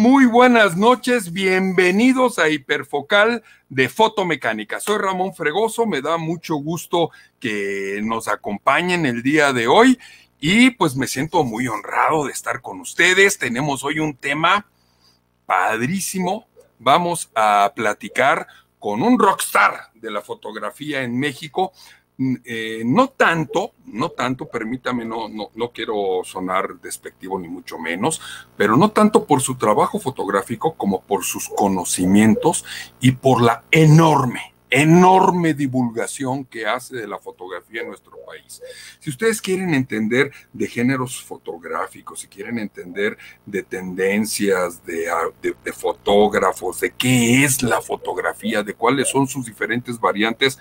Muy buenas noches, bienvenidos a Hiperfocal de Fotomecánica. Soy Ramón Fregoso, me da mucho gusto que nos acompañen el día de hoy y pues me siento muy honrado de estar con ustedes. Tenemos hoy un tema padrísimo. Vamos a platicar con un rockstar de la fotografía en México, eh, no tanto, no tanto, permítame, no, no, quiero sonar despectivo ni mucho menos, pero no tanto por su trabajo fotográfico como por sus conocimientos y por la enorme, enorme divulgación que hace de la fotografía en nuestro país. Si ustedes quieren entender de géneros fotográficos, si quieren entender de tendencias, de, fotógrafos, de qué es la fotografía, de cuáles son sus diferentes variantes,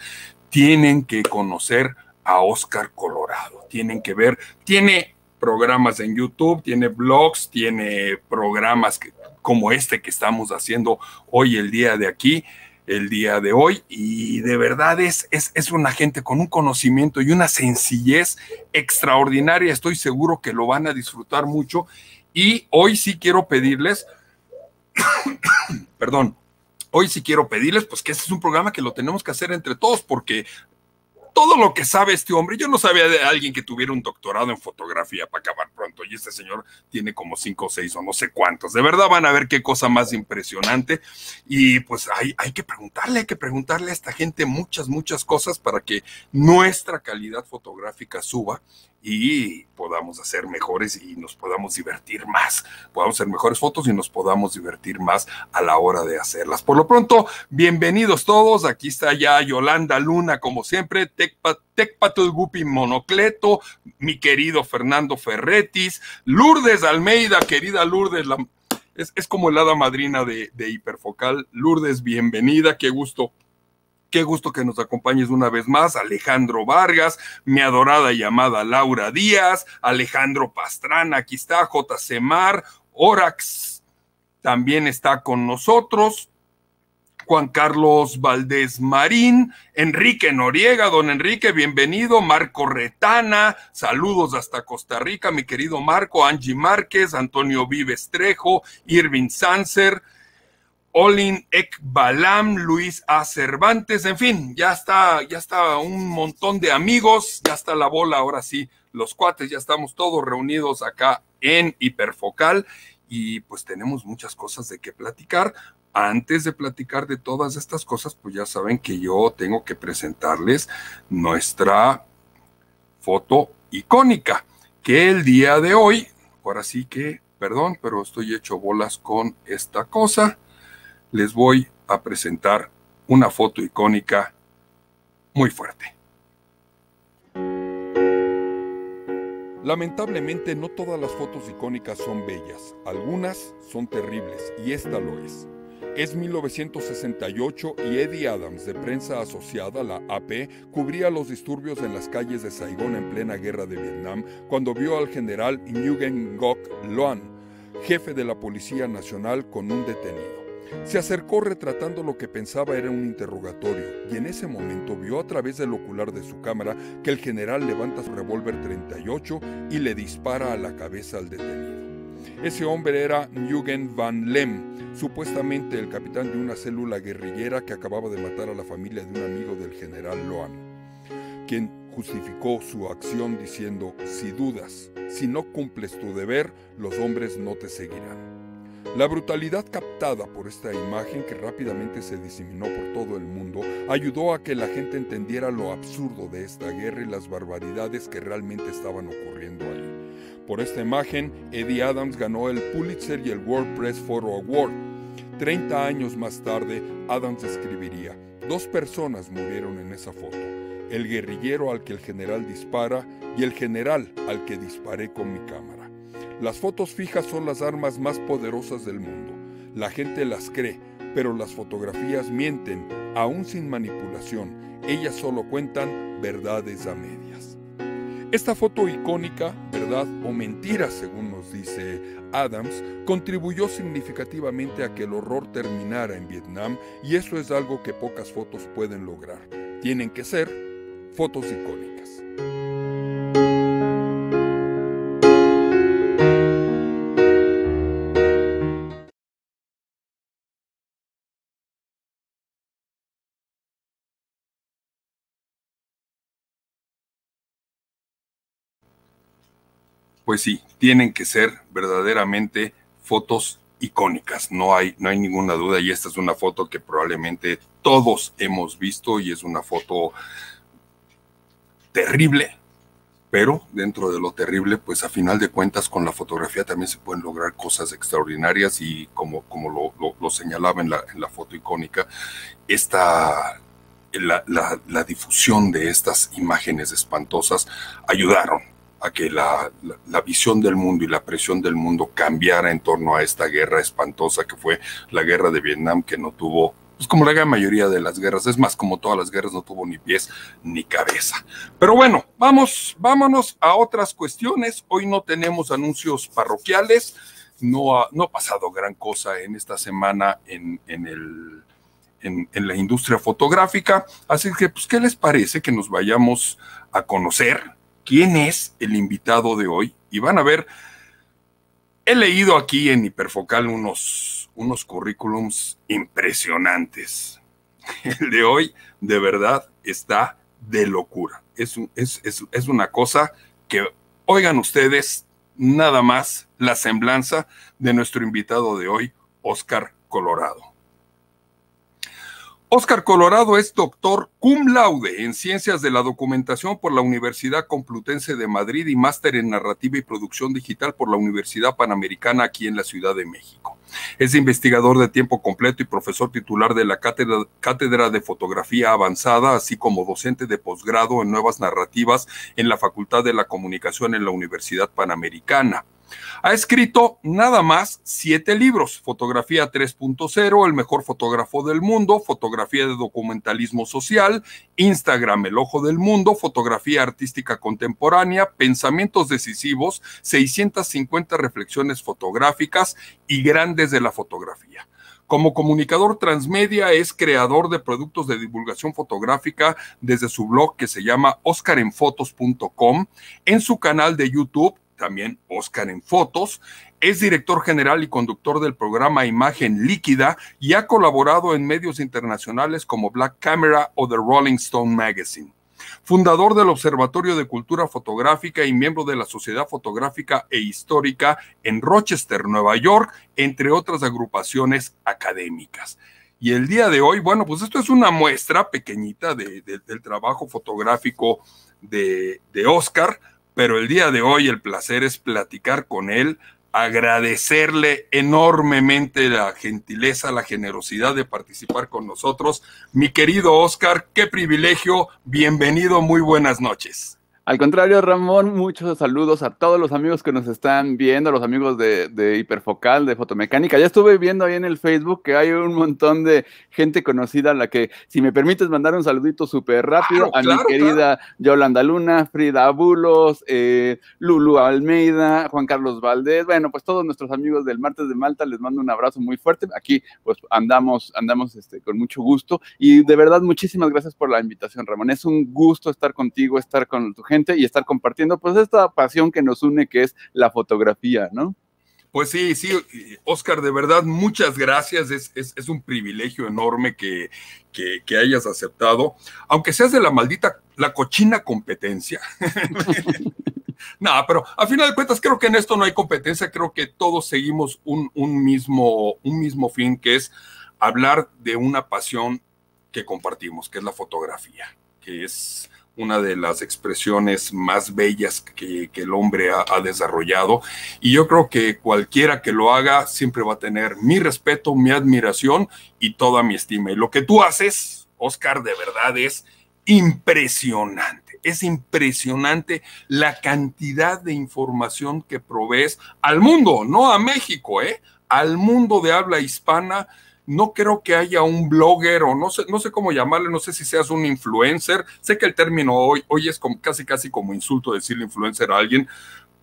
tienen que conocer a Oscar Colorado, tienen que ver, tiene programas en YouTube, tiene blogs, tiene programas como este que estamos haciendo hoy, el día de aquí, el día de hoy, y de verdad es, es, es una gente con un conocimiento y una sencillez extraordinaria, estoy seguro que lo van a disfrutar mucho, y hoy sí quiero pedirles, perdón, hoy sí quiero pedirles, pues que este es un programa que lo tenemos que hacer entre todos, porque todo lo que sabe este hombre, yo no sabía de alguien que tuviera un doctorado en fotografía para acabar pronto, y este señor tiene como cinco o seis o no sé cuántos. De verdad van a ver qué cosa más impresionante. Y pues hay, hay que preguntarle, hay que preguntarle a esta gente muchas, muchas cosas para que nuestra calidad fotográfica suba y podamos hacer mejores y nos podamos divertir más, podamos hacer mejores fotos y nos podamos divertir más a la hora de hacerlas. Por lo pronto, bienvenidos todos, aquí está ya Yolanda Luna, como siempre, Tecpa, Gupi Monocleto, mi querido Fernando Ferretis, Lourdes Almeida, querida Lourdes, la, es, como el hada madrina de, de Hiperfocal, Lourdes, bienvenida, qué gusto Qué gusto que nos acompañes una vez más, Alejandro Vargas, mi adorada llamada Laura Díaz, Alejandro Pastrana, aquí está, J. Semar, Orax también está con nosotros. Juan Carlos Valdés Marín, Enrique Noriega, don Enrique, bienvenido, Marco Retana, saludos hasta Costa Rica, mi querido Marco, Angie Márquez, Antonio Vives Trejo, Irving Sanser, Olin Ekbalam, Luis A. Cervantes, en fin, ya está, ya está un montón de amigos, ya está la bola, ahora sí, los cuates, ya estamos todos reunidos acá en Hiperfocal y pues tenemos muchas cosas de qué platicar. Antes de platicar de todas estas cosas, pues ya saben que yo tengo que presentarles nuestra foto icónica, que el día de hoy, ahora sí que, perdón, pero estoy hecho bolas con esta cosa les voy a presentar una foto icónica muy fuerte. Lamentablemente no todas las fotos icónicas son bellas, algunas son terribles y esta lo es. Es 1968 y Eddie Adams de prensa asociada, la AP, cubría los disturbios en las calles de Saigón en plena guerra de Vietnam cuando vio al general Nguyen Ngoc Loan, jefe de la Policía Nacional, con un detenido. Se acercó retratando lo que pensaba era un interrogatorio y en ese momento vio a través del ocular de su cámara que el general levanta su revólver 38 y le dispara a la cabeza al detenido. Ese hombre era Nguyen Van Lem, supuestamente el capitán de una célula guerrillera que acababa de matar a la familia de un amigo del general Loan quien justificó su acción diciendo, si dudas, si no cumples tu deber, los hombres no te seguirán. La brutalidad captada por esta imagen que rápidamente se diseminó por todo el mundo ayudó a que la gente entendiera lo absurdo de esta guerra y las barbaridades que realmente estaban ocurriendo ahí. Por esta imagen, Eddie Adams ganó el Pulitzer y el World Press Photo Award. Treinta años más tarde, Adams escribiría, dos personas murieron en esa foto, el guerrillero al que el general dispara y el general al que disparé con mi cámara. Las fotos fijas son las armas más poderosas del mundo. La gente las cree, pero las fotografías mienten, aún sin manipulación. Ellas solo cuentan verdades a medias. Esta foto icónica, verdad o mentira, según nos dice Adams, contribuyó significativamente a que el horror terminara en Vietnam y eso es algo que pocas fotos pueden lograr. Tienen que ser fotos icónicas. pues sí, tienen que ser verdaderamente fotos icónicas, no hay, no hay ninguna duda y esta es una foto que probablemente todos hemos visto y es una foto terrible, pero dentro de lo terrible, pues a final de cuentas con la fotografía también se pueden lograr cosas extraordinarias y como, como lo, señalaba en la, foto icónica, esta, la difusión de estas imágenes espantosas ayudaron a que la, visión del mundo y la presión del mundo cambiara en torno a esta guerra espantosa que fue la guerra de Vietnam, que no tuvo, pues como la gran mayoría de las guerras, es más, como todas las guerras, no tuvo ni pies ni cabeza. Pero bueno, vamos, vámonos a otras cuestiones. Hoy no tenemos anuncios parroquiales, no ha, no ha pasado gran cosa en esta semana en, en el... En, en la industria fotográfica. Así que, pues, ¿qué les parece que nos vayamos a conocer quién es el invitado de hoy y van a ver, he leído aquí en Hiperfocal unos, unos currículums impresionantes. El de hoy, de verdad, está de locura. es, es una cosa que, oigan ustedes, nada más la semblanza de nuestro invitado de hoy, Oscar Colorado. Oscar Colorado es doctor cum laude en Ciencias de la Documentación por la Universidad Complutense de Madrid y máster en Narrativa y Producción Digital por la Universidad Panamericana aquí en la Ciudad de México. Es investigador de tiempo completo y profesor titular de la Cátedra, Cátedra de Fotografía Avanzada, así como docente de posgrado en Nuevas Narrativas en la Facultad de la Comunicación en la Universidad Panamericana. Ha escrito nada más siete libros, Fotografía 3.0, El mejor fotógrafo del mundo, Fotografía de documentalismo social, Instagram, El ojo del mundo, Fotografía artística contemporánea, Pensamientos decisivos, 650 reflexiones fotográficas y grandes de la fotografía. Como comunicador transmedia es creador de productos de divulgación fotográfica desde su blog que se llama oscarenfotos.com, en su canal de YouTube también Oscar en fotos, es director general y conductor del programa Imagen Líquida y ha colaborado en medios internacionales como Black Camera o The Rolling Stone Magazine. Fundador del Observatorio de Cultura Fotográfica y miembro de la Sociedad Fotográfica e Histórica en Rochester, Nueva York, entre otras agrupaciones académicas. Y el día de hoy, bueno, pues esto es una muestra pequeñita del trabajo fotográfico de, de Oscar, pero el día de hoy el placer es platicar con él, agradecerle enormemente la gentileza, la generosidad de participar con nosotros. Mi querido Oscar, qué privilegio, bienvenido, muy buenas noches. Al contrario, Ramón, muchos saludos a todos los amigos que nos están viendo, los amigos de, Hiperfocal, de Fotomecánica. Ya estuve viendo ahí en el Facebook que hay un montón de gente conocida a la que, si me permites, mandar un saludito súper rápido a mi querida Yolanda Luna, Frida Bulos, eh, Lulu Almeida, Juan Carlos Valdés. Bueno, pues todos nuestros amigos del Martes de Malta, les mando un abrazo muy fuerte. Aquí, pues andamos, andamos este, con mucho gusto. Y de verdad, muchísimas gracias por la invitación, Ramón. Es un gusto estar contigo, estar con tu gente y estar compartiendo pues esta pasión que nos une que es la fotografía, ¿no? Pues sí, sí, Oscar, de verdad, muchas gracias. Es, un privilegio enorme que, que, hayas aceptado, aunque seas de la maldita, la cochina competencia. No, pero a final de cuentas creo que en esto no hay competencia, creo que todos seguimos un, mismo, un mismo fin, que es hablar de una pasión que compartimos, que es la fotografía, que es una de las expresiones más bellas que, el hombre ha, desarrollado. Y yo creo que cualquiera que lo haga siempre va a tener mi respeto, mi admiración y toda mi estima. Y lo que tú haces, Oscar, de verdad es impresionante. Es impresionante la cantidad de información que provees al mundo, no a México, ¿eh? al mundo de habla hispana no creo que haya un blogger o no sé, no sé cómo llamarle, no sé si seas un influencer. Sé que el término hoy, hoy es como, casi casi como insulto decirle influencer a alguien,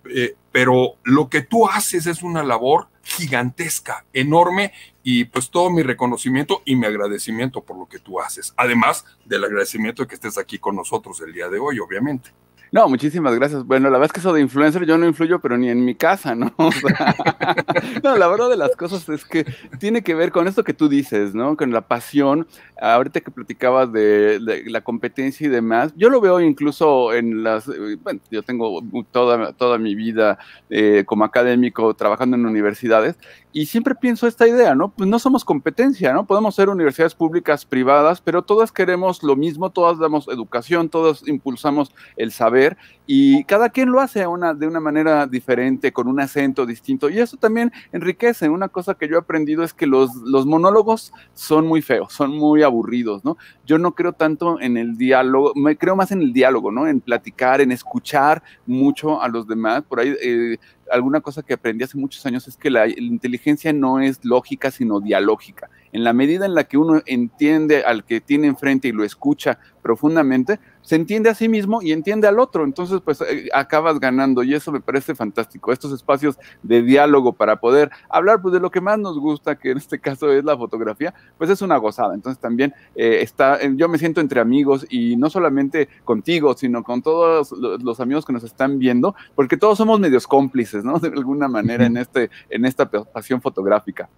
eh, pero lo que tú haces es una labor gigantesca, enorme, y pues todo mi reconocimiento y mi agradecimiento por lo que tú haces, además del agradecimiento de que estés aquí con nosotros el día de hoy, obviamente. No, muchísimas gracias. Bueno, la verdad es que eso de influencer yo no influyo, pero ni en mi casa, ¿no? no, la verdad de las cosas es que tiene que ver con esto que tú dices, ¿no? Con la pasión. Ahorita que platicabas de, la competencia y demás, yo lo veo incluso en las, eh, bueno, yo tengo toda, toda mi vida eh, como académico trabajando en universidades y siempre pienso esta idea, ¿no? Pues no somos competencia, ¿no? Podemos ser universidades públicas, privadas, pero todas queremos lo mismo, todas damos educación, todas impulsamos el saber y cada quien lo hace de una manera diferente, con un acento distinto. Y eso también enriquece. Una cosa que yo he aprendido es que los, monólogos son muy feos, son muy aburridos, ¿no? Yo no creo tanto en el diálogo, me creo más en el diálogo, ¿no? En platicar, en escuchar mucho a los demás. Por ahí eh, alguna cosa que aprendí hace muchos años es que la, inteligencia no es lógica, sino dialógica. En la medida en la que uno entiende al que tiene enfrente y lo escucha profundamente, se entiende a sí mismo y entiende al otro. Entonces, pues eh, acabas ganando y eso me parece fantástico. Estos espacios de diálogo para poder hablar pues, de lo que más nos gusta, que en este caso es la fotografía, pues es una gozada. Entonces también eh, está, eh, yo me siento entre amigos y no solamente contigo, sino con todos los amigos que nos están viendo, porque todos somos medios cómplices, ¿no? De alguna manera en, este, en esta pasión fotográfica.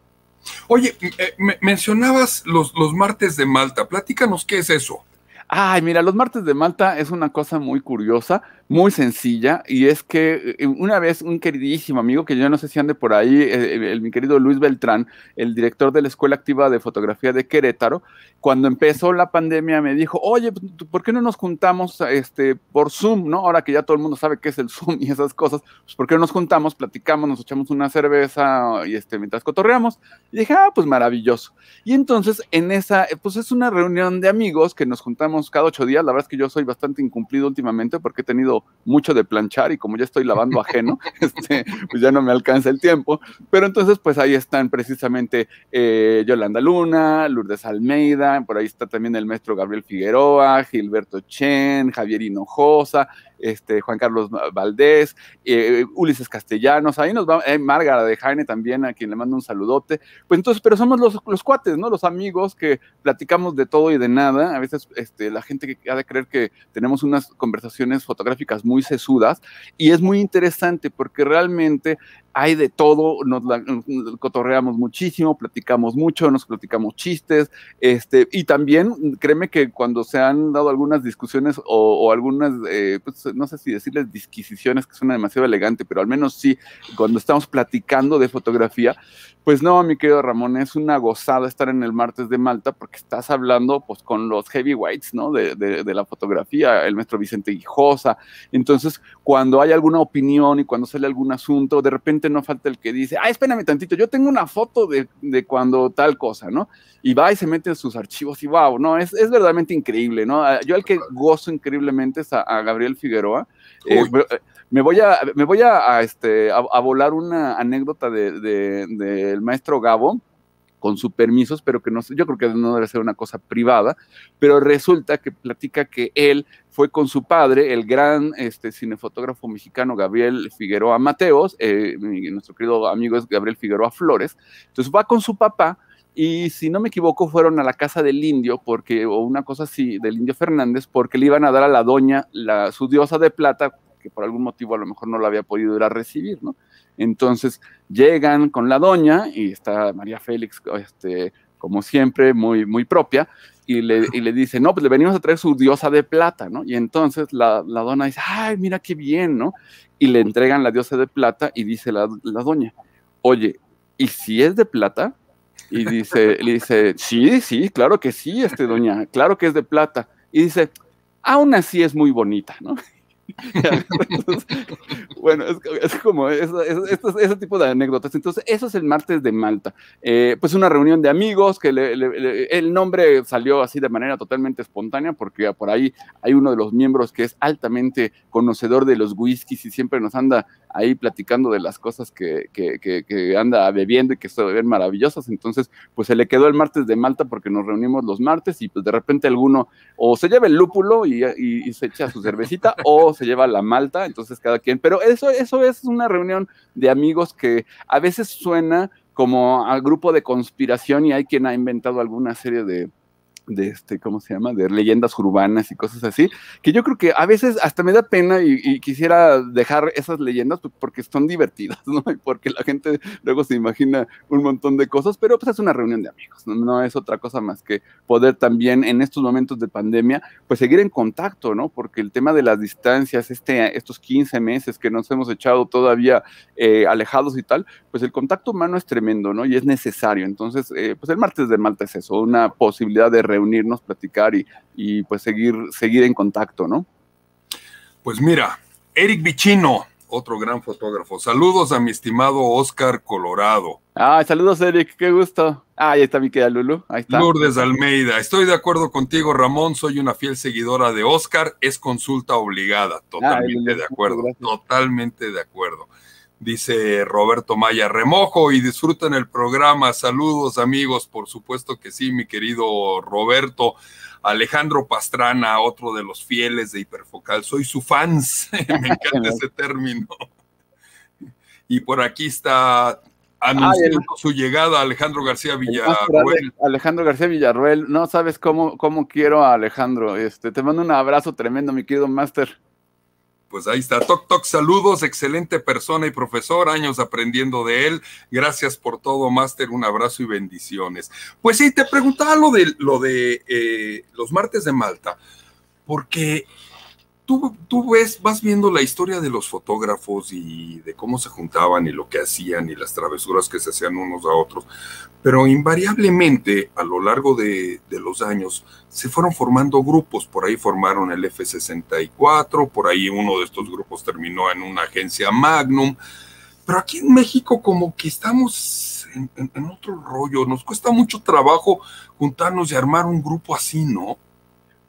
Oye, eh, mencionabas los, los martes de Malta. Platícanos qué es eso. Ay, mira, los martes de Malta es una cosa muy curiosa muy sencilla y es que eh, una vez un queridísimo amigo que yo no sé si ande por ahí, el, mi querido Luis Beltrán, el director de la Escuela Activa de Fotografía de Querétaro, cuando empezó la pandemia me dijo, oye, pues, ¿por qué no nos juntamos este, por Zoom? ¿no? Ahora que ya todo el mundo sabe qué es el Zoom y esas cosas, pues ¿por qué no nos juntamos, platicamos, nos echamos una cerveza y este, mientras cotorreamos? Y dije, ah, pues maravilloso. Y entonces en esa, eh, pues es una reunión de amigos que nos juntamos cada ocho días, la verdad es que yo soy bastante incumplido últimamente porque he tenido mucho de planchar y como ya estoy lavando ajeno, este, pues ya no me alcanza el tiempo. Pero entonces, pues ahí están precisamente eh, Yolanda Luna, Lourdes Almeida, por ahí está también el maestro Gabriel Figueroa, Gilberto Chen, Javier Hinojosa, este, Juan Carlos Valdés, eh, Ulises Castellanos, ahí nos va eh, Márgara de Jaime también, a quien le mando un saludote. Pues entonces, pero somos los, los cuates, ¿no? Los amigos que platicamos de todo y de nada. A veces este, la gente que ha de creer que tenemos unas conversaciones fotográficas muy sesudas y es muy interesante porque realmente hay de todo, nos, cotorreamos muchísimo, platicamos mucho, nos platicamos chistes, este, y también créeme que cuando se han dado algunas discusiones o, algunas, eh, pues, no sé si decirles disquisiciones, que suena demasiado elegante, pero al menos sí, cuando estamos platicando de fotografía, pues no, mi querido Ramón, es una gozada estar en el martes de Malta porque estás hablando pues con los heavyweights, ¿no? De, de la fotografía, el maestro Vicente Guijosa, entonces, cuando hay alguna opinión y cuando sale algún asunto, de repente no falta el que dice, ah, espérame tantito, yo tengo una foto de, cuando tal cosa, ¿no? Y va y se mete en sus archivos y wow, no, es, es verdaderamente increíble, ¿no? Ah, yo al que gozo increíblemente es a, Gabriel Figueroa. Eh, eh, me voy este, a, a, volar una anécdota del maestro Gabo con sus permisos, pero que no, yo creo que no debe ser una cosa privada, pero resulta que platica que él fue con su padre, el gran este, cinefotógrafo mexicano Gabriel Figueroa Mateos, eh, nuestro querido amigo es Gabriel Figueroa Flores, entonces va con su papá, y si no me equivoco fueron a la casa del indio porque o una cosa así del indio Fernández porque le iban a dar a la doña la, su diosa de plata por algún motivo a lo mejor no la había podido ir a recibir, ¿no? Entonces llegan con la doña y está María Félix, este, como siempre, muy, muy propia, y le, y le dice, no, pues le venimos a traer su diosa de plata, ¿no? Y entonces la, dona dice, ay, mira qué bien, ¿no? Y le entregan la diosa de plata y dice la, la doña, oye, ¿y si es de plata? Y dice, le dice, sí, sí, claro que sí, este doña, claro que es de plata. Y dice, aún así es muy bonita, ¿no? bueno, es, como ese tipo de anécdotas. Entonces, eso es el martes de Malta. Eh, pues una reunión de amigos que el nombre salió así de manera totalmente espontánea porque por ahí hay uno de los miembros que es altamente conocedor de los whiskies y siempre nos anda ahí platicando de las cosas que, que, anda bebiendo y que se ven maravillosas. Entonces, pues se le quedó el martes de Malta porque nos reunimos los martes y pues de repente alguno o se lleva el lúpulo y, se echa su cervecita o se lleva la Malta, entonces cada quien. Pero eso, eso es una reunión de amigos que a veces suena como al grupo de conspiración y hay quien ha inventado alguna serie de de este, ¿cómo se llama? De leyendas urbanas y cosas así, que yo creo que a veces hasta me da pena y, quisiera dejar esas leyendas porque son divertidas, ¿no? Y porque la gente luego se imagina un montón de cosas, pero pues es una reunión de amigos, ¿no? no es otra cosa más que poder también en estos momentos de pandemia, pues seguir en contacto, ¿no? Porque el tema de las distancias, este, estos 15 meses que nos hemos echado todavía eh, alejados y tal, pues el contacto humano es tremendo, ¿no? Y es necesario. Entonces, eh, pues el martes de Malta es eso, una posibilidad de reunirnos, platicar y, pues seguir, seguir en contacto, ¿no? Pues mira, Eric Vichino, otro gran fotógrafo. Saludos a mi estimado Oscar Colorado. Ah, saludos Eric, qué gusto. Ah, ahí está mi querida Lulu, ahí está. Lourdes Almeida, estoy de acuerdo contigo Ramón, soy una fiel seguidora de Oscar, es consulta obligada, totalmente de acuerdo, totalmente de acuerdo dice Roberto Maya Remojo, y disfruten el programa. Saludos amigos, por supuesto que sí, mi querido Roberto. Alejandro Pastrana, otro de los fieles de Hiperfocal, soy su fans, me encanta ese término. Y por aquí está anunciando su llegada Alejandro García Villarruel. Alejandro García Villarruel, no sabes cómo, cómo quiero a Alejandro. Este, te mando un abrazo tremendo, mi querido máster. Pues ahí está, Toc Toc, saludos, excelente persona y profesor, años aprendiendo de él. Gracias por todo, Máster, un abrazo y bendiciones. Pues sí, te preguntaba lo de, lo de eh, los martes de Malta, porque tú, ves, vas viendo la historia de los fotógrafos y de cómo se juntaban y lo que hacían y las travesuras que se hacían unos a otros, pero invariablemente a lo largo de, los años se fueron formando grupos, por ahí formaron el F64, por ahí uno de estos grupos terminó en una agencia Magnum, pero aquí en México como que estamos en otro rollo, nos cuesta mucho trabajo juntarnos y armar un grupo así, ¿no?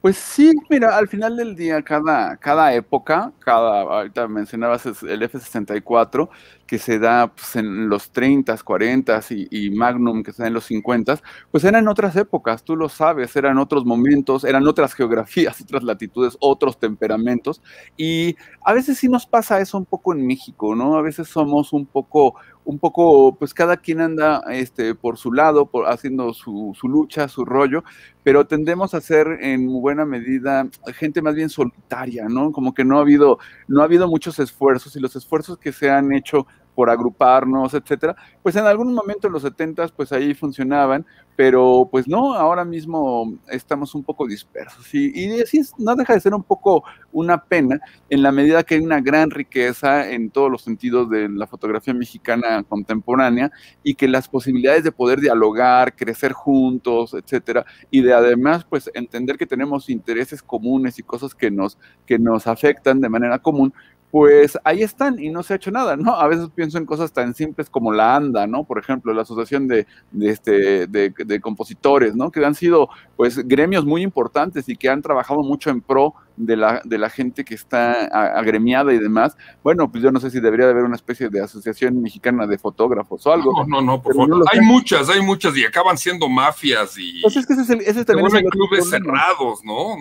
Pues sí, mira, al final del día, cada, cada época, cada, ahorita mencionabas el F-64, que se da pues, en los 30, s 40 y, y Magnum que se da en los 50, s pues eran otras épocas, tú lo sabes, eran otros momentos, eran otras geografías, otras latitudes, otros temperamentos. Y a veces sí nos pasa eso un poco en México, ¿no? A veces somos un poco un poco, pues cada quien anda este, por su lado, haciendo su, lucha, su rollo, pero tendemos a ser en buena medida gente más bien solitaria, ¿no? Como que no ha habido, no ha habido muchos esfuerzos y los esfuerzos que se han hecho por agruparnos, etcétera, pues en algún momento en los 70 pues ahí funcionaban, pero pues no, ahora mismo estamos un poco dispersos y, así no deja de ser un poco una pena en la medida que hay una gran riqueza en todos los sentidos de la fotografía mexicana contemporánea y que las posibilidades de poder dialogar, crecer juntos, etcétera, y de además pues entender que tenemos intereses comunes y cosas que nos, que nos afectan de manera común, pues ahí están y no se ha hecho nada, ¿no? A veces pienso en cosas tan simples como la ANDA, ¿no? Por ejemplo, la Asociación de, este, de, Compositores, ¿no? Que han sido, pues, gremios muy importantes y que han trabajado mucho en pro de la, de la gente que está agremiada y demás. Bueno, pues yo no sé si debería de haber una especie de Asociación Mexicana de Fotógrafos o algo. No, no, no, por favor. hay muchas, hay muchas y acaban siendo mafias y... Pues es ese es el, también es clubes cerrados, ¿no?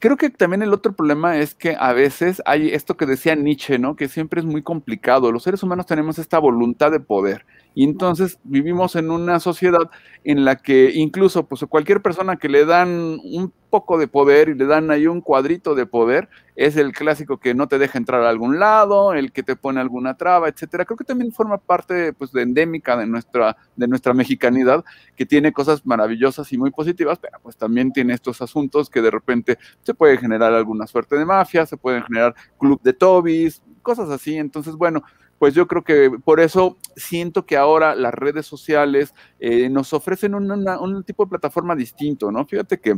creo que también el otro problema es que a veces hay esto que decía Nietzsche, ¿no? Que siempre es muy complicado. Los seres humanos tenemos esta voluntad de poder y entonces vivimos en una sociedad en la que incluso pues cualquier persona que le dan un poco de poder y le dan ahí un cuadrito de poder, es el clásico que no te deja entrar a algún lado, el que te pone alguna traba, etcétera. Creo que también forma parte pues de endémica de nuestra de nuestra mexicanidad que tiene cosas maravillosas y muy positivas, pero pues también tiene estos asuntos que de repente se puede generar alguna suerte de mafia, se pueden generar club de tobis, cosas así. Entonces, bueno, pues yo creo que por eso siento que ahora las redes sociales eh, nos ofrecen un tipo de plataforma distinto, ¿no? Fíjate que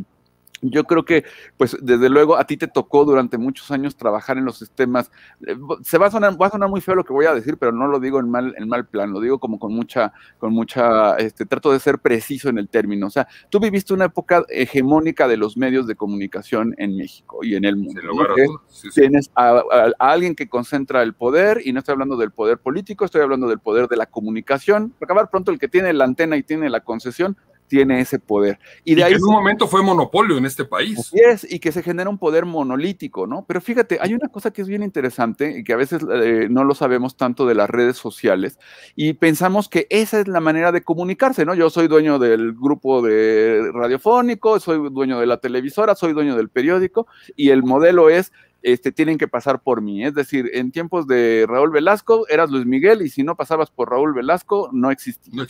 yo creo que, pues, desde luego, a ti te tocó durante muchos años trabajar en los sistemas. Eh, se va a sonar, muy feo lo que voy a decir, pero no lo digo en mal, en mal plan, lo digo como con mucha, con mucha, este, trato de ser preciso en el término. O sea, tú viviste una época hegemónica de los medios de comunicación en México y en el mundo. ¿eh? Tienes a, a, alguien que concentra el poder, y no estoy hablando del poder político, estoy hablando del poder de la comunicación. Para acabar pronto, el que tiene la antena y tiene la concesión, tiene ese poder. Y, de ahí en un momento fue monopolio en este país. es, y que se genera un poder monolítico, ¿no? Pero fíjate, hay una cosa que es bien interesante y que a veces eh, no lo sabemos tanto de las redes sociales y pensamos que esa es la manera de comunicarse, ¿no? Yo soy dueño del grupo de radiofónico, soy dueño de la televisora, soy dueño del periódico y el modelo es este, tienen que pasar por mí. Es decir, en tiempos de Raúl Velasco eras Luis Miguel y si no pasabas por Raúl Velasco no existías.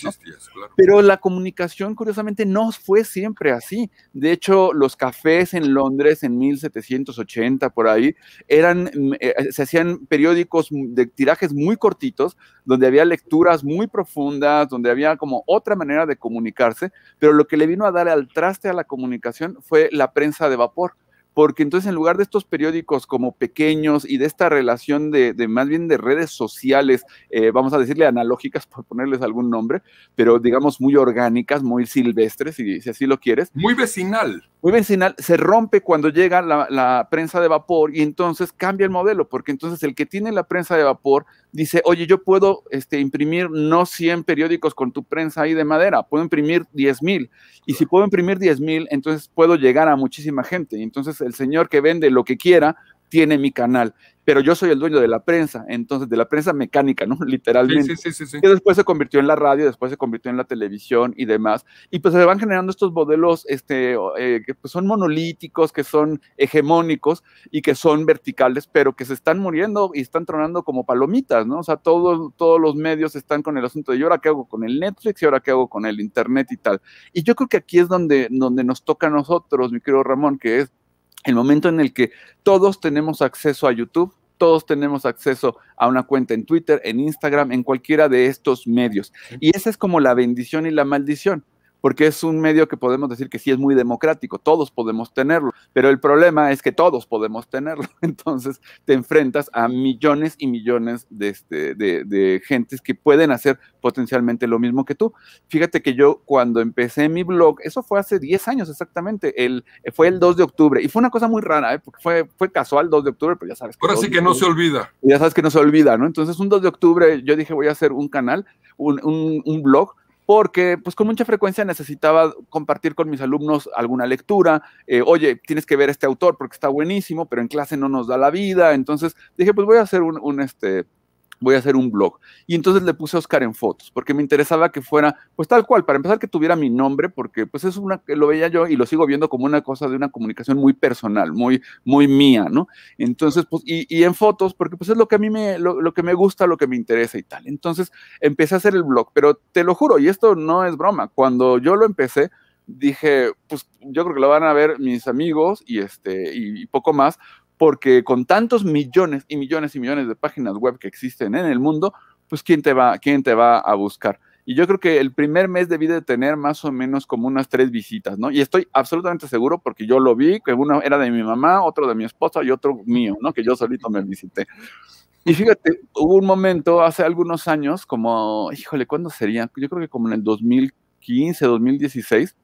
Pero la comunicación, curiosamente, no fue siempre así. De hecho, los cafés en Londres en 1780, por ahí, eran, mm, eh, eh, se hacían periódicos de tirajes muy cortitos, donde había lecturas muy profundas, donde había como otra manera de comunicarse, pero lo que le vino a dar al traste a la comunicación fue la prensa de vapor porque entonces en lugar de estos periódicos como pequeños y de esta relación de, más bien de redes sociales, eh, vamos a decirle analógicas por ponerles algún nombre, pero digamos muy orgánicas, muy silvestres, si, así lo quieres. Muy vecinal. Muy vecinal, se rompe cuando llega la prensa de vapor y entonces cambia el modelo, porque entonces el que tiene la prensa de vapor dice, oye, yo puedo este, imprimir no 100 periódicos con tu prensa ahí de madera, puedo imprimir 10.000 mil. Y si puedo imprimir 10.000 mil, entonces puedo llegar a muchísima gente. Entonces el señor que vende lo que quiera tiene mi canal pero yo soy el dueño de la prensa, entonces de la prensa mecánica, ¿no? Literalmente. Sí, sí, sí, y después se convirtió en la radio, después se convirtió en la televisión y demás. Y pues se van generando estos modelos este, eh, que pues, son monolíticos, que son hegemónicos y que son verticales, pero que se están muriendo y están tronando como palomitas, ¿no? O sea, todos, todos los medios están con el asunto de, ¿y ahora qué hago con el Netflix? ¿Y ahora qué hago con el Internet y tal? Y yo creo que aquí es donde, donde nos toca a nosotros, mi querido Ramón, que es el momento en el que todos tenemos acceso a YouTube, todos tenemos acceso a una cuenta en Twitter, en Instagram, en cualquiera de estos medios. Y esa es como la bendición y la maldición porque es un medio que podemos decir que sí es muy democrático, todos podemos tenerlo, pero el problema es que todos podemos tenerlo, entonces te enfrentas a millones y millones de, este, gentes que pueden hacer potencialmente lo mismo que tú. Fíjate que yo cuando empecé mi blog, eso fue hace 10 años exactamente, el, fue el 2 de octubre, y fue una cosa muy rara, ¿eh? porque fue, fue casual 2 de octubre, pero ya sabes. Que Ahora sí que no se olvida. Ya sabes que no se olvida, ¿no? Entonces un 2 de octubre yo dije voy a hacer un canal, un, un, un blog, porque pues con mucha frecuencia necesitaba compartir con mis alumnos alguna lectura, eh, oye, tienes que ver este autor porque está buenísimo, pero en clase no nos da la vida, entonces dije, pues voy a hacer un, un este, voy a hacer un blog. Y entonces le puse a Oscar en fotos, porque me interesaba que fuera, pues tal cual, para empezar que tuviera mi nombre, porque pues es una, que lo veía yo y lo sigo viendo como una cosa de una comunicación muy personal, muy, muy mía, ¿no? Entonces, pues, y, en fotos, porque pues es lo que a mí me, lo, que me gusta, lo que me interesa y tal. Entonces empecé a hacer el blog, pero te lo juro, y esto no es broma, cuando yo lo empecé, dije, pues yo creo que lo van a ver mis amigos y este, y poco más, porque con tantos millones y millones y millones de páginas web que existen en el mundo, pues ¿quién te va, quién te va a buscar? Y yo creo que el primer mes debí de tener más o menos como unas tres visitas, ¿no? Y estoy absolutamente seguro porque yo lo vi, que uno era de mi mamá, otro de mi esposa y otro mío, ¿no? Que yo solito me visité. Y fíjate, hubo un momento hace algunos años, como, híjole, ¿cuándo sería? Yo creo que como en el 2015, 2016,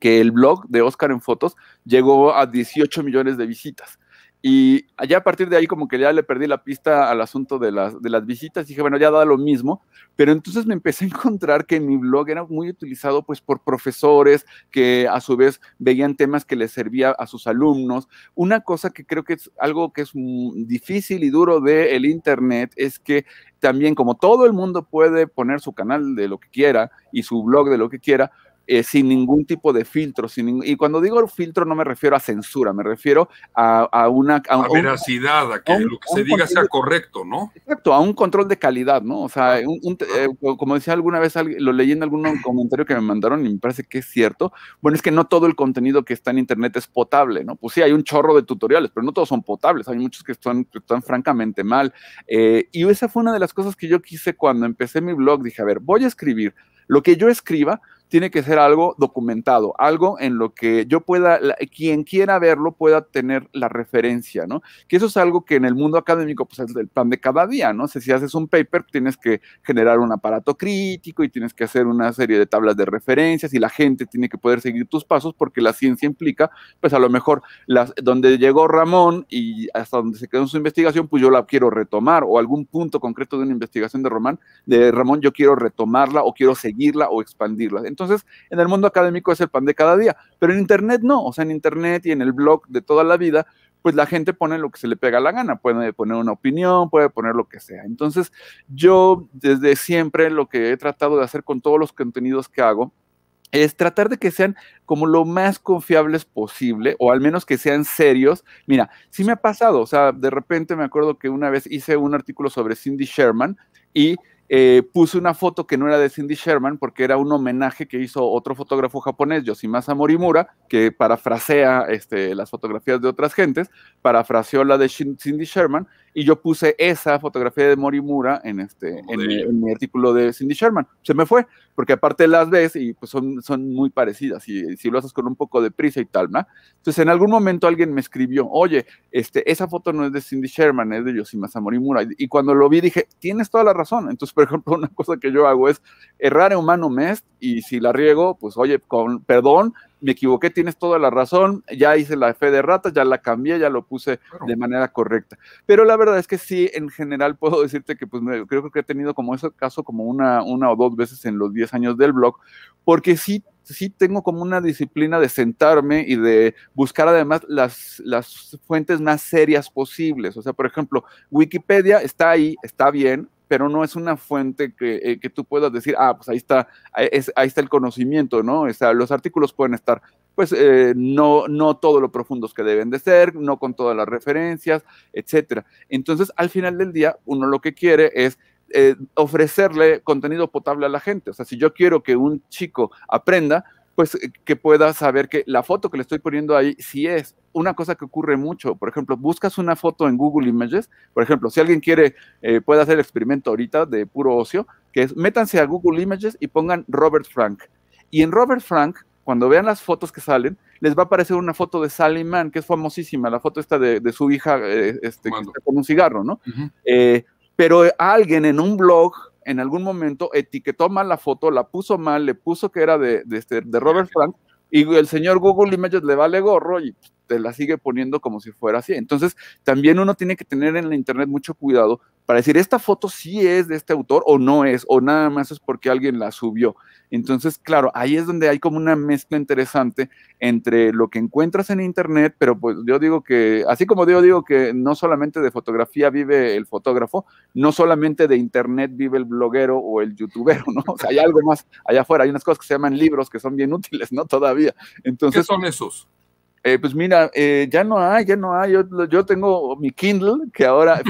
que el blog de Oscar en Fotos llegó a 18 millones de visitas. Y allá a partir de ahí como que ya le perdí la pista al asunto de las, de las visitas, dije, bueno, ya da lo mismo, pero entonces me empecé a encontrar que mi blog era muy utilizado pues por profesores que a su vez veían temas que les servía a sus alumnos. Una cosa que creo que es algo que es difícil y duro de el Internet es que también como todo el mundo puede poner su canal de lo que quiera y su blog de lo que quiera, eh, sin ningún tipo de filtro. y cuando digo filtro no me refiero a censura, me refiero a, una... A, veracidad, a que lo que se diga sea correcto, ¿no? Exacto, a un control de calidad, ¿no? O sea, ah. eh, como decía alguna vez, lo leí en algún comentario que me mandaron y me parece que es cierto. Bueno, es que no todo el contenido que está en Internet es potable, ¿no? Pues sí, hay un chorro de tutoriales, pero no todos son potables, hay muchos que están, francamente mal. Eh, y esa fue una de las cosas que yo quise cuando empecé mi blog, dije, a ver, voy a escribir. Lo que yo escriba tiene que ser algo documentado, algo en lo que yo pueda, quien quiera verlo pueda tener la referencia, ¿no? Que eso es algo que en el mundo académico pues es el plan de cada día, ¿no? si haces un paper tienes que generar un aparato crítico y tienes que hacer una serie de tablas de referencias y la gente tiene que poder seguir tus pasos porque la ciencia implica, pues a lo mejor las, donde llegó Ramón y hasta donde se quedó en su investigación, pues yo la quiero retomar o algún punto concreto de una investigación de Román, de Ramón yo quiero retomarla o quiero seguirla o expandirla. Entonces, entonces, en el mundo académico es el pan de cada día, pero en Internet no, o sea, en Internet y en el blog de toda la vida, pues la gente pone lo que se le pega la gana, puede poner una opinión, puede poner lo que sea. Entonces, yo desde siempre lo que he tratado de hacer con todos los contenidos que hago es tratar de que sean como lo más confiables posible, o al menos que sean serios. Mira, sí me ha pasado, o sea, de repente me acuerdo que una vez hice un artículo sobre Cindy Sherman y eh, puse una foto que no era de Cindy Sherman porque era un homenaje que hizo otro fotógrafo japonés, Yoshimasa Morimura, que parafrasea este, las fotografías de otras gentes, parafraseó la de Cindy Sherman y yo puse esa fotografía de Morimura en, este, en, mi artículo de Cindy Sherman. Se me fue, porque aparte las ves y pues son, son muy parecidas y si lo haces con un poco de prisa y tal, ¿no? Entonces en algún momento alguien me escribió, oye, este, esa foto no es de Cindy Sherman, es de Yoshimasa Morimura. Y, cuando lo vi dije, tienes toda la razón. Entonces, por ejemplo, una cosa que yo hago es errar humano mest y si la riego, pues oye, con perdón, me equivoqué, tienes toda la razón, ya hice la fe de ratas, ya la cambié, ya lo puse de manera correcta. Pero la verdad es que sí, en general puedo decirte que pues creo que he tenido como ese caso como una, una o dos veces en los 10 años del blog, porque sí sí tengo como una disciplina de sentarme y de buscar además las, las fuentes más serias posibles. O sea, por ejemplo, Wikipedia está ahí, está bien, pero no es una fuente eh, que, tú puedas decir, ah, pues ahí está, ahí, está el conocimiento, ¿no? O sea, los artículos pueden estar pues eh, no, no todo lo profundos que deben de ser, no con todas las referencias, etcétera. Entonces, al final del día, uno lo que quiere es eh, ofrecerle contenido potable a la gente. O sea, si yo quiero que un chico aprenda, pues eh, que pueda saber que la foto que le estoy poniendo ahí sí es una cosa que ocurre mucho. Por ejemplo, buscas una foto en Google Images, por ejemplo, si alguien quiere, eh, puede hacer el experimento ahorita de puro ocio, que es métanse a Google Images y pongan Robert Frank. Y en Robert Frank, cuando vean las fotos que salen, les va a aparecer una foto de Sally Mann, que es famosísima, la foto esta de, su hija eh, este, con un cigarro, ¿no? pero alguien en un blog en algún momento etiquetó mal la foto, la puso mal, le puso que era de, este, Robert Frank, y el señor Google Images le vale gorro y la sigue poniendo como si fuera así. Entonces, también uno tiene que tener en la internet mucho cuidado para decir, esta foto sí es de este autor o no es, o nada más es porque alguien la subió. Entonces, claro, ahí es donde hay como una mezcla interesante entre lo que encuentras en internet, pero pues yo digo que, así como yo digo que no solamente de fotografía vive el fotógrafo, no solamente de internet vive el bloguero o el youtubero, ¿no? O sea, hay algo más allá afuera, hay unas cosas que se llaman libros que son bien útiles, ¿no? Todavía. Entonces, ¿Qué son esos? Eh, pues mira, eh, ya no hay, ya no hay. Yo, tengo mi Kindle, que ahora.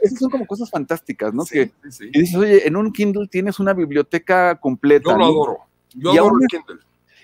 esas son como cosas fantásticas, ¿no? que, dices, oye, en un Kindle tienes una biblioteca completa. Yo lo adoro. Yo y adoro aún, el Kindle.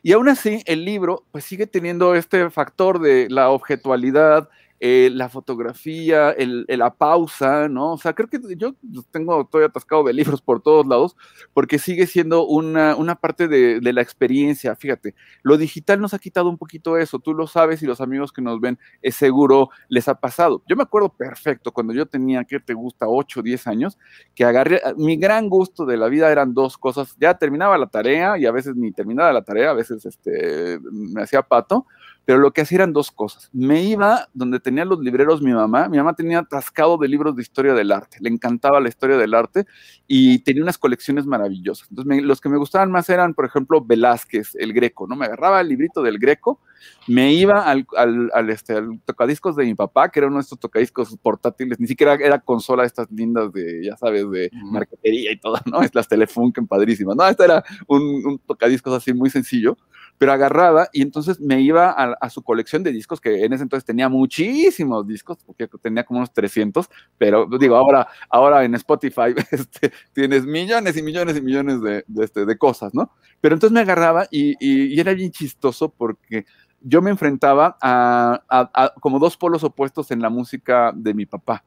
Y aún así, el libro, pues sigue teniendo este factor de la objetualidad, eh, la fotografía, la pausa, ¿no? O sea, creo que yo tengo, estoy atascado de libros por todos lados, porque sigue siendo una, parte de, la experiencia, fíjate, lo digital nos ha quitado un poquito eso, tú lo sabes y los amigos que nos ven es seguro les ha pasado. Yo me acuerdo perfecto cuando yo tenía, que te gusta?, 8, 10 años, que agarré, ah, mi gran gusto de la vida eran dos cosas, ya terminaba la tarea y a veces ni terminaba la tarea, a veces este, me hacía pato, pero lo que hacía eran dos cosas. Me iba donde tenía los libreros mi mamá. Mi mamá tenía trascado de libros de historia del arte. Le encantaba la historia del arte y tenía unas colecciones maravillosas. Entonces, los que me gustaban más eran, por ejemplo, Velázquez, el Greco, ¿no? Me agarraba el librito del Greco me iba al, al, este, al tocadiscos de mi papá, que era uno de estos tocadiscos portátiles, ni siquiera era consola estas lindas de, ya sabes, de marquetería y todo, ¿no? Es las Telefunken padrísimas. No, Este era un, tocadiscos así muy sencillo pero agarraba y entonces me iba a, su colección de discos, que en ese entonces tenía muchísimos discos, porque tenía como unos 300, pero digo, ahora, ahora en Spotify este, tienes millones y millones y millones este, de, cosas, ¿no? Pero entonces me agarraba y, y, era bien chistoso porque yo me enfrentaba a, como dos polos opuestos en la música de mi papá.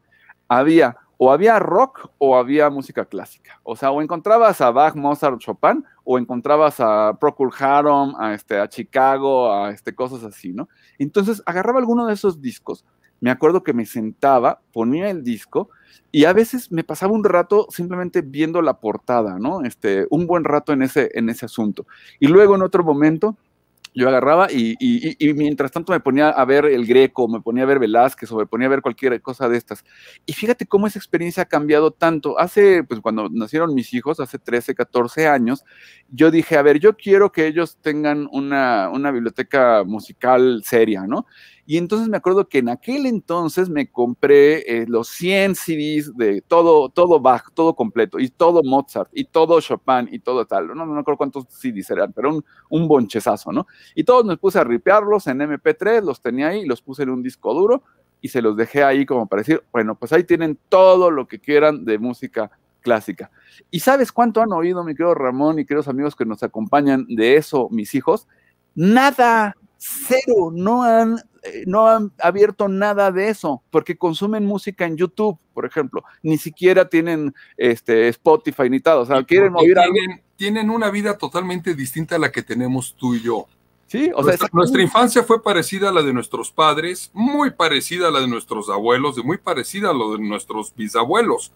Había o había rock o había música clásica. O sea, o encontrabas a Bach, Mozart, Chopin, o encontrabas a Procol Harum, a, este, a Chicago, a este, cosas así, ¿no? Entonces agarraba alguno de esos discos. Me acuerdo que me sentaba, ponía el disco y a veces me pasaba un rato simplemente viendo la portada, ¿no? Este, un buen rato en ese, en ese asunto. Y luego en otro momento yo agarraba y, mientras tanto me ponía a ver el Greco, me ponía a ver Velázquez o me ponía a ver cualquier cosa de estas. Y fíjate cómo esa experiencia ha cambiado tanto. Hace, pues cuando nacieron mis hijos, hace 13, 14 años, yo dije, a ver, yo quiero que ellos tengan una, una biblioteca musical seria, ¿no? Y entonces me acuerdo que en aquel entonces me compré eh, los 100 CDs de todo, todo Bach, todo completo, y todo Mozart, y todo Chopin, y todo tal. No, me acuerdo cuántos CDs eran, pero un, un bonchezazo, ¿no? Y todos me puse a ripearlos en MP3, los tenía ahí, los puse en un disco duro y se los dejé ahí como para decir, bueno, pues ahí tienen todo lo que quieran de música clásica. ¿Y sabes cuánto han oído, mi querido Ramón y queridos amigos que nos acompañan de eso, mis hijos? Nada, Cero, no han, eh, no han abierto nada de eso, porque consumen música en YouTube, por ejemplo. Ni siquiera tienen este, Spotify ni tal. O sea, quieren oír tienen, una vida totalmente distinta a la que tenemos tú y yo. Sí, o sea, nuestra, infancia fue parecida a la de nuestros padres, muy parecida a la de nuestros abuelos y muy parecida a lo de nuestros bisabuelos.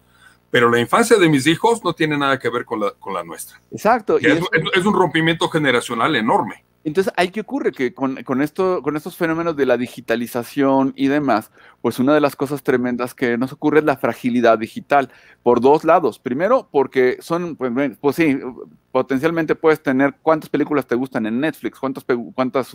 Pero la infancia de mis hijos no tiene nada que ver con la, con la nuestra. Exacto. es, un rompimiento generacional enorme. Entonces, ¿hay qué ocurre? Que con, estos fenómenos de la digitalización y demás, pues una de las cosas tremendas que nos ocurre es la fragilidad digital, por dos lados. Primero, porque son, pues, pues sí, potencialmente puedes tener cuántas películas te gustan en Netflix, cuántos,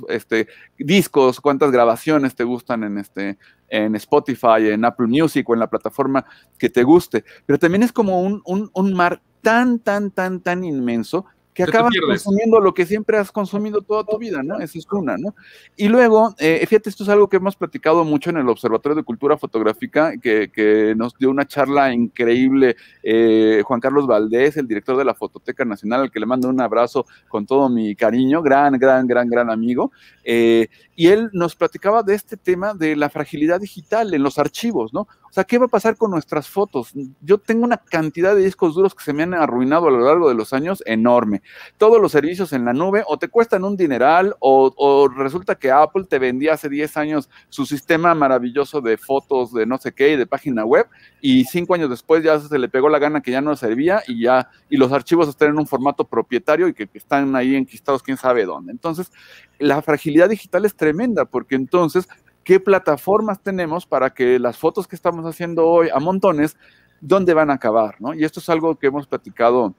este, discos, cuántas grabaciones te gustan en, este, Spotify, en Apple Music o en la plataforma que te guste. Pero también es como un mar tan, tan, tan, tan inmenso que acabas consumiendo lo que siempre has consumido toda tu vida, ¿no? Esa es una, ¿no? Y luego, eh, fíjate, esto es algo que hemos platicado mucho en el Observatorio de Cultura Fotográfica, que, nos dio una charla increíble eh, Juan Carlos Valdés, el director de la Fototeca Nacional, al que le mando un abrazo con todo mi cariño, gran, gran, gran, gran amigo. Eh, y él nos platicaba de este tema de la fragilidad digital en los archivos, ¿no? sea, ¿qué va a pasar con nuestras fotos? Yo tengo una cantidad de discos duros que se me han arruinado a lo largo de los años enorme. Todos los servicios en la nube o te cuestan un dineral o, resulta que Apple te vendía hace 10 años su sistema maravilloso de fotos de no sé qué y de página web y cinco años después ya se le pegó la gana que ya no servía y ya y los archivos están en un formato propietario y que, que están ahí enquistados quién sabe dónde. Entonces, la fragilidad digital es tremenda porque entonces qué plataformas tenemos para que las fotos que estamos haciendo hoy a montones, dónde van a acabar, ¿no? Y esto es algo que hemos platicado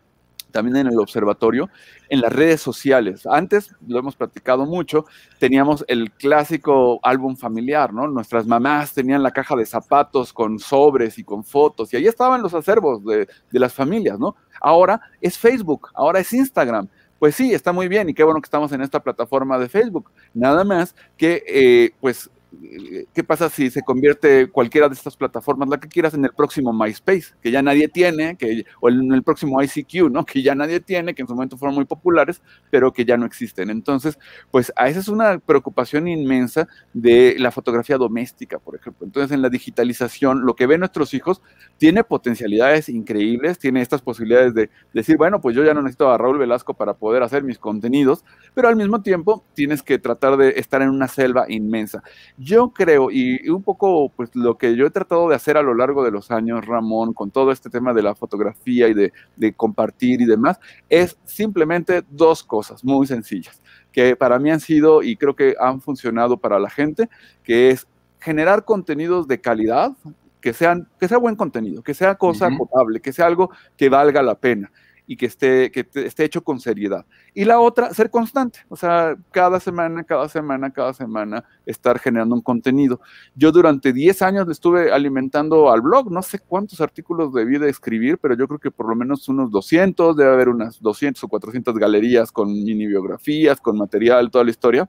también en el observatorio, en las redes sociales. Antes, lo hemos platicado mucho, teníamos el clásico álbum familiar, ¿no? Nuestras mamás tenían la caja de zapatos con sobres y con fotos, y ahí estaban los acervos de, las familias, ¿no? Ahora es Facebook, ahora es Instagram. Pues sí, está muy bien y qué bueno que estamos en esta plataforma de Facebook. Nada más que, eh, pues, ¿qué pasa si se convierte cualquiera de estas plataformas, la que quieras, en el próximo MySpace, que ya nadie tiene, o en el próximo ICQ, ¿no? que ya nadie tiene, que en su momento fueron muy populares, pero que ya no existen? Entonces, pues a esa es una preocupación inmensa de la fotografía doméstica, por ejemplo. Entonces, en la digitalización, lo que ven nuestros hijos, tiene potencialidades increíbles, tiene estas posibilidades de decir, bueno, pues yo ya no necesito a Raúl Velasco para poder hacer mis contenidos, pero al mismo tiempo tienes que tratar de estar en una selva inmensa. Yo creo, y un poco pues lo que yo he tratado de hacer a lo largo de los años, Ramón, con todo este tema de la fotografía y de, de compartir y demás, es simplemente dos cosas muy sencillas que para mí han sido y creo que han funcionado para la gente, que es generar contenidos de calidad que, sean, que sea buen contenido, que sea cosa uh que sea algo que valga la pena y que esté, que esté hecho con seriedad. Y la otra, ser constante, o sea, cada semana, cada semana, cada semana, estar generando un contenido. Yo durante 10 años estuve alimentando al blog, no sé cuántos artículos debí de escribir, pero yo creo que por lo menos unos 200, debe haber unas 200 o 400 galerías con mini biografías, con material, toda la historia.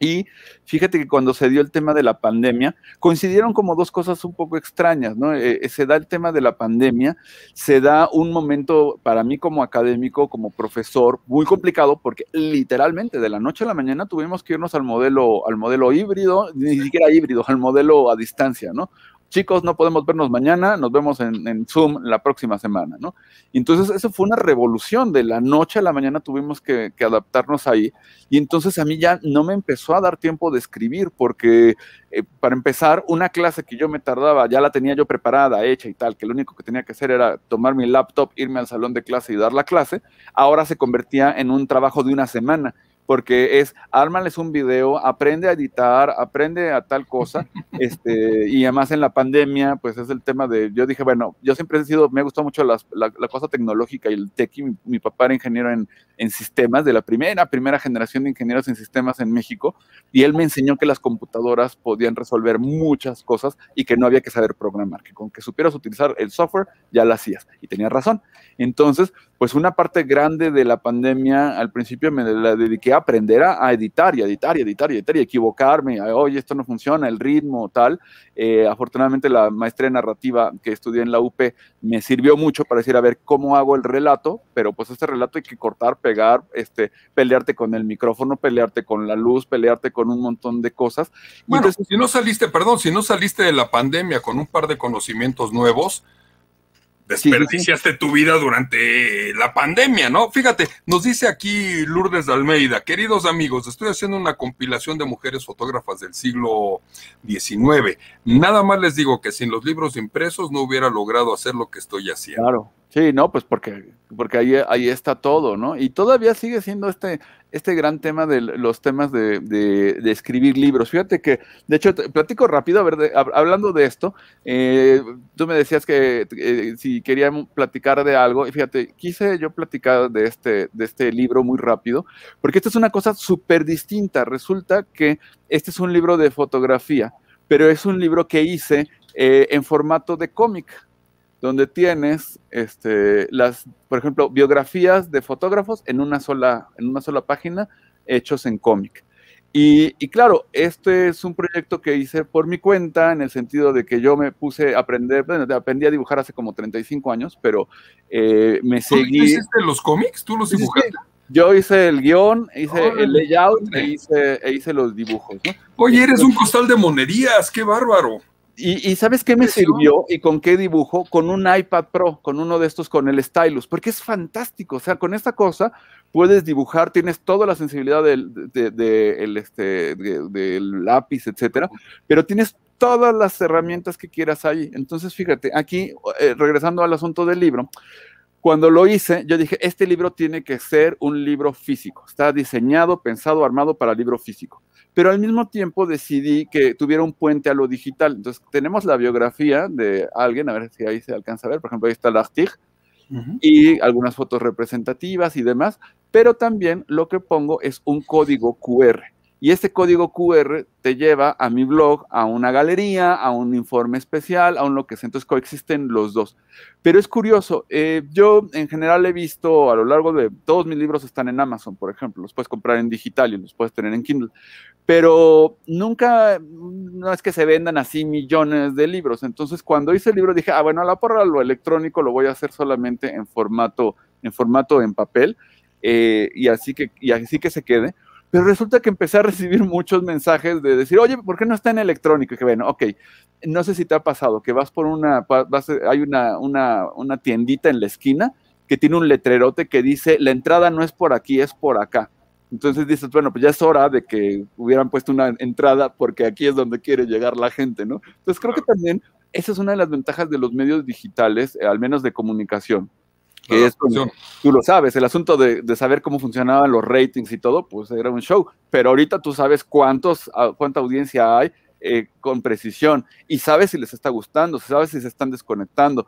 Y fíjate que cuando se dio el tema de la pandemia, coincidieron como dos cosas un poco extrañas, ¿no? Eh, eh, se da el tema de la pandemia, se da un momento para mí como académico, como profesor, muy complicado porque literalmente de la noche a la mañana tuvimos que irnos al modelo, al modelo híbrido, ni siquiera híbrido, al modelo a distancia, ¿no? chicos, no podemos vernos mañana, nos vemos en, Zoom la próxima semana, ¿no? Entonces, eso fue una revolución, de la noche a la mañana tuvimos que, adaptarnos ahí, y entonces a mí ya no me empezó a dar tiempo de escribir, porque eh, para empezar, una clase que yo me tardaba, ya la tenía yo preparada, hecha y tal, que lo único que tenía que hacer era tomar mi laptop, irme al salón de clase y dar la clase, ahora se convertía en un trabajo de una semana porque es, ármales un video, aprende a editar, aprende a tal cosa, este, y además en la pandemia, pues es el tema de, yo dije, bueno, yo siempre he sido, me ha gustado mucho la, cosa tecnológica y el tech, y mi, papá era ingeniero en, en sistemas, de la primera, primera generación de ingenieros en sistemas en México, y él me enseñó que las computadoras podían resolver muchas cosas y que no había que saber programar, que con que supieras utilizar el software ya lo hacías, y tenía razón. Entonces, pues una parte grande de la pandemia al principio me la dediqué a aprender a, editar y editar y editar y editar y equivocarme, a, oye, esto no funciona, el ritmo, tal. Eh, afortunadamente la maestría narrativa que estudié en la UP me sirvió mucho para decir, a ver, ¿cómo hago el relato? Pero pues este relato hay que cortar, pegar, este, pelearte con el micrófono, pelearte con la luz, pelearte con un montón de cosas. Bueno, si no saliste, perdón, si no saliste de la pandemia con un par de conocimientos nuevos, desperdiciaste tu vida durante la pandemia, ¿no? Fíjate, nos dice aquí Lourdes de Almeida, queridos amigos, estoy haciendo una compilación de mujeres fotógrafas del siglo XIX. Nada más les digo que sin los libros impresos no hubiera logrado hacer lo que estoy haciendo. Claro, sí, no, pues porque, porque ahí, ahí está todo, ¿no? Y todavía sigue siendo este, este gran tema de los temas de, escribir libros. Fíjate que, de hecho, platico rápido, a ver, hablando de esto, eh, tú me decías que eh, si quería platicar de algo, y fíjate, quise yo platicar de este, de este libro muy rápido, porque esto es una cosa súper distinta. Resulta que este es un libro de fotografía, pero es un libro que hice eh, en formato de cómic donde tienes, este, las, por ejemplo, biografías de fotógrafos en una sola, en una sola página, hechos en cómic. Y, y, claro, este es un proyecto que hice por mi cuenta, en el sentido de que yo me puse a aprender, aprendí a dibujar hace como 35 años, pero eh, me seguí. ¿Tú hiciste los cómics? ¿Tú los dibujaste? Yo hice el guión, hice el layout e hice, e hice, los dibujos. Oye, eres un costal de monerías, qué bárbaro. Y, ¿sabes qué me sirvió y con qué dibujo? Con un iPad Pro, con uno de estos con el stylus, porque es fantástico. O sea, con esta cosa puedes dibujar, tienes toda la sensibilidad del, de, este, lápiz, etcétera, pero tienes todas las herramientas que quieras ahí. Entonces, fíjate, aquí, eh, regresando al asunto del libro, cuando lo hice, yo dije, este libro tiene que ser un libro físico. Está diseñado, pensado, armado para libro físico pero al mismo tiempo decidí que tuviera un puente a lo digital. Entonces, tenemos la biografía de alguien, a ver si ahí se alcanza a ver, por ejemplo, ahí está la uh y algunas fotos representativas y demás, pero también lo que pongo es un código QR. Y este código QR te lleva a mi blog, a una galería, a un informe especial, a un lo que sea. Entonces coexisten los dos. Pero es curioso, eh, yo en general he visto a lo largo de todos mis libros están en Amazon, por ejemplo. Los puedes comprar en digital y los puedes tener en Kindle. Pero nunca, no es que se vendan así millones de libros. Entonces cuando hice el libro dije, ah, bueno, a la porra lo electrónico lo voy a hacer solamente en formato en, formato en papel. Eh, y, así que, y así que se quede pero resulta que empecé a recibir muchos mensajes de decir, oye, ¿por qué no está en electrónico? Y que bueno, ok, no sé si te ha pasado que vas por una, hay una, una, una tiendita en la esquina que tiene un letrerote que dice, la entrada no es por aquí, es por acá. Entonces dices, bueno, pues ya es hora de que hubieran puesto una entrada porque aquí es donde quiere llegar la gente, ¿no? Entonces creo que también esa es una de las ventajas de los medios digitales, eh, al menos de comunicación, tú lo sabes, el asunto de, saber cómo funcionaban los ratings y todo, pues era un show, pero ahorita tú sabes cuántos, ah, cuánta audiencia hay eh, con precisión y sabe si les está gustando, sabe si se están desconectando.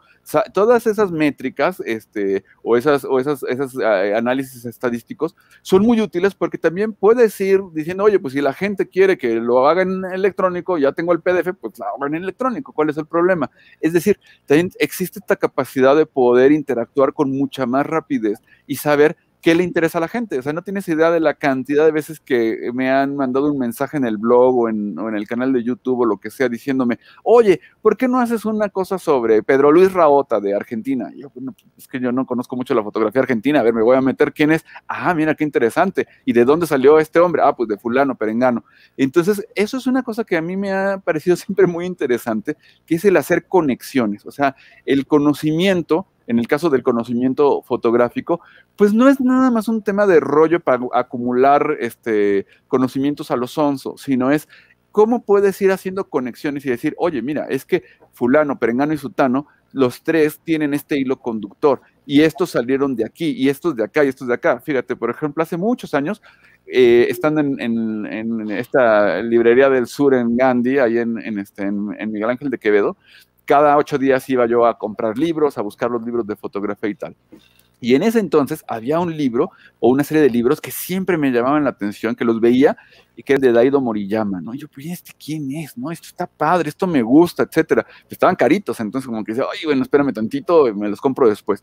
todas esas métricas este, o esas, o esas, esas eh, análisis estadísticos son muy útiles porque también puedes ir diciendo, oye, pues si la gente quiere que lo haga en electrónico, ya tengo el PDF, pues lo hagan en electrónico, ¿cuál es el problema? Es decir, también existe esta capacidad de poder interactuar con mucha más rapidez y saber qué le interesa a la gente. O sea, no tienes idea de la cantidad de veces que me han mandado un mensaje en el blog o en, el canal de YouTube o lo que sea diciéndome, oye, ¿por qué no haces una cosa sobre Pedro Luis Raota de Argentina? yo, pues, es que yo no conozco mucho la fotografía argentina. A ver, me voy a meter quién es. Ah, mira qué interesante. ¿Y de dónde salió este hombre? Ah, pues de fulano, perengano. Entonces, eso es una cosa que a mí me ha parecido siempre muy interesante, que es el hacer conexiones. O sea, el conocimiento en el caso del conocimiento fotográfico, pues no es nada más un tema de rollo para acumular este, conocimientos a los onzos, sino es cómo puedes ir haciendo conexiones y decir, oye, mira, es que fulano, perengano y sutano, los tres tienen este hilo conductor y estos salieron de aquí y estos de acá y estos de acá. Fíjate, por ejemplo, hace muchos años, eh, estando en, esta librería del sur en Gandhi, ahí en, este, Miguel Ángel de Quevedo, cada ocho días iba yo a comprar libros, a buscar los libros de fotografía y tal. Y en ese entonces había un libro o una serie de libros que siempre me llamaban la atención, que los veía y que era de Daido Moriyama, ¿no? yo, pues, ¿este quién es? ¿No? Esto está padre, esto me gusta, etcétera. Estaban caritos, entonces como que decía, ay, bueno, espérame tantito, me los compro después.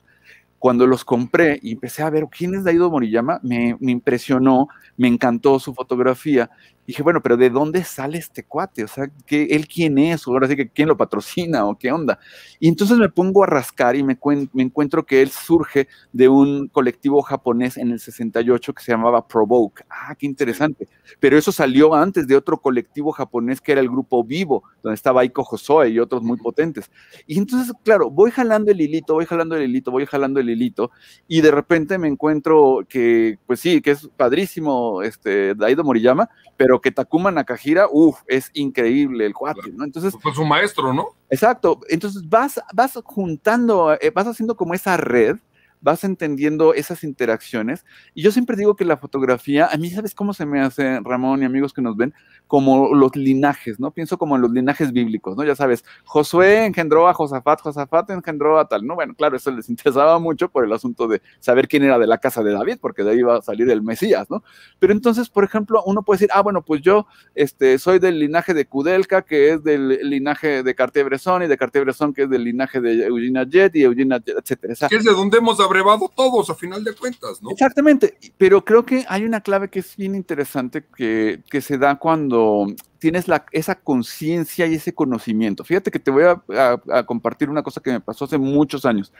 Cuando los compré y empecé a ver quién es Daido Moriyama, me, me impresionó, me encantó su fotografía dije, bueno, pero ¿de dónde sale este cuate? O sea, ¿qué, ¿él quién es? O ahora sí que quién lo patrocina o qué onda. Y entonces me pongo a rascar y me, encuentro que él surge de un colectivo japonés en el 68 que se llamaba Provoke. Ah, qué interesante. Pero eso salió antes de otro colectivo japonés que era el grupo Vivo, donde estaba Aiko Hosoe y otros muy potentes. Y entonces, claro, voy jalando el hilito, voy jalando el hilito, voy jalando el hilito y de repente me encuentro que, pues sí, que es padrísimo este Daido Moriyama, pero que Takuma Nakajira, uff, es increíble el cuate, ¿no? Entonces. Fue pues su maestro, ¿no? Exacto. Entonces vas, vas juntando, eh, vas haciendo como esa red vas entendiendo esas interacciones. Y yo siempre digo que la fotografía, a mí, ¿sabes cómo se me hace, Ramón y amigos que nos ven? Como los linajes, ¿no? Pienso como en los linajes bíblicos, ¿no? Ya sabes, Josué engendró a Josafat, Josafat engendró a tal, ¿no? Bueno, claro, eso les interesaba mucho por el asunto de saber quién era de la casa de David, porque de ahí iba a salir el Mesías, ¿no? Pero entonces, por ejemplo, uno puede decir, ah, bueno, pues yo este, soy del linaje de Kudelka, que es del linaje de Cartier-Bresson, y de Cartier-Bresson, que es del linaje de Eugenia Jet, y Eugenia etcétera. ¿Qué es de dónde hemos abrevado todos a final de cuentas, ¿no? Exactamente, pero creo que hay una clave que es bien interesante que, se da cuando tienes la, esa conciencia y ese conocimiento. Fíjate que te voy a, compartir una cosa que me pasó hace muchos años.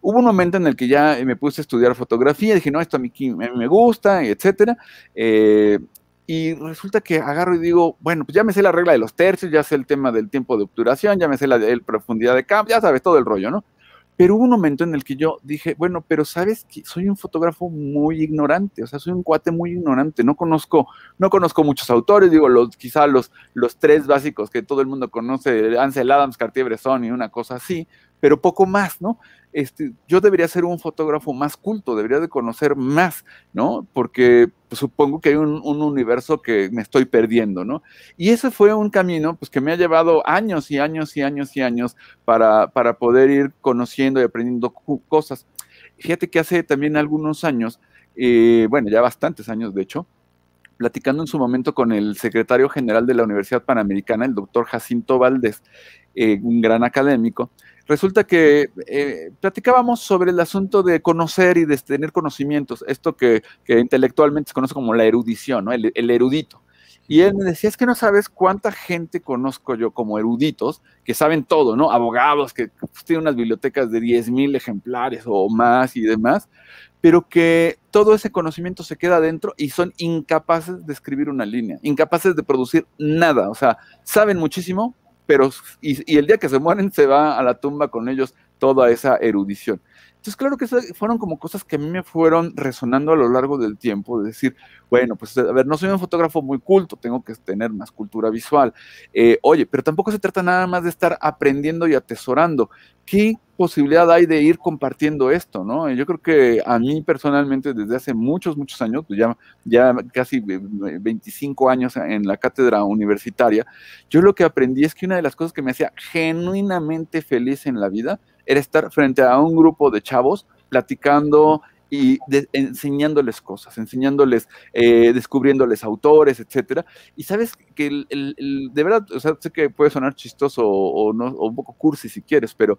Hubo un momento en el que ya me puse a estudiar fotografía, dije, no, esto a mí me gusta, etcétera. Eh, y resulta que agarro y digo, bueno, pues ya me sé la regla de los tercios, ya sé el tema del tiempo de obturación, ya me sé la, la profundidad de campo, ya sabes todo el rollo, ¿no? Pero hubo un momento en el que yo dije, bueno, pero sabes que soy un fotógrafo muy ignorante, o sea, soy un cuate muy ignorante, no conozco, no conozco muchos autores, digo, los, quizá los, los tres básicos que todo el mundo conoce, Ansel Adams, Cartier-Bresson y una cosa así, pero poco más, ¿no? Este, yo debería ser un fotógrafo más culto, debería de conocer más, ¿no? Porque supongo que hay un, universo que me estoy perdiendo, ¿no? Y ese fue un camino, pues, que me ha llevado años y años y años y años para, para poder ir conociendo y aprendiendo cosas. Fíjate que hace también algunos años, eh, bueno, ya bastantes años, de hecho, platicando en su momento con el secretario general de la Universidad Panamericana, el doctor Jacinto Valdés, eh, un gran académico, Resulta que eh, platicábamos sobre el asunto de conocer y de tener conocimientos, esto que, intelectualmente se conoce como la erudición, el, erudito. Y él me decía, es que no sabes cuánta gente conozco yo como eruditos que saben todo, ¿no? Abogados que pues, tienen unas bibliotecas de 10.000 ejemplares o más y demás, pero que todo ese conocimiento se queda adentro y son incapaces de escribir una línea, incapaces de producir nada, o sea, saben muchísimo, pero y, y el día que se mueren se va a la tumba con ellos toda esa erudición. Entonces, claro que fueron como cosas que a mí me fueron resonando a lo largo del tiempo, de decir, bueno, pues a ver, no soy un fotógrafo muy culto, tengo que tener más cultura visual. Eh, oye, pero tampoco se trata nada más de estar aprendiendo y atesorando. ¿Qué posibilidad hay de ir compartiendo esto, no? Eh, yo creo que a mí personalmente desde hace muchos, muchos años, pues, ya, ya casi 25 eh, años en la cátedra universitaria, yo lo que aprendí es que una de las cosas que me hacía genuinamente feliz en la vida era estar frente a un grupo de chavos platicando y enseñándoles cosas, enseñándoles, eh, descubriéndoles autores, etcétera. Y sabes que el, de verdad, o sea, sé que puede sonar chistoso no, o un poco cursi si quieres, pero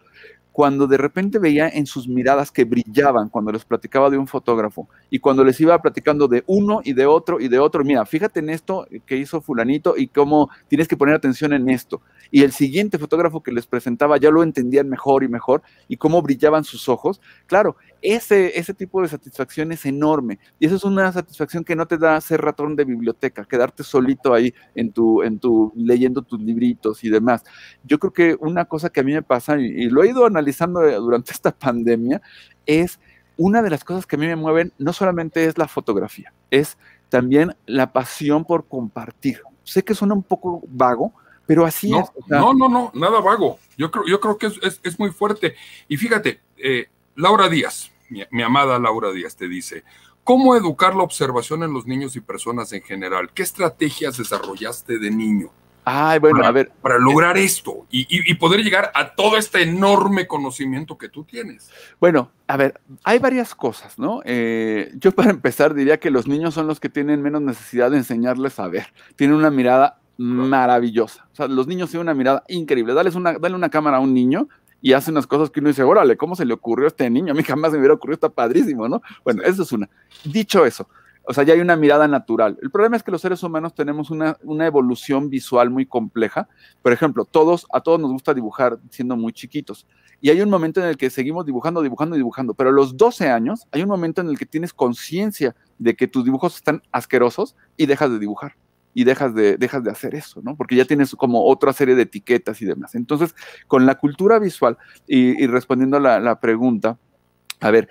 cuando de repente veía en sus miradas que brillaban cuando les platicaba de un fotógrafo y cuando les iba platicando de uno y de otro y de otro, mira, fíjate en esto que hizo fulanito y cómo tienes que poner atención en esto. Y el siguiente fotógrafo que les presentaba ya lo entendían mejor y mejor y cómo brillaban sus ojos. Claro, ese, ese tipo de satisfacción es enorme y eso es una satisfacción que no te da ser ratón de biblioteca, quedarte solito ahí en tu, en tu, leyendo tus libritos y demás. Yo creo que una cosa que a mí me pasa y, lo he ido a analizando eh, durante esta pandemia es una de las cosas que a mí me mueven, no solamente es la fotografía, es también la pasión por compartir. Sé que suena un poco vago, pero así es. no, no, no, nada vago. Yo creo, yo creo que es, muy fuerte. Y fíjate, eh, Laura Díaz, mi amada Laura Díaz, te dice, ¿Cómo educar la observación en los niños y personas en general? ¿Qué estrategias desarrollaste de niño? Ay, bueno, a ver. Para eh, lograr esto y, poder llegar a todo este enorme conocimiento que tú tienes. Bueno, a ver, hay varias cosas, ¿no? Eh, yo para empezar diría que los niños son los que tienen menos necesidad de enseñarles a ver. Tienen una mirada maravillosa. O sea, los niños tienen una mirada increíble. Dale una, dale una cámara a un niño y hace unas cosas que uno dice, órale, ¿cómo se le ocurrió a este niño? A mí jamás me hubiera ocurrido, está padrísimo, ¿no? Bueno, eso es una. Dicho eso, o sea, ya hay una mirada natural. El problema es que los seres humanos tenemos una, evolución visual muy compleja. Por ejemplo, todos, a todos nos gusta dibujar siendo muy chiquitos. Y hay un momento en el que seguimos dibujando, dibujando, dibujando. Pero a los 12 años hay un momento en el que tienes conciencia de que tus dibujos están asquerosos y dejas de dibujar y dejas de, dejas de hacer eso, ¿no? Porque ya tienes como otra serie de etiquetas y demás. Entonces, con la cultura visual y, respondiendo a la, la pregunta, a ver,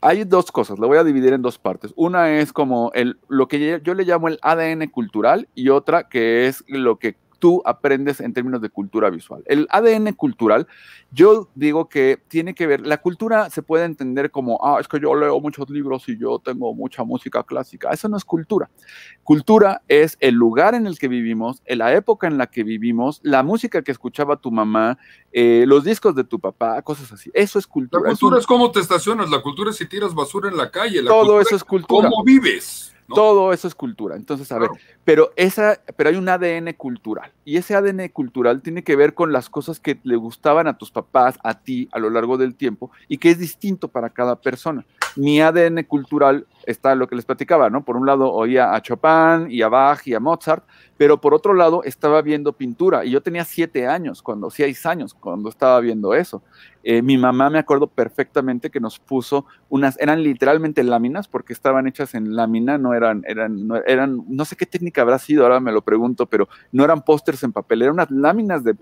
hay dos cosas, lo voy a dividir en dos partes. Una es como el, lo que yo le llamo el ADN cultural y otra que es lo que tú aprendes en términos de cultura visual. El ADN cultural, yo digo que tiene que ver, la cultura se puede entender como, ah, es que yo leo muchos libros y yo tengo mucha música clásica. Eso no es cultura. Cultura es el lugar en el que vivimos, la época en la que vivimos, la música que escuchaba tu mamá, eh, los discos de tu papá, cosas así. Eso es cultura. La cultura es, cómo te estacionas, la cultura es si tiras basura en la calle. La Todo eso es cultura. ¿Cómo vives? Todo eso es cultura. Entonces, a ver, pero, esa, pero hay un ADN cultural. Y ese ADN cultural tiene que ver con las cosas que le gustaban a tus papás, a ti, a lo largo del tiempo, y que es distinto para cada persona. Mi ADN cultural está lo que les platicaba, ¿no? Por un lado oía a Chopin y a Bach y a Mozart, pero por otro lado estaba viendo pintura y yo tenía siete años, cuando seis años, cuando estaba viendo eso. Eh, mi mamá me acuerdo perfectamente que nos puso unas, eran literalmente láminas porque estaban hechas en lámina, no eran, eran, no, eran, no sé qué técnica habrá sido, ahora me lo pregunto, pero no eran pósters en papel, eran unas láminas de,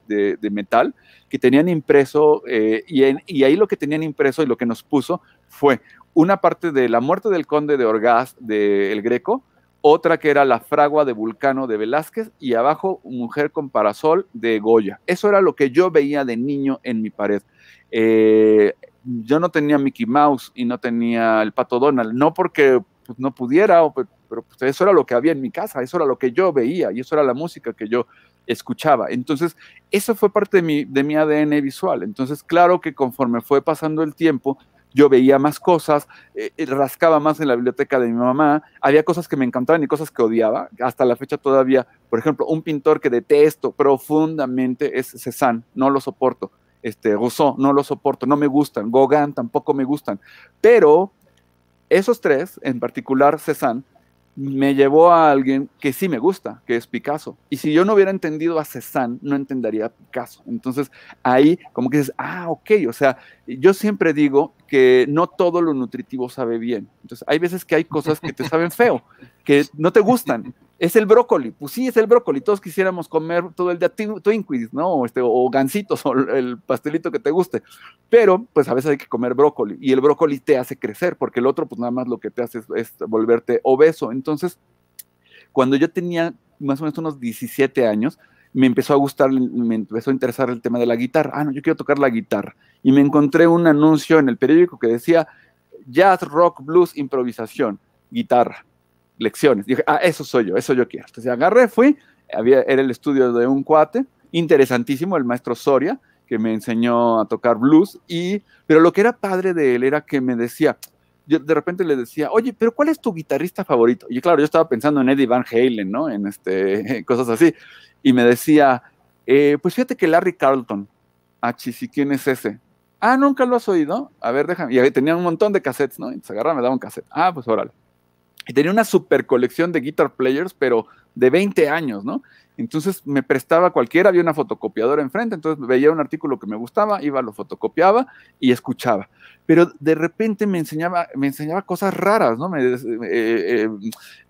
metal que tenían impreso eh, y, y ahí lo que tenían impreso y lo que nos puso fue una parte de la muerte del conde de Orgaz de El Greco, otra que era la fragua de Vulcano de Velázquez y abajo Mujer con parasol de Goya. Eso era lo que yo veía de niño en mi pared. Eh, yo no tenía Mickey Mouse y no tenía el Pato Donald, no porque pues, no pudiera, pero pues, eso era lo que había en mi casa, eso era lo que yo veía y eso era la música que yo escuchaba. Entonces, eso fue parte de mi, de mi ADN visual. Entonces, claro que conforme fue pasando el tiempo, yo veía más cosas, eh, eh, rascaba más en la biblioteca de mi mamá, había cosas que me encantaban y cosas que odiaba, hasta la fecha todavía, por ejemplo, un pintor que detesto profundamente es Cézanne, no lo soporto, este, Rousseau, no lo soporto, no me gustan, Gauguin tampoco me gustan, pero esos tres, en particular Cézanne, me llevó a alguien que sí me gusta, que es Picasso. Y si yo no hubiera entendido a Cézanne, no entendería a Picasso. Entonces ahí como que dices, ah, ok, o sea, yo siempre digo que no todo lo nutritivo sabe bien. Entonces hay veces que hay cosas que te saben feo, que no te gustan, es el brócoli, pues sí, es el brócoli, todos quisiéramos comer todo el día Twinkies, ¿no? O, este, o gansitos, o el pastelito que te guste, pero pues a veces hay que comer brócoli, y el brócoli te hace crecer, porque el otro pues nada más lo que te hace es, es volverte obeso. Entonces, cuando yo tenía más o menos unos 17 años, me empezó a gustar, me empezó a interesar el tema de la guitarra. Ah, no, yo quiero tocar la guitarra. Y me encontré un anuncio en el periódico que decía jazz, rock, blues, improvisación, guitarra lecciones. Dije, ah, eso soy yo, eso yo quiero. Entonces agarré, fui, había, era el estudio de un cuate, interesantísimo, el maestro Soria, que me enseñó a tocar blues, y, pero lo que era padre de él era que me decía, yo de repente le decía, oye, pero ¿cuál es tu guitarrista favorito? Y claro, yo estaba pensando en Eddie Van Halen, ¿no? En este, cosas así. Y me decía, eh, pues fíjate que Larry Carlton. Ah, ¿si ¿quién es ese? Ah, nunca lo has oído. A ver, déjame. Y tenía un montón de cassettes, ¿no? Entonces agarraba, me daba un cassette. Ah, pues órale. Y tenía una super colección de guitar players, pero de 20 años, ¿no? Entonces me prestaba cualquiera, había una fotocopiadora enfrente, entonces veía un artículo que me gustaba, iba, lo fotocopiaba y escuchaba. Pero de repente me enseñaba, me enseñaba cosas raras, ¿no? Me, eh, eh,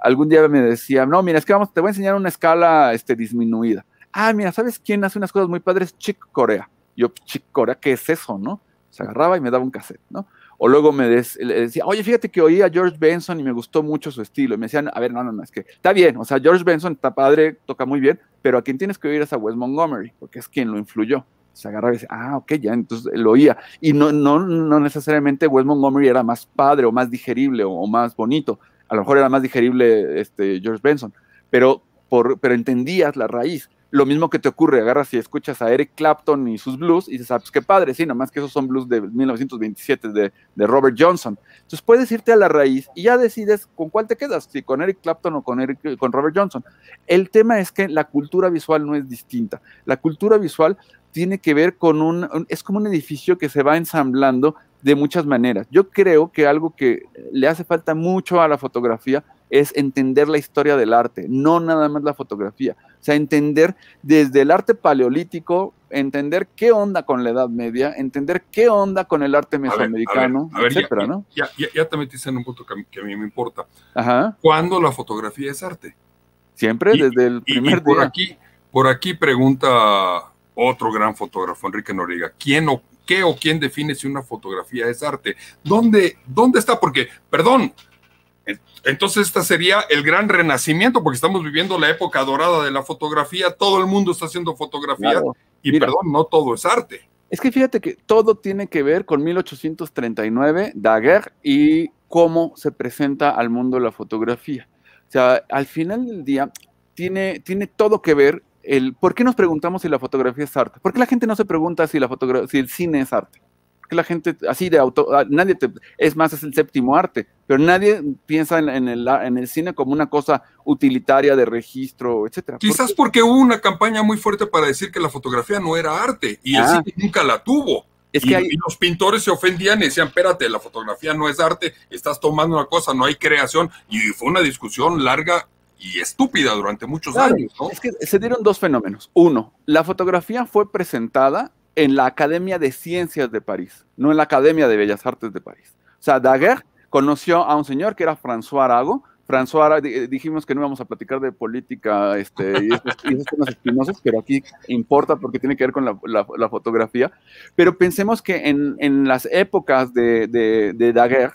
algún día me decía, no, mira, es que vamos, te voy a enseñar una escala este, disminuida. Ah, mira, ¿sabes quién hace unas cosas muy padres? Chick Corea. Yo, Chick Corea, ¿qué es eso, no? Se agarraba y me daba un cassette, ¿no? O luego me decía, oye, fíjate que oía a George Benson y me gustó mucho su estilo. Y me decían, a ver, no, no, no, es que está bien, o sea, George Benson está padre, toca muy bien, pero a quien tienes que oír es a Wes Montgomery, porque es quien lo influyó. Se agarraba y dice, ah, ok, ya, entonces lo oía. Y no, no, no necesariamente Wes Montgomery era más padre o más digerible o, más bonito. A lo mejor era más digerible este, George Benson, pero, por, pero entendías la raíz lo mismo que te ocurre, agarras y escuchas a Eric Clapton y sus blues y dices, ah, pues qué padre, sí, nomás que esos son blues de 1927 de, Robert Johnson. Entonces puedes irte a la raíz y ya decides con cuál te quedas, si con Eric Clapton o con, con Robert Johnson. El tema es que la cultura visual no es distinta. La cultura visual tiene que ver con un, es como un edificio que se va ensamblando de muchas maneras. Yo creo que algo que le hace falta mucho a la fotografía es entender la historia del arte, no nada más la fotografía sea, entender desde el arte paleolítico, entender qué onda con la Edad Media, entender qué onda con el arte mesoamericano, etcétera, ya, ¿no? Ya, te metiste en un punto que a mí, me importa. Ajá. ¿Cuándo la fotografía es arte? Siempre, desde el primer por Aquí, por aquí pregunta otro gran fotógrafo, Enrique Noriega, ¿quién o qué o quién define si una fotografía es arte? ¿Dónde, dónde está? Porque, perdón, entonces, esta sería el gran renacimiento, porque estamos viviendo la época dorada de la fotografía, todo el mundo está haciendo fotografía, y perdón, no todo es arte. Es que fíjate que todo tiene que ver con 1839, Daguerre, y cómo se presenta al mundo la fotografía. O sea, al final del día, tiene, tiene todo que ver el por qué nos preguntamos si la fotografía es arte. ¿Por qué la gente no se pregunta si, la si el cine es arte? que la gente así de auto, ah, nadie te, es más, es el séptimo arte, pero nadie piensa en, el, en el, cine como una cosa utilitaria de registro, etcétera. Quizás porque hubo una campaña muy fuerte para decir que la fotografía no era arte y el ah. cine nunca la tuvo. Es y, que los pintores se ofendían y decían, espérate, la fotografía no es arte, estás tomando una cosa, no hay creación. Y fue una discusión larga y estúpida durante muchos años. Es que se dieron dos fenómenos. Uno, la fotografía fue presentada en la Academia de Ciencias de París, no en la Academia de Bellas Artes de París. O sea, Daguerre conoció a un señor que era François Arago. François Arago, dijimos que no íbamos a platicar de política este, y, esos, temas espinosos, pero aquí importa porque tiene que ver con la, fotografía. Pero pensemos que en, las épocas de, Daguerre,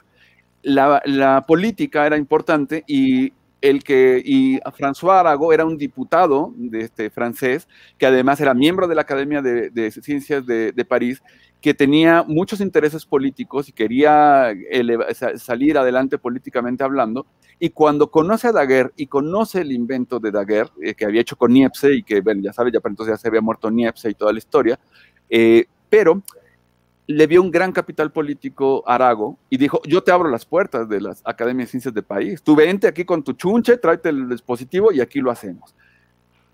la política era importante y el que, y François Arago era un diputado de este, francés, que además era miembro de la Academia de, Ciencias de, París, que tenía muchos intereses políticos y quería salir adelante políticamente hablando. Y cuando conoce a Daguerre y conoce el invento de Daguerre, eh, que había hecho con Niepce y que, bueno, ya sabe, ya para entonces ya se había muerto Niepce y toda la historia, eh, pero le vio un gran capital político a Arago y dijo, yo te abro las puertas de las Academias de Ciencias de París, tú vente aquí con tu chunche, tráete el dispositivo y aquí lo hacemos.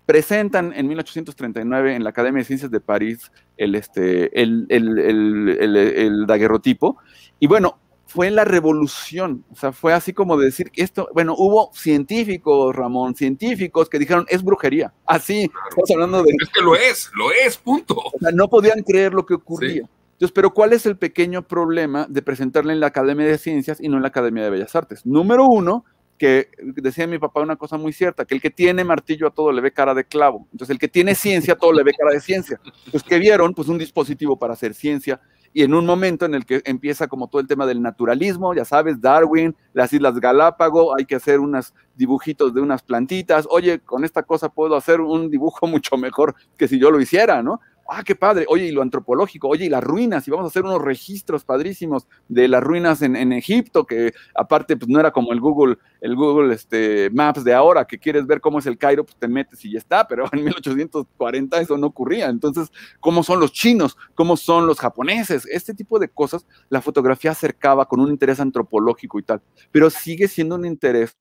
Presentan en 1839 en la Academia de Ciencias de París el, este, el, daguerrotipo y bueno, fue en la revolución, o sea, fue así como decir, esto, bueno, hubo científicos, Ramón, científicos que dijeron, es brujería, así, estamos hablando de... Es que lo es, lo es, punto. O sea, no podían creer lo que ocurría. Entonces, pero ¿cuál es el pequeño problema de presentarle en la Academia de Ciencias y no en la Academia de Bellas Artes? Número uno, que decía mi papá una cosa muy cierta, que el que tiene martillo a todo le ve cara de clavo. Entonces, el que tiene ciencia a todo le ve cara de ciencia. Pues que vieron, pues un dispositivo para hacer ciencia y en un momento en el que empieza como todo el tema del naturalismo, ya sabes, Darwin, las Islas Galápago, hay que hacer unos dibujitos de unas plantitas, oye, con esta cosa puedo hacer un dibujo mucho mejor que si yo lo hiciera, ¿no? ah, qué padre, oye, y lo antropológico, oye, y las ruinas, y vamos a hacer unos registros padrísimos de las ruinas en, Egipto, que aparte pues, no era como el Google, el Google este, Maps de ahora, que quieres ver cómo es el Cairo, pues te metes y ya está, pero en 1840 eso no ocurría, entonces, ¿cómo son los chinos? ¿Cómo son los japoneses? Este tipo de cosas la fotografía acercaba con un interés antropológico y tal, pero sigue siendo un interés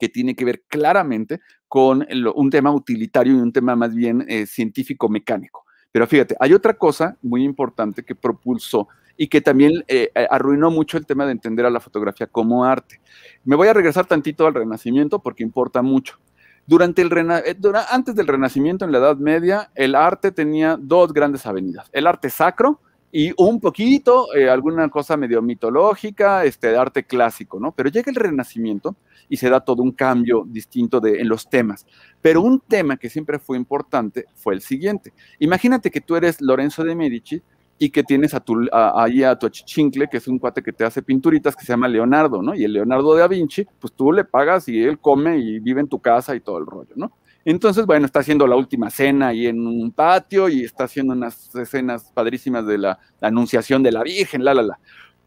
que tiene que ver claramente con un tema utilitario y un tema más bien eh, científico-mecánico. Pero fíjate, hay otra cosa muy importante que propulsó y que también eh, eh, arruinó mucho el tema de entender a la fotografía como arte. Me voy a regresar tantito al Renacimiento porque importa mucho. Durante el eh, antes del Renacimiento, en la Edad Media, el arte tenía dos grandes avenidas. El arte sacro, y un poquito, eh, alguna cosa medio mitológica, este, de arte clásico, ¿no? Pero llega el Renacimiento y se da todo un cambio distinto de, en los temas. Pero un tema que siempre fue importante fue el siguiente. Imagínate que tú eres Lorenzo de Medici y que tienes a tu, ahí a tu achichincle, que es un cuate que te hace pinturitas, que se llama Leonardo, ¿no? Y el Leonardo da Vinci, pues tú le pagas y él come y vive en tu casa y todo el rollo, ¿no? Entonces, bueno, está haciendo la última cena ahí en un patio y está haciendo unas escenas padrísimas de la, anunciación de la Virgen, la, la, la.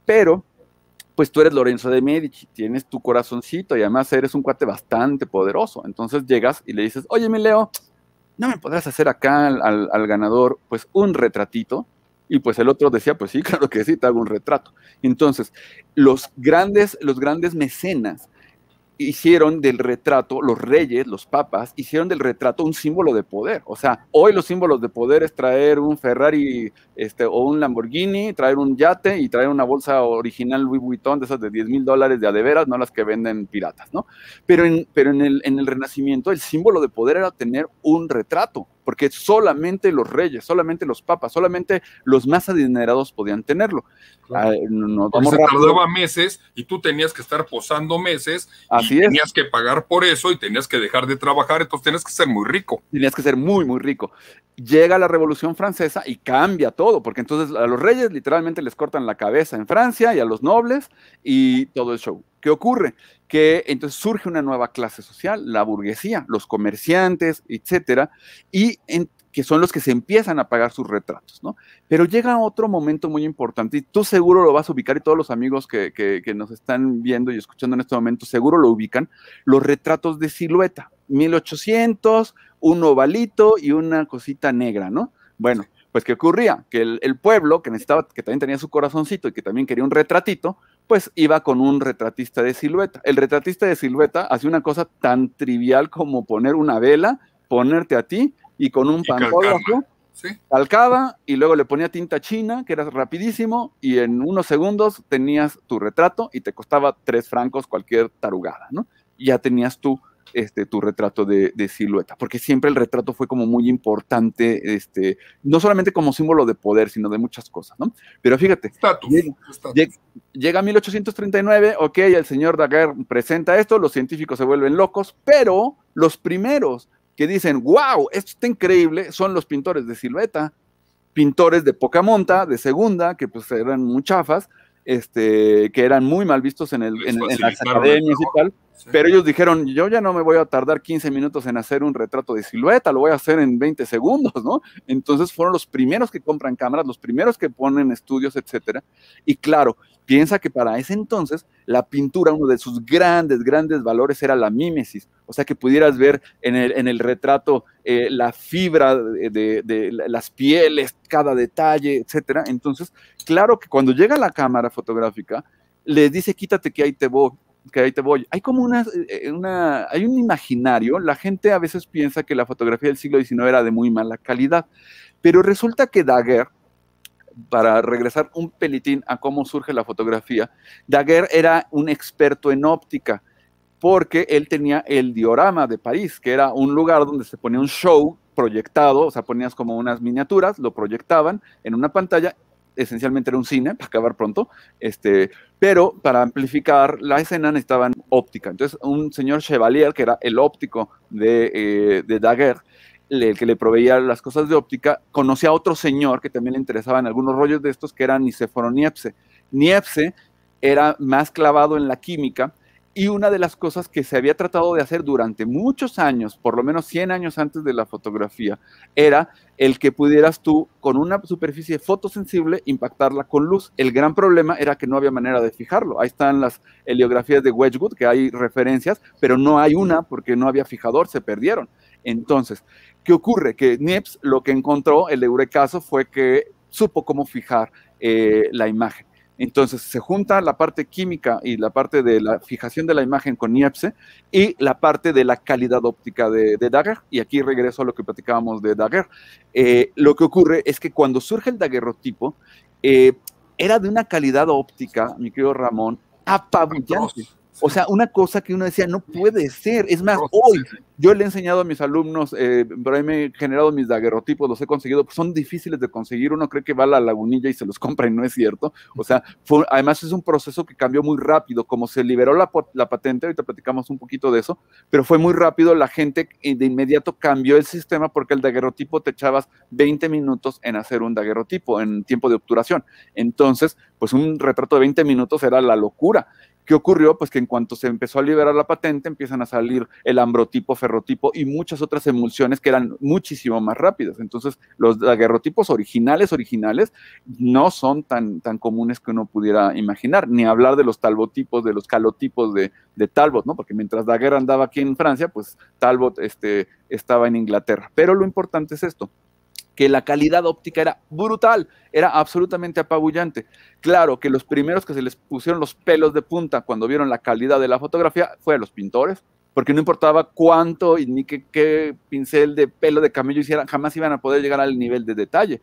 Pero, pues tú eres Lorenzo de Medici, tienes tu corazoncito y además eres un cuate bastante poderoso. Entonces llegas y le dices, oye, mi Leo, ¿no me podrás hacer acá al, al ganador pues un retratito? Y pues el otro decía, pues sí, claro que sí, te hago un retrato. Entonces, los grandes, los grandes mecenas hicieron del retrato, los reyes, los papas, hicieron del retrato un símbolo de poder. O sea, hoy los símbolos de poder es traer un Ferrari este, o un Lamborghini, traer un yate y traer una bolsa original Louis Vuitton de esas de 10 mil dólares de adeveras, no las que venden piratas, ¿no? Pero, en, pero en, el, en el Renacimiento el símbolo de poder era tener un retrato, porque solamente los reyes, solamente los papas, solamente los más adinerados podían tenerlo. Ah, se tardaba meses y tú tenías que estar posando meses, y tenías que pagar por eso y tenías que dejar de trabajar, entonces tenías que ser muy rico. Tenías que ser muy, muy rico. Llega la Revolución Francesa y cambia todo porque entonces a los reyes literalmente les cortan la cabeza en Francia y a los nobles y todo el show. ¿Qué ocurre? Que entonces surge una nueva clase social, la burguesía, los comerciantes, etcétera, y que son los que se empiezan a pagar sus retratos, ¿no? Pero llega otro momento muy importante, y tú seguro lo vas a ubicar, y todos los amigos que, nos están viendo y escuchando en este momento seguro lo ubican, los retratos de silueta, 1800, un ovalito y una cosita negra, ¿no? Bueno, pues ¿qué ocurría? Que el, pueblo, que necesitaba, que también tenía su corazoncito y que también quería un retratito, pues iba con un retratista de silueta. El retratista de silueta hacía una cosa tan trivial como poner una vela, ponerte a ti y con un pancógrafo, ¿Sí? calcaba y luego le ponía tinta china, que era rapidísimo, y en unos segundos tenías tu retrato y te costaba tres francos cualquier tarugada, ¿no? ya tenías tú este, tu retrato de, silueta, porque siempre el retrato fue como muy importante, este, no solamente como símbolo de poder, sino de muchas cosas, ¿no? Pero fíjate, Llega, 1839, ok, el señor Daguerre presenta esto, los científicos se vuelven locos, pero los primeros que dicen, wow, esto está increíble, son los pintores de silueta, pintores de poca monta, de segunda, que pues eran muchafas, este, que eran muy mal vistos en, el, en, pero ellos dijeron, yo ya no me voy a tardar 15 minutos en hacer un retrato de silueta, lo voy a hacer en 20 segundos, ¿no? Entonces fueron los primeros que compran cámaras, los primeros que ponen estudios, etcétera, y claro, piensa que para ese entonces la pintura, uno de sus grandes, grandes valores era la mímesis, o sea que pudieras ver en el retrato eh, la fibra de, las pieles, cada detalle, etcétera. Entonces, claro que cuando llega la cámara fotográfica, le dice quítate que ahí te voy, que ahí te voy. Hay como eh, eh, una, hay un imaginario, la gente a veces piensa que la fotografía del siglo XIX era de muy mala calidad, pero resulta que Daguerre, para regresar un pelitín a cómo surge la fotografía, Daguerre era un experto en óptica porque él tenía el diorama de París, que era un lugar donde se ponía un show proyectado, o sea, ponías como unas miniaturas, lo proyectaban en una pantalla, esencialmente era un cine, para acabar pronto, este, pero para amplificar la escena necesitaban óptica. Entonces, un señor Chevalier, que era el óptico de, eh, Daguerre, el que le proveía las cosas de óptica, conocía a otro señor que también le interesaban algunos rollos de estos, que era Niceforo Niepce. Niepce era más clavado en la química y una de las cosas que se había tratado de hacer durante muchos años, por lo menos 100 años antes de la fotografía, era el que pudieras tú, con una superficie fotosensible, impactarla con luz. El gran problema era que no había manera de fijarlo. Ahí están las heliografías de Wedgwood, que hay referencias, pero no hay una porque no había fijador, se perdieron. Entonces, ¿qué ocurre? Que Niepce lo que encontró, el Urecaso, fue que supo cómo fijar eh, la imagen. Entonces se junta la parte química y la parte de la fijación de la imagen con Niepce y la parte de la calidad óptica de, Dagger. Y aquí regreso a lo que platicábamos de Dagger. Eh, lo que ocurre es que cuando surge el daguerrotipo, eh, era de una calidad óptica, mi querido Ramón, apabullante. O sea, una cosa que uno decía, no puede ser. Es más, hoy yo le he enseñado a mis alumnos, eh, pero ahí me he generado mis daguerrotipos, los he conseguido, son difíciles de conseguir. Uno cree que va a la lagunilla y se los compra y no es cierto. O sea, además es un proceso que cambió muy rápido. Como se liberó la, la patente, ahorita platicamos un poquito de eso, pero fue muy rápido. La gente eh, de inmediato cambió el sistema porque el daguerrotipo te echabas 20 minutos en hacer un daguerrotipo en tiempo de obturación. Entonces, pues un retrato de 20 minutos era la locura. ¿Qué ocurrió? Pues que en cuanto se empezó a liberar la patente, empiezan a salir el ambrotipo, ferrotipo y muchas otras emulsiones que eran muchísimo más rápidas. Entonces, los daguerrotipos originales, originales, no son tan, tan comunes que uno pudiera imaginar, ni hablar de los talbotipos, de los calotipos de, Talbot, ¿no? Porque mientras Daguerre andaba aquí en Francia, pues Talbot este, estaba en Inglaterra. Pero lo importante es esto, que la calidad óptica era brutal, era absolutamente apabullante. Claro que los primeros que se les pusieron los pelos de punta cuando vieron la calidad de la fotografía fue a los pintores, porque no importaba cuánto y ni qué, pincel de pelo de camello hicieran, jamás iban a poder llegar al nivel de detalle.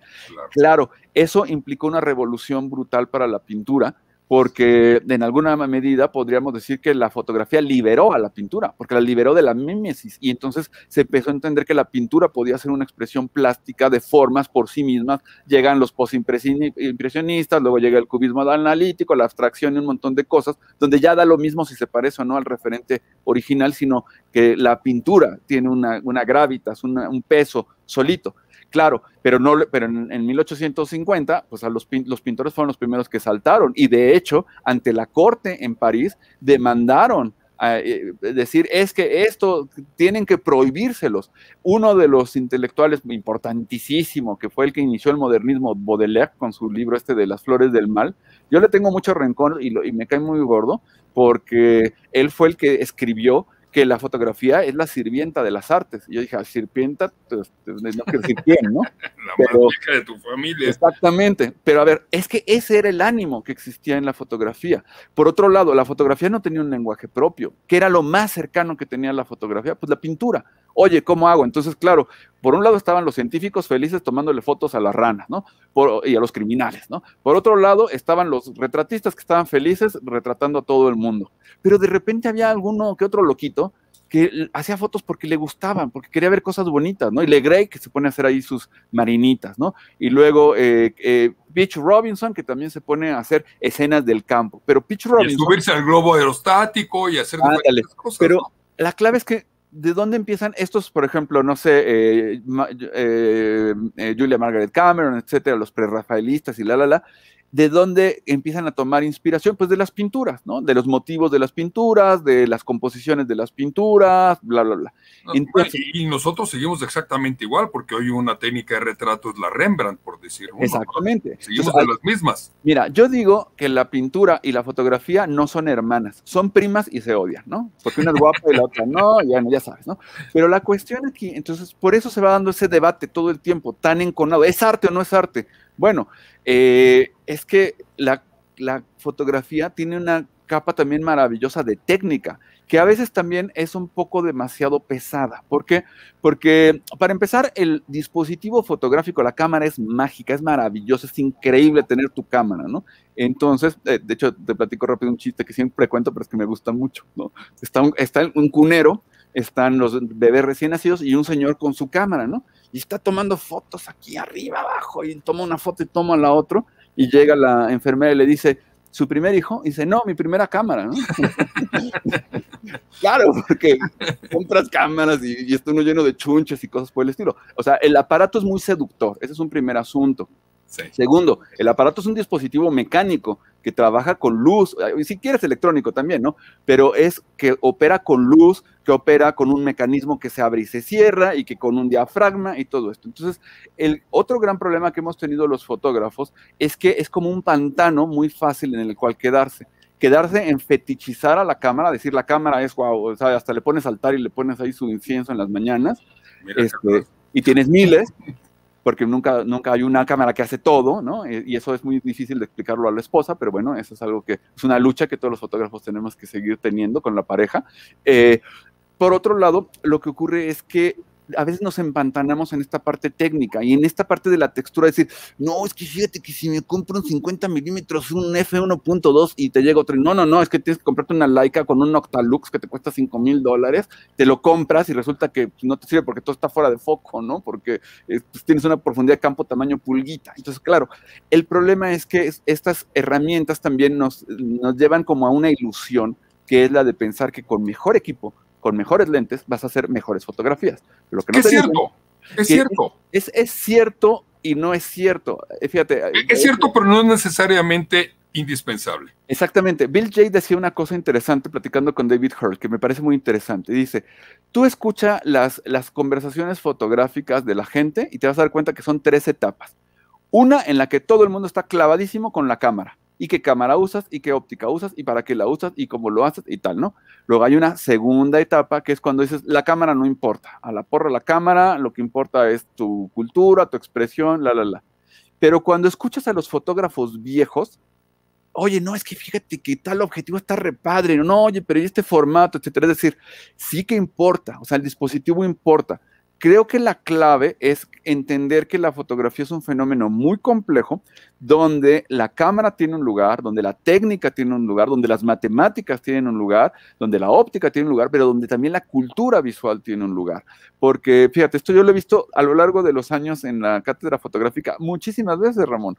claro. eso implicó una revolución brutal para la pintura porque en alguna medida podríamos decir que la fotografía liberó a la pintura, porque la liberó de la mímesis, y entonces se empezó a entender que la pintura podía ser una expresión plástica de formas por sí mismas, llegan los postimpresionistas, luego llega el cubismo analítico, la abstracción y un montón de cosas, donde ya da lo mismo si se parece o no al referente original, sino que la pintura tiene una, una gravitas, un peso solito, Claro, pero, no, pero en, 1850, pues a los, los, pintores fueron los primeros que saltaron y de hecho, ante la corte en París, demandaron eh, eh, decir, es que esto tienen que prohibírselos. Uno de los intelectuales importantísimo, que fue el que inició el modernismo, Baudelaire, con su libro este de las flores del mal, yo le tengo mucho rencor y, y me cae muy gordo porque él fue el que escribió que la fotografía es la sirvienta de las artes. yo dije, ah, sirvienta, pues, pues, no que ¿no? la de tu familia. Exactamente. Pero a ver, es que ese era el ánimo que existía en la fotografía. Por otro lado, la fotografía no tenía un lenguaje propio. ¿Qué era lo más cercano que tenía la fotografía? Pues la pintura oye, ¿cómo hago? Entonces, claro, por un lado estaban los científicos felices tomándole fotos a las ranas, ¿no? Por, y a los criminales, ¿no? Por otro lado estaban los retratistas que estaban felices retratando a todo el mundo. Pero de repente había alguno que otro loquito que hacía fotos porque le gustaban, porque quería ver cosas bonitas, ¿no? Y Le Gray, que se pone a hacer ahí sus marinitas, ¿no? Y luego eh, eh, Peach Robinson, que también se pone a hacer escenas del campo. Pero Peach Robinson... subirse al globo aerostático y hacer Pero la clave es que ¿de dónde empiezan estos, por ejemplo, no sé, eh, eh, eh, Julia Margaret Cameron, etcétera, los prerrafaelistas y la, la, la? ¿De dónde empiezan a tomar inspiración? Pues de las pinturas, ¿no? De los motivos de las pinturas, de las composiciones de las pinturas, bla, bla, bla. y, nosotros seguimos exactamente igual, porque hoy una técnica de retrato es la Rembrandt, por decirlo. Exactamente. Seguimos de las mismas. Mira, yo digo que la pintura y la fotografía no son hermanas, son primas y se odian, ¿no? Porque una es guapa y la otra no, ya, ya sabes, ¿no? Pero la cuestión aquí, entonces, por eso se va dando ese debate todo el tiempo, tan enconado, ¿es arte o no es arte? Bueno, eh, es que la, fotografía tiene una capa también maravillosa de técnica, que a veces también es un poco demasiado pesada. ¿Por qué? Porque para empezar, el dispositivo fotográfico, la cámara es mágica, es maravillosa, es increíble tener tu cámara, ¿no? Entonces, eh, de hecho, te platico rápido un chiste que siempre cuento, pero es que me gusta mucho, ¿no? Está un, está un cunero, están los bebés recién nacidos y un señor con su cámara, ¿no? Y está tomando fotos aquí arriba, abajo, y toma una foto y toma la otra y llega la enfermera y le dice, ¿su primer hijo? Y dice, no, mi primera cámara, ¿no? claro, porque compras cámaras y, y, esto uno lleno de chunches y cosas por el estilo. O sea, el aparato es muy seductor, ese es un primer asunto. Segundo, el aparato es un dispositivo mecánico que trabaja con luz, si quieres electrónico también, ¿no? Pero es que opera con luz, que opera con un mecanismo que se abre y se cierra y que con un diafragma y todo esto. Entonces, el otro gran problema que hemos tenido los fotógrafos es que es como un pantano muy fácil en el cual quedarse quedarse en fetichizar a la cámara, decir la cámara es guau, hasta le pones altar y le pones ahí su incienso en las mañanas, este, y tienes miles, porque nunca, nunca hay una cámara que hace todo, ¿no? Y eso es muy difícil de explicarlo a la esposa, pero bueno, eso es algo que es una lucha que todos los fotógrafos tenemos que seguir teniendo con la pareja. Eh, por otro lado, lo que ocurre es que a veces nos empantanamos en esta parte técnica y en esta parte de la textura, decir, no, es que fíjate que si me compro un 50 milímetros, un F1.2 y te llega otro, no, no, no, es que tienes que comprarte una Leica con un Octalux que te cuesta 5 mil dólares, te lo compras y resulta que pues, no te sirve porque todo está fuera de foco, ¿no? Porque eh, pues, tienes una profundidad de campo tamaño pulguita. Entonces, claro, el problema es que estas herramientas también nos, nos llevan como a una ilusión que es la de pensar que con mejor equipo con mejores lentes vas a hacer mejores fotografías. Lo que es cierto, es cierto. Es, cierto y no es cierto. Eh, fíjate. Eh, es, eh, cierto, pero no es necesariamente indispensable. Exactamente. Bill Jay decía una cosa interesante platicando con David Hurl, que me parece muy interesante. Dice, tú escucha las, las conversaciones fotográficas de la gente y te vas a dar cuenta que son tres etapas. Una en la que todo el mundo está clavadísimo con la cámara y qué cámara usas y qué óptica usas y para qué la usas y cómo lo haces y tal, ¿no? Luego hay una segunda etapa que es cuando dices, la cámara no importa, a la porra la cámara, lo que importa es tu cultura, tu expresión, la, la, la. Pero cuando escuchas a los fotógrafos viejos, oye, no, es que fíjate que tal objetivo está repadre, no, oye, pero ¿y este formato, etcétera? Es decir, sí que importa, o sea, el dispositivo importa, Creo que la clave es entender que la fotografía es un fenómeno muy complejo, donde la cámara tiene un lugar, donde la técnica tiene un lugar, donde las matemáticas tienen un lugar, donde la óptica tiene un lugar, pero donde también la cultura visual tiene un lugar. Porque, fíjate, esto yo lo he visto a lo largo de los años en la cátedra fotográfica muchísimas veces, Ramón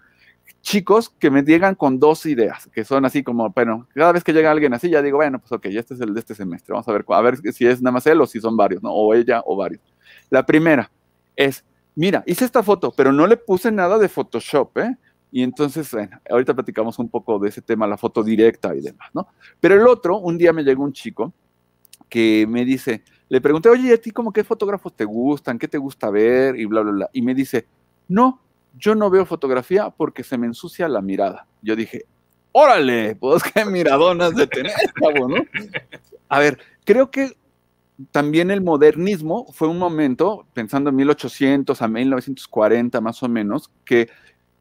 chicos que me llegan con dos ideas, que son así como, bueno, cada vez que llega alguien así, ya digo, bueno, pues ok, este es el de este semestre, vamos a ver, a ver si es nada más él o si son varios, ¿no? O ella o varios. La primera es, mira, hice esta foto, pero no le puse nada de Photoshop, ¿eh? Y entonces, ahorita platicamos un poco de ese tema, la foto directa y demás, ¿no? Pero el otro, un día me llegó un chico que me dice, le pregunté, oye, ¿y a ti como qué fotógrafos te gustan? ¿Qué te gusta ver? Y bla, bla, bla. Y me dice, no, yo no veo fotografía porque se me ensucia la mirada. Yo dije, órale, pues qué miradonas de tener, ¿no? A ver, creo que también el modernismo fue un momento, pensando en 1800 a 1940 más o menos, que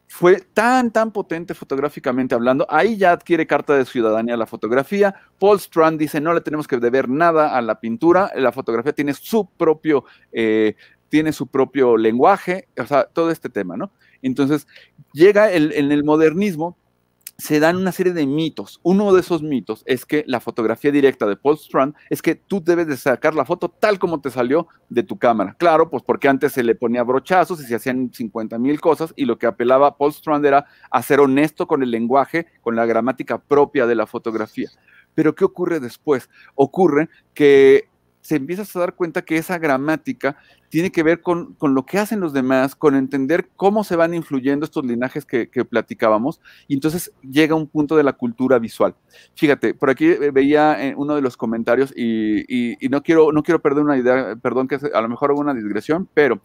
fue tan, tan potente fotográficamente hablando. Ahí ya adquiere carta de ciudadanía la fotografía. Paul Strand dice, no le tenemos que deber nada a la pintura, la fotografía tiene su propio, eh, tiene su propio lenguaje, o sea, todo este tema, ¿no? Entonces, llega en el modernismo se dan una serie de mitos. Uno de esos mitos es que la fotografía directa de Paul Strand es que tú debes de sacar la foto tal como te salió de tu cámara. Claro, pues porque antes se le ponía brochazos y se hacían 50 mil cosas y lo que apelaba Paul Strand era a ser honesto con el lenguaje, con la gramática propia de la fotografía. Pero ¿qué ocurre después? Ocurre que se empiezas a dar cuenta que esa gramática tiene que ver con, lo que hacen los demás, con entender cómo se van influyendo estos linajes que, platicábamos, y entonces llega un punto de la cultura visual. Fíjate, por aquí eh, veía eh, uno de los comentarios y, no, quiero, no quiero perder una idea, perdón que a lo mejor hago una digresión, pero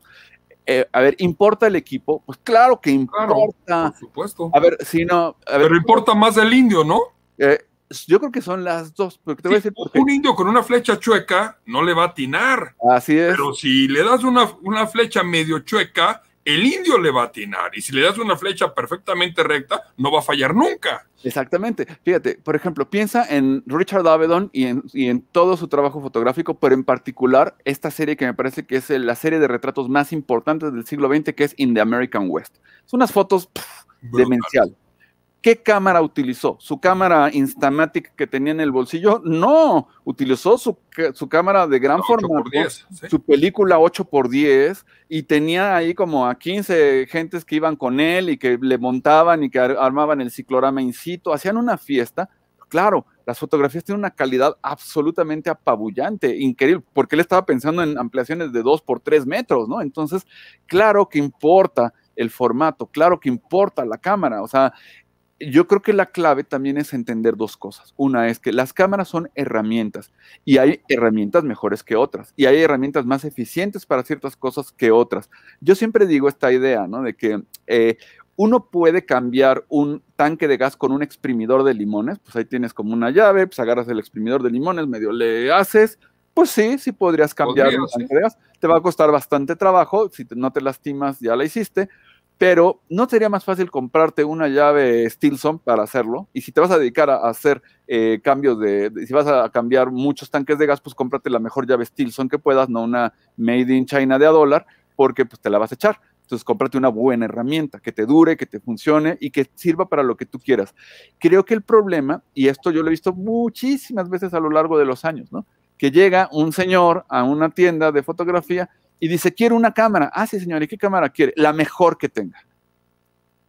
eh, a ver, ¿importa el equipo? Pues claro que importa. por supuesto. A ver, si no... pero importa más el indio, ¿no? Eh, yo creo que son las dos, Un indio con una flecha chueca no le va a atinar. Así es. Pero si le das una, una flecha medio chueca, el indio le va a atinar. Y si le das una flecha perfectamente recta, no va a fallar nunca. Exactamente. Fíjate, por ejemplo, piensa en Richard Avedon y en, todo su trabajo fotográfico, pero en particular esta serie que me parece que es la serie de retratos más importantes del siglo XX, que es In the American West. Son unas fotos demenciales ¿Qué cámara utilizó? ¿Su cámara Instamatic que tenía en el bolsillo? No, utilizó su, su cámara de gran formato, su película 8x10 y tenía ahí como a 15 gentes que iban con él y que le montaban y que armaban el ciclorama in situ, hacían una fiesta. Claro, las fotografías tienen una calidad absolutamente apabullante, increíble, porque él estaba pensando en ampliaciones de 2 x 3 metros, ¿no? Entonces, claro que importa el formato, claro que importa la cámara, o sea, yo creo que la clave también es entender dos cosas. Una es que las cámaras son herramientas y hay herramientas mejores que otras y hay herramientas más eficientes para ciertas cosas que otras. Yo siempre digo esta idea, ¿no? De que eh, uno puede cambiar un tanque de gas con un exprimidor de limones, pues ahí tienes como una llave, pues agarras el exprimidor de limones, medio le haces, pues sí, sí podrías cambiar las Te va a costar bastante trabajo, si no te lastimas ya la hiciste, pero ¿no sería más fácil comprarte una llave Stilson para hacerlo? Y si te vas a dedicar a hacer eh, cambios de, si vas a cambiar muchos tanques de gas, pues cómprate la mejor llave Stilson que puedas, no una made in China de a dólar, porque pues te la vas a echar. Entonces, cómprate una buena herramienta que te dure, que te funcione y que sirva para lo que tú quieras. Creo que el problema, y esto yo lo he visto muchísimas veces a lo largo de los años, ¿no? Que llega un señor a una tienda de fotografía y dice, quiero una cámara. Ah, sí, señor, ¿y qué cámara quiere? La mejor que tenga.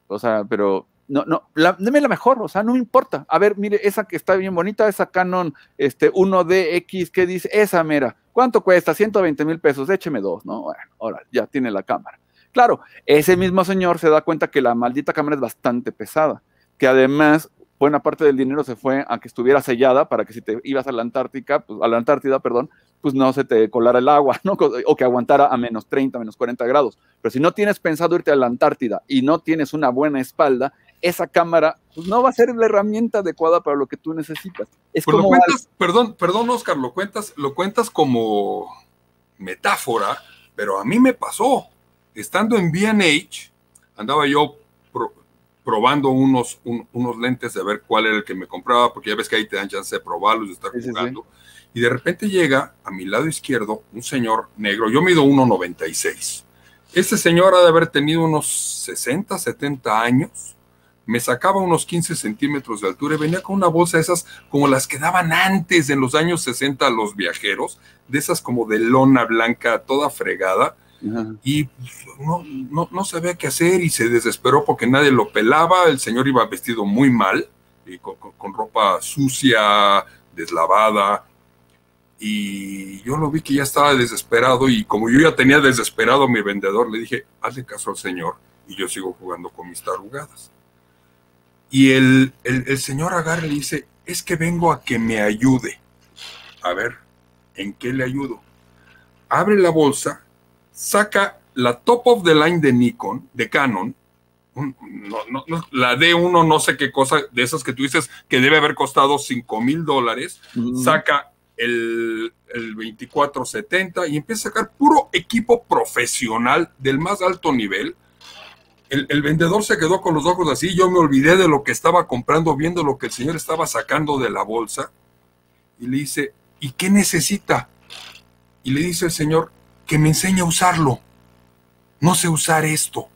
O sea, pero no, no, la, deme la mejor, o sea, no importa. A ver, mire, esa que está bien bonita, esa Canon este, 1DX, ¿qué dice? Esa mera. ¿Cuánto cuesta? 120 mil pesos, écheme dos, ¿no? Bueno, ahora ya tiene la cámara. Claro, ese mismo señor se da cuenta que la maldita cámara es bastante pesada, que además buena parte del dinero se fue a que estuviera sellada para que si te ibas a la Antártica, pues, a la Antártida, perdón, pues no se te colara el agua, O que aguantara a menos 30, menos 40 grados. Pero si no tienes pensado irte a la Antártida y no tienes una buena espalda, esa cámara pues, no va a ser la herramienta adecuada para lo que tú necesitas. Es pues como lo cuentas, perdón, perdón, Oscar, lo cuentas, lo cuentas como metáfora, pero a mí me pasó. Estando en BH, andaba yo probando unos, unos lentes de ver cuál era el que me compraba, porque ya ves que ahí te dan chance de probarlos y estar jugando y de repente llega a mi lado izquierdo un señor negro. Yo mido 1,96. Este señor ha de haber tenido unos 60, 70 años. Me sacaba unos 15 centímetros de altura y venía con una bolsa de esas como las que daban antes en los años 60 los viajeros, de esas como de lona blanca, toda fregada. Y no, sabía qué hacer y se desesperó porque nadie lo pelaba. El señor iba vestido muy mal, y con ropa sucia, deslavada, y yo lo vi que ya estaba desesperado y como yo ya tenía desesperado a mi vendedor, le dije, hazle caso al señor y yo sigo jugando con mis tarugadas. Y el, el, señor agarre le dice, es que vengo a que me ayude. A ver, ¿en qué le ayudo? Abre la bolsa, saca la top of the line de Nikon, de Canon, la D1 no sé qué cosa, de esas que tú dices que debe haber costado 5 mil dólares, saca el, el 2470 y empieza a sacar puro equipo profesional del más alto nivel. El, vendedor se quedó con los ojos así, yo me olvidé de lo que estaba comprando, viendo lo que el señor estaba sacando de la bolsa, y le dice, ¿y qué necesita? Y le dice el señor, que me enseñe a usarlo, no sé usar esto.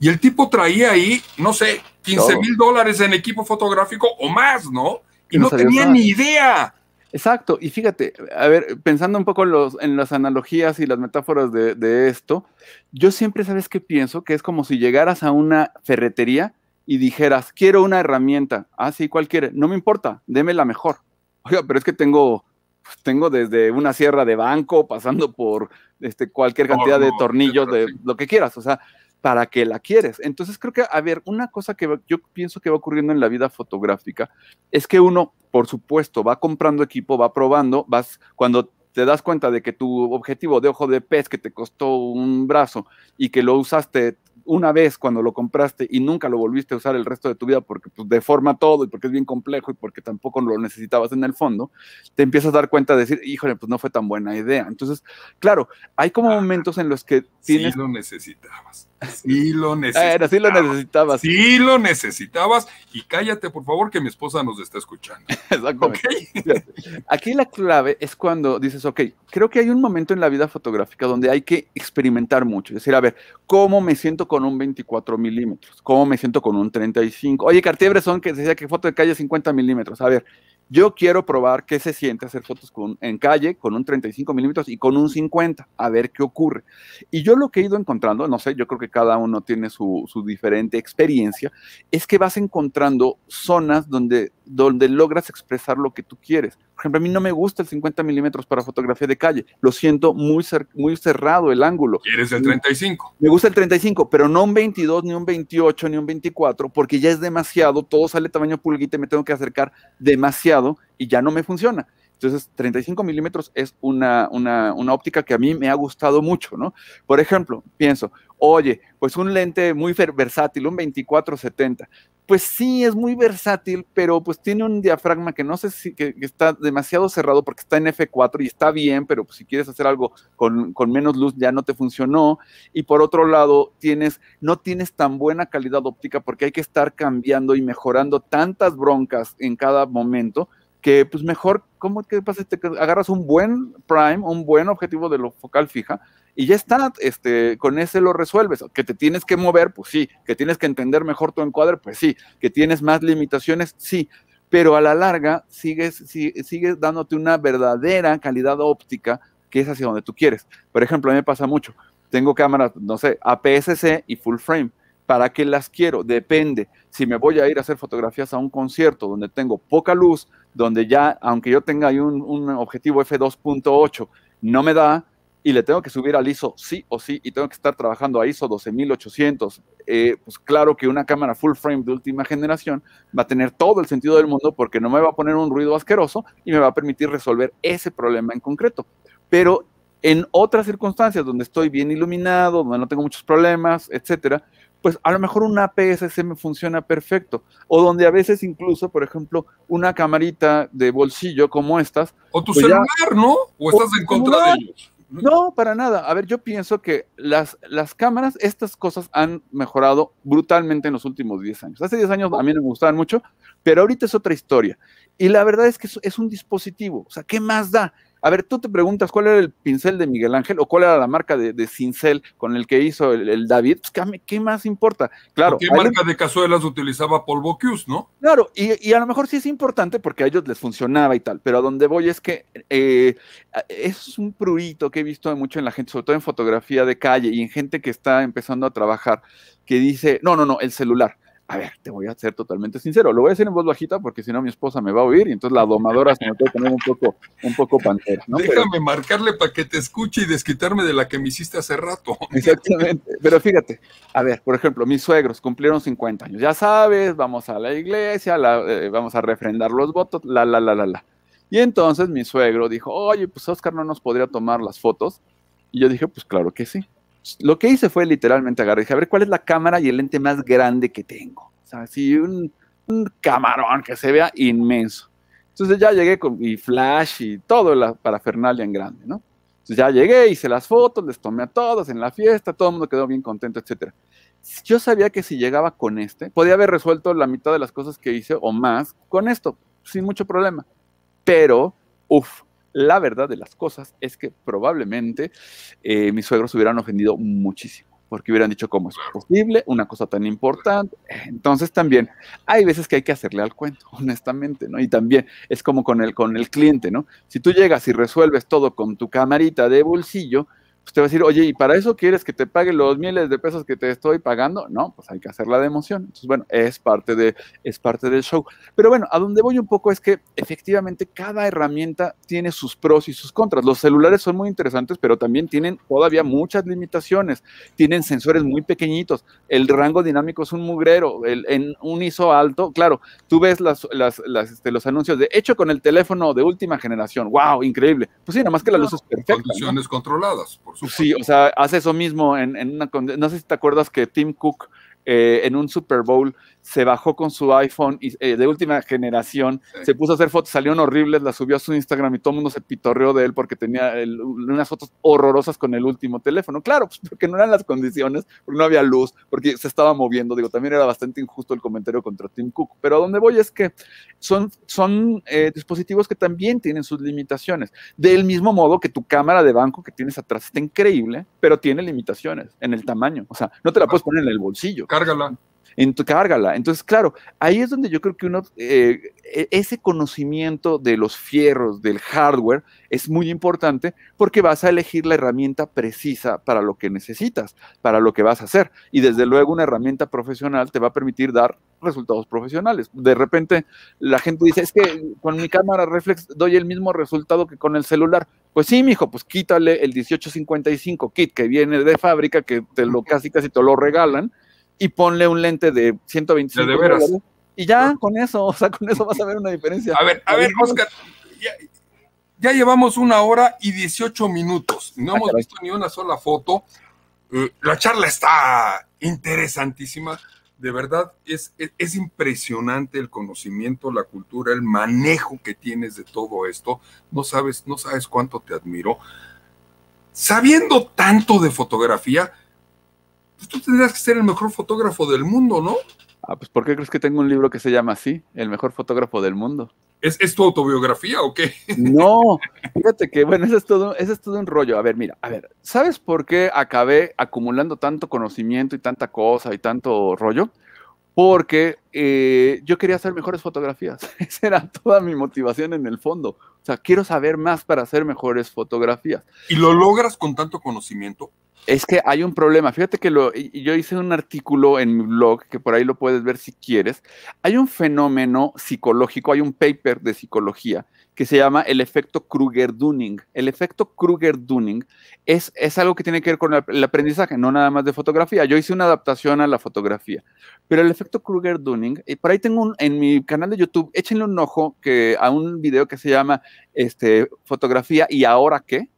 Y el tipo traía ahí, no sé, 15 mil dólares en equipo fotográfico o más, ¿no? Y no, tenía ni idea. Exacto, y fíjate, a ver, pensando un poco los, en las analogías y las metáforas de, esto, yo siempre sabes que pienso que es como si llegaras a una ferretería y dijeras, quiero una herramienta, así ah, cualquiera No me importa, deme la mejor. Oiga, pero es que tengo, pues, tengo desde una sierra de banco, pasando por este, cualquier cantidad de tornillos, de lo que quieras, o sea, para que la quieres. Entonces creo que, a ver, una cosa que yo pienso que va ocurriendo en la vida fotográfica es que uno, por supuesto, va comprando equipo, va probando, vas cuando te das cuenta de que tu objetivo de ojo de pez que te costó un brazo y que lo usaste una vez cuando lo compraste y nunca lo volviste a usar el resto de tu vida porque pues, deforma todo y porque es bien complejo y porque tampoco lo necesitabas en el fondo, te empiezas a dar cuenta de decir, híjole, pues no fue tan buena idea. Entonces, claro, hay como ah, momentos en los que tienes... Sí lo necesitabas. Sí lo necesitabas. sí lo necesitabas. Y cállate, por favor, que mi esposa nos está escuchando. Aquí la clave es cuando dices, ok, creo que hay un momento en la vida fotográfica donde hay que experimentar mucho. Es decir, a ver, ¿cómo me siento con un 24 milímetros? ¿Cómo me siento con un 35? Oye, Cartier-Bresson que decía que foto de calle 50 milímetros. A ver, yo quiero probar qué se siente hacer fotos con, en calle con un 35 milímetros y con un 50, a ver qué ocurre. Y yo lo que he ido encontrando, no sé, yo creo que cada uno tiene su, su diferente experiencia, es que vas encontrando zonas donde donde logras expresar lo que tú quieres. Por ejemplo, a mí no me gusta el 50 milímetros para fotografía de calle. Lo siento muy, muy cerrado el ángulo. ¿Quieres el 35? Me gusta el 35, pero no un 22, ni un 28, ni un 24, porque ya es demasiado. Todo sale tamaño pulguita y me tengo que acercar demasiado y ya no me funciona. Entonces, 35 milímetros es una, óptica que a mí me ha gustado mucho, ¿no? Por ejemplo, pienso, oye, pues un lente muy versátil, un 24-70. Pues sí, es muy versátil, pero pues tiene un diafragma que no sé si está demasiado cerrado porque está en F4 y está bien, pero pues, si quieres hacer algo con, con, menos luz ya no te funcionó. Y por otro lado, tienes, no tienes tan buena calidad óptica porque hay que estar cambiando y mejorando tantas broncas en cada momento que pues mejor, ¿cómo este, que pasa? Te agarras un buen prime, un buen objetivo de lo focal fija y ya está, este, con ese lo resuelves. Que te tienes que mover, pues sí. Que tienes que entender mejor tu encuadre, pues sí. Que tienes más limitaciones, sí. Pero a la larga sigues, sigues dándote una verdadera calidad óptica que es hacia donde tú quieres. Por ejemplo, a mí me pasa mucho. Tengo cámaras, no sé, APS-C y full frame ¿Para qué las quiero? Depende. Si me voy a ir a hacer fotografías a un concierto donde tengo poca luz, donde ya, aunque yo tenga ahí un, objetivo F2.8, no me da y le tengo que subir al ISO sí o sí y tengo que estar trabajando a ISO 12800, eh, pues claro que una cámara full frame de última generación va a tener todo el sentido del mundo porque no me va a poner un ruido asqueroso y me va a permitir resolver ese problema en concreto. Pero en otras circunstancias donde estoy bien iluminado, donde no tengo muchos problemas, etcétera, pues a lo mejor una PSC me funciona perfecto. O donde a veces incluso, por ejemplo, una camarita de bolsillo como estas. O tu pues celular, ¿no? O estás en contra de ellos. No, para nada. A ver, yo pienso que las, las cámaras, estas cosas han mejorado brutalmente en los últimos 10 años. Hace 10 años a mí me gustaban mucho, pero ahorita es otra historia. Y la verdad es que es un dispositivo. O sea, ¿qué más da? A ver, tú te preguntas cuál era el pincel de Miguel Ángel o cuál era la marca de, cincel con el que hizo el, David. Pues, ¿qué, más importa? Claro. ¿Qué marca de cazuelas utilizaba Paul Bocuse, no? Claro, y, a lo mejor sí es importante porque a ellos les funcionaba y tal, pero a donde voy es que eh, es un prurito que he visto mucho en la gente, sobre todo en fotografía de calle y en gente que está empezando a trabajar, que dice, no, no, no, el celular a ver, te voy a ser totalmente sincero, lo voy a decir en voz bajita porque si no mi esposa me va a oír y entonces la domadora se me puede poner un poco, un poco pantera. Déjame marcarle para que te escuche y desquitarme de la que me hiciste hace rato. Exactamente. Pero fíjate, a ver, por ejemplo, mis suegros cumplieron 50 años. Ya sabes, vamos a la iglesia, eh, vamos a refrendar los votos, la, la, la, la, la. Y entonces mi suegro dijo, oye, pues Oscar no nos podría tomar las fotos. Y yo dije, pues claro que sí. Lo que hice fue literalmente agarrar, dije, a ver, ¿cuál es la cámara y el lente más grande que tengo? O sea, así un, camarón que se vea inmenso. Entonces ya llegué con mi flash y todo la parafernalia en grande, ¿no? Entonces ya llegué, hice las fotos, les tomé a todos en la fiesta, todo el mundo quedó bien contento, etcétera. Yo sabía que si llegaba con este, podía haber resuelto la mitad de las cosas que hice o más con esto, sin mucho problema. Pero, uff, la verdad de las cosas es que probablemente eh, mis suegros hubieran ofendido muchísimo porque hubieran dicho cómo es posible una cosa tan importante. Entonces también hay veces que hay que hacerle al cuento, honestamente, ¿no? Y también es como con el, con el cliente, ¿no? Si tú llegas y resuelves todo con tu camarita de bolsillo, pues te va a decir, oye, ¿y para eso quieres que te pague los miles de pesos que te estoy pagando? No, pues hay que hacer la emoción. Entonces, bueno, es parte, de, es parte del show. Pero bueno, a donde voy un poco es que efectivamente cada herramienta tiene sus pros y sus contras. Los celulares son muy interesantes, pero también tienen todavía muchas limitaciones. Tienen sensores muy pequeñitos. El rango dinámico es un mugrero. en un ISO alto, claro, tú ves las, este, los anuncios de hecho con el teléfono de última generación. ¡Wow! Increíble. Pues sí, nada más que la luz es perfecta. Condiciones controladas, Sí, o sea, hace eso mismo en, en una... No sé si te acuerdas que Tim Cook eh, en un Super Bowl se bajó con su iPhone y, eh, de última generación, se puso a hacer fotos, salieron horribles, las subió a su Instagram y todo el mundo se pitorreó de él porque tenía unas fotos horrorosas con el último teléfono. Claro, pues porque no eran las condiciones, porque no había luz, porque se estaba moviendo. Digo, también era bastante injusto el comentario contra Tim Cook. Pero a donde voy es que son, eh, dispositivos que también tienen sus limitaciones. Del mismo modo que tu cámara de banco que tienes atrás está increíble, pero tiene limitaciones en el tamaño. O sea, no te la puedes poner en el bolsillo. Cárgala. Entonces, claro, ahí es donde yo creo que uno, eh, e, ese conocimiento de los fierros, del hardware, es muy importante porque vas a elegir la herramienta precisa para lo que necesitas, para lo que vas a hacer. Y desde luego una herramienta profesional te va a permitir dar resultados profesionales. De repente la gente dice, es que con mi cámara reflex doy el mismo resultado que con el celular. Pues sí, mijo, pues quítale el 1855 kit que viene de fábrica, que te lo casi casi te lo regalan y ponle un lente de 125 de veras. y ya con eso, o sea, con eso vas a ver una diferencia. A ver, a ver, Oscar, ya, llevamos una hora y 18 minutos, no ah, hemos visto ni una sola foto. Eh, la charla está interesantísima, de verdad, es, es, es, impresionante el conocimiento, la cultura, el manejo que tienes de todo esto. No sabes, no sabes cuánto te admiro. Sabiendo tanto de fotografía, pues tú tendrías que ser el mejor fotógrafo del mundo, ¿no? Ah, pues ¿por qué crees que tengo un libro que se llama así? El mejor fotógrafo del mundo. ¿Es, tu autobiografía o qué? No, fíjate que, bueno, ese es, todo, es todo un rollo. A ver, mira, a ver, ¿sabes por qué acabé acumulando tanto conocimiento y tanta cosa y tanto rollo? Porque eh, yo quería hacer mejores fotografías. Esa era toda mi motivación en el fondo. O sea, quiero saber más para hacer mejores fotografías. ¿Y lo logras con tanto conocimiento? Es que hay un problema. Fíjate que lo, yo hice un artículo en mi blog, que por ahí lo puedes ver si quieres. Hay un fenómeno psicológico, hay un paper de psicología que se llama el efecto Kruger-Dunning. El efecto Kruger-Dunning es, es algo que tiene que ver con el aprendizaje, no nada más de fotografía. Yo hice una adaptación a la fotografía, pero el efecto Kruger-Dunning, y eh, por ahí tengo en mi canal de YouTube, échenle un ojo que, a un video que se llama este, Fotografía y ahora qué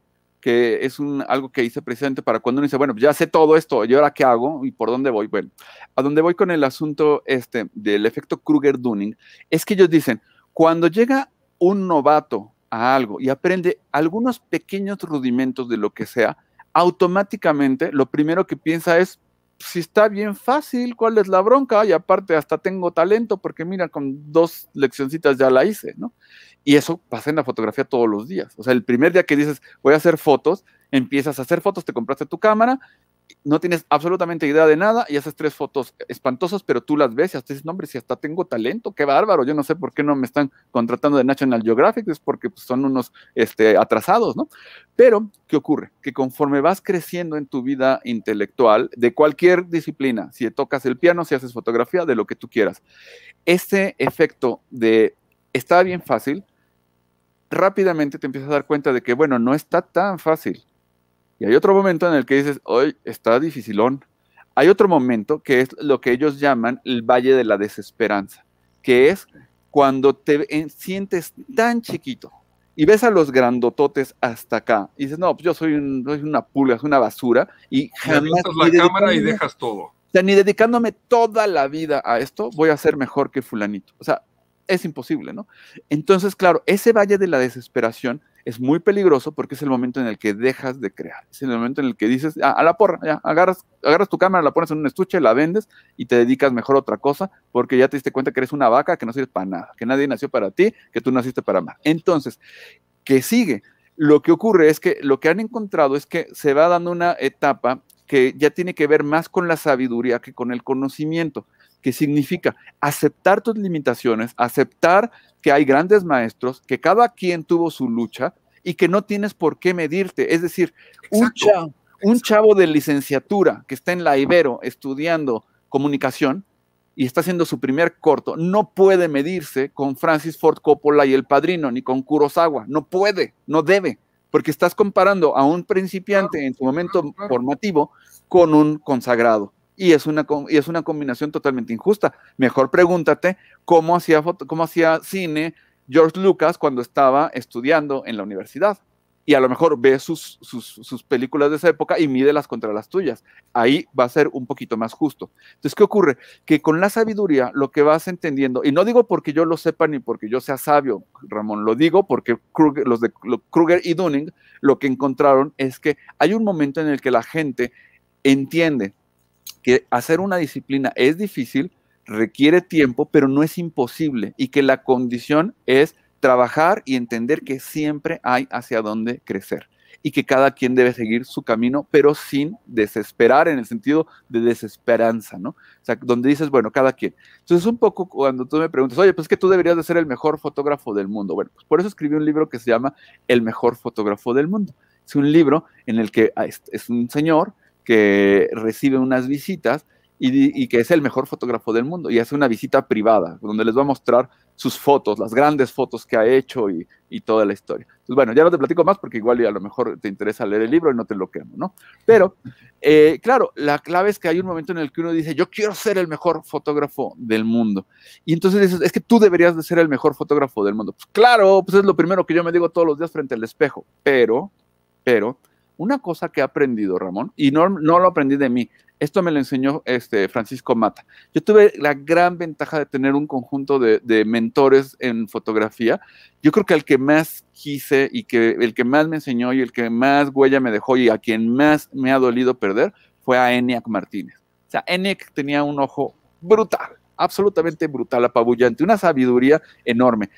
que es un, algo que hice precisamente para cuando uno dice, bueno, ya sé todo esto, ¿y ahora qué hago? ¿Y por dónde voy? Bueno, a dónde voy con el asunto este del efecto Kruger-Dunning es que ellos dicen, cuando llega un novato a algo y aprende algunos pequeños rudimentos de lo que sea, automáticamente lo primero que piensa es, si está bien fácil, ¿cuál es la bronca? Y aparte hasta tengo talento porque mira, con dos leccioncitas ya la hice, ¿no? Y eso pasa en la fotografía todos los días. O sea, el primer día que dices, voy a hacer fotos, empiezas a hacer fotos, te compraste tu cámara, no tienes absolutamente idea de nada y haces tres fotos espantosas, pero tú las ves y hasta dices, no, hombre, si hasta tengo talento, qué bárbaro, yo no sé por qué no me están contratando de National Geographic, es porque pues, son unos este, atrasados, ¿no? Pero, ¿qué ocurre? Que conforme vas creciendo en tu vida intelectual, de cualquier disciplina, si tocas el piano, si haces fotografía, de lo que tú quieras, este efecto de está bien fácil, rápidamente te empiezas a dar cuenta de que, bueno, no está tan fácil. Y hay otro momento en el que dices, hoy está dificilón. Hay otro momento que es lo que ellos llaman el valle de la desesperanza, que es cuando te sientes tan chiquito y ves a los grandototes hasta acá y dices, no, pues yo soy, una pulga, soy una basura y jamás... la cámara y dejas todo. O sea, ni dedicándome toda la vida a esto, voy a ser mejor que fulanito. O sea, es imposible, ¿no? Entonces, claro, ese valle de la desesperación es muy peligroso porque es el momento en el que dejas de crear, es el momento en el que dices, ah, a la porra, ya, agarras, agarras tu cámara, la pones en un estuche, la vendes y te dedicas mejor a otra cosa porque ya te diste cuenta que eres una vaca, que no sirves para nada, que nadie nació para ti, que tú naciste para más. Entonces, ¿qué sigue? Lo que ocurre es que lo que han encontrado es que se va dando una etapa que ya tiene que ver más con la sabiduría que con el conocimiento que significa aceptar tus limitaciones, aceptar que hay grandes maestros, que cada quien tuvo su lucha y que no tienes por qué medirte. Es decir, un chavo, un chavo, de licenciatura que está en la Ibero estudiando comunicación y está haciendo su primer corto, no puede medirse con Francis Ford Coppola y El Padrino, ni con Kurosawa, no puede, no debe, porque estás comparando a un principiante en su momento formativo con un consagrado y es una, y es una combinación totalmente injusta. Mejor pregúntate cómo hacía, cómo hacía cine George Lucas cuando estaba estudiando en la universidad. Y a lo mejor ve sus, sus, películas de esa época y mídelas contra las tuyas. Ahí va a ser un poquito más justo. Entonces, ¿qué ocurre? Que con la sabiduría lo que vas entendiendo, y no digo porque yo lo sepa ni porque yo sea sabio, Ramón, lo digo porque los de Kruger y Dunning lo que encontraron es que hay un momento en el que la gente entiende que hacer una disciplina es difícil, requiere tiempo, pero no es imposible y que la condición es trabajar y entender que siempre hay hacia dónde crecer y que cada quien debe seguir su camino, pero sin desesperar en el sentido de desesperanza, ¿no? O sea, donde dices, bueno, cada quien. Entonces, un poco cuando tú me preguntas, oye, pues que tú deberías de ser el mejor fotógrafo del mundo. Bueno, pues por eso escribí un libro que se llama El mejor fotógrafo del mundo. Es un libro en el que ah, es un señor que recibe unas visitas y, que es el mejor fotógrafo del mundo y hace una visita privada donde les va a mostrar sus fotos, las grandes fotos que ha hecho y, toda la historia. bueno, ya no te platico más porque igual a lo mejor te interesa leer el libro y no te lo quemo, ¿no? Pero, eh, claro, la clave es que hay un momento en el que uno dice, yo quiero ser el mejor fotógrafo del mundo. Y entonces dices, es que tú deberías de ser el mejor fotógrafo del mundo. Pues, claro, pues es lo primero que yo me digo todos los días frente al espejo, pero, pero, una cosa que he aprendido, Ramón, y no, no lo aprendí de mí, esto me lo enseñó este, Francisco Mata. Yo tuve la gran ventaja de tener un conjunto de, mentores en fotografía. Yo creo que el que más quise y que el que más me enseñó y el que más huella me dejó y a quien más me ha dolido perder fue a Eniac Martínez. O sea, Eniac tenía un ojo brutal, absolutamente brutal, apabullante, una sabiduría enorme.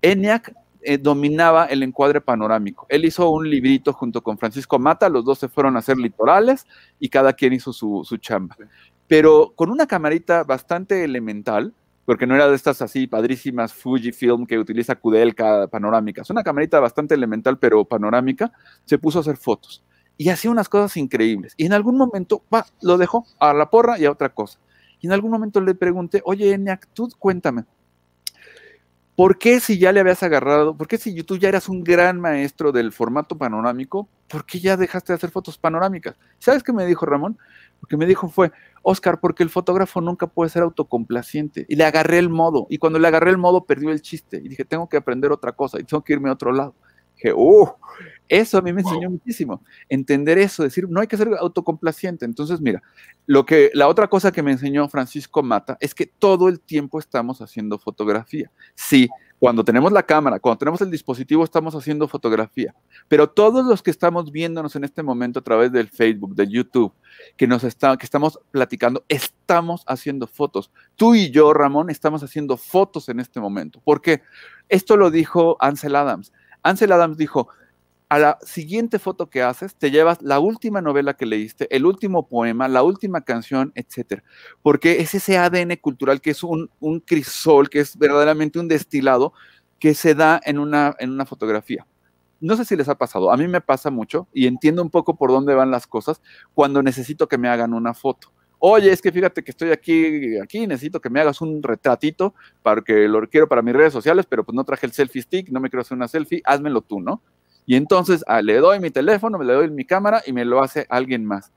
Eniac eh, dominaba el encuadre panorámico. Él hizo un librito junto con Francisco Mata, los dos se fueron a hacer litorales y cada quien hizo su, chamba. Pero con una camarita bastante elemental, porque no era de estas así padrísimas Fujifilm que utiliza Kudelka panorámicas, una camarita bastante elemental pero panorámica, se puso a hacer fotos y hacía unas cosas increíbles. Y en algún momento lo dejó a la porra y a otra cosa. Y en algún momento le pregunté, oye, Neactud, tú cuéntame, ¿Por qué si ya le habías agarrado, por qué si tú ya eras un gran maestro del formato panorámico, por qué ya dejaste de hacer fotos panorámicas? ¿Sabes qué me dijo Ramón? Lo que me dijo fue, Oscar, porque el fotógrafo nunca puede ser autocomplaciente. Y le agarré el modo. Y cuando le agarré el modo, perdió el chiste. Y dije, tengo que aprender otra cosa y tengo que irme a otro lado. Uh, eso a mí me enseñó muchísimo. Entender eso, decir, no hay que ser autocomplaciente. Entonces, mira, lo que la otra cosa que me enseñó Francisco Mata es que todo el tiempo estamos haciendo fotografía. Sí, cuando tenemos la cámara, cuando tenemos el dispositivo, estamos haciendo fotografía. Pero todos los que estamos viéndonos en este momento a través del Facebook, del YouTube, que nos está, que estamos platicando, estamos haciendo fotos. Tú y yo, Ramón, estamos haciendo fotos en este momento. Porque esto lo dijo Ansel Adams Ansel Adams dijo, a la siguiente foto que haces, te llevas la última novela que leíste, el último poema, la última canción, etc. Porque es ese ADN cultural que es un, crisol, que es verdaderamente un destilado que se da en una, en una fotografía. No sé si les ha pasado, a mí me pasa mucho y entiendo un poco por dónde van las cosas cuando necesito que me hagan una foto oye, es que fíjate que estoy aquí, aquí, necesito que me hagas un retratito para que lo quiero para mis redes sociales, pero pues no traje el selfie stick, no me quiero hacer una selfie, házmelo tú, ¿no? Y entonces ah, le doy mi teléfono, le doy mi cámara y me lo hace alguien más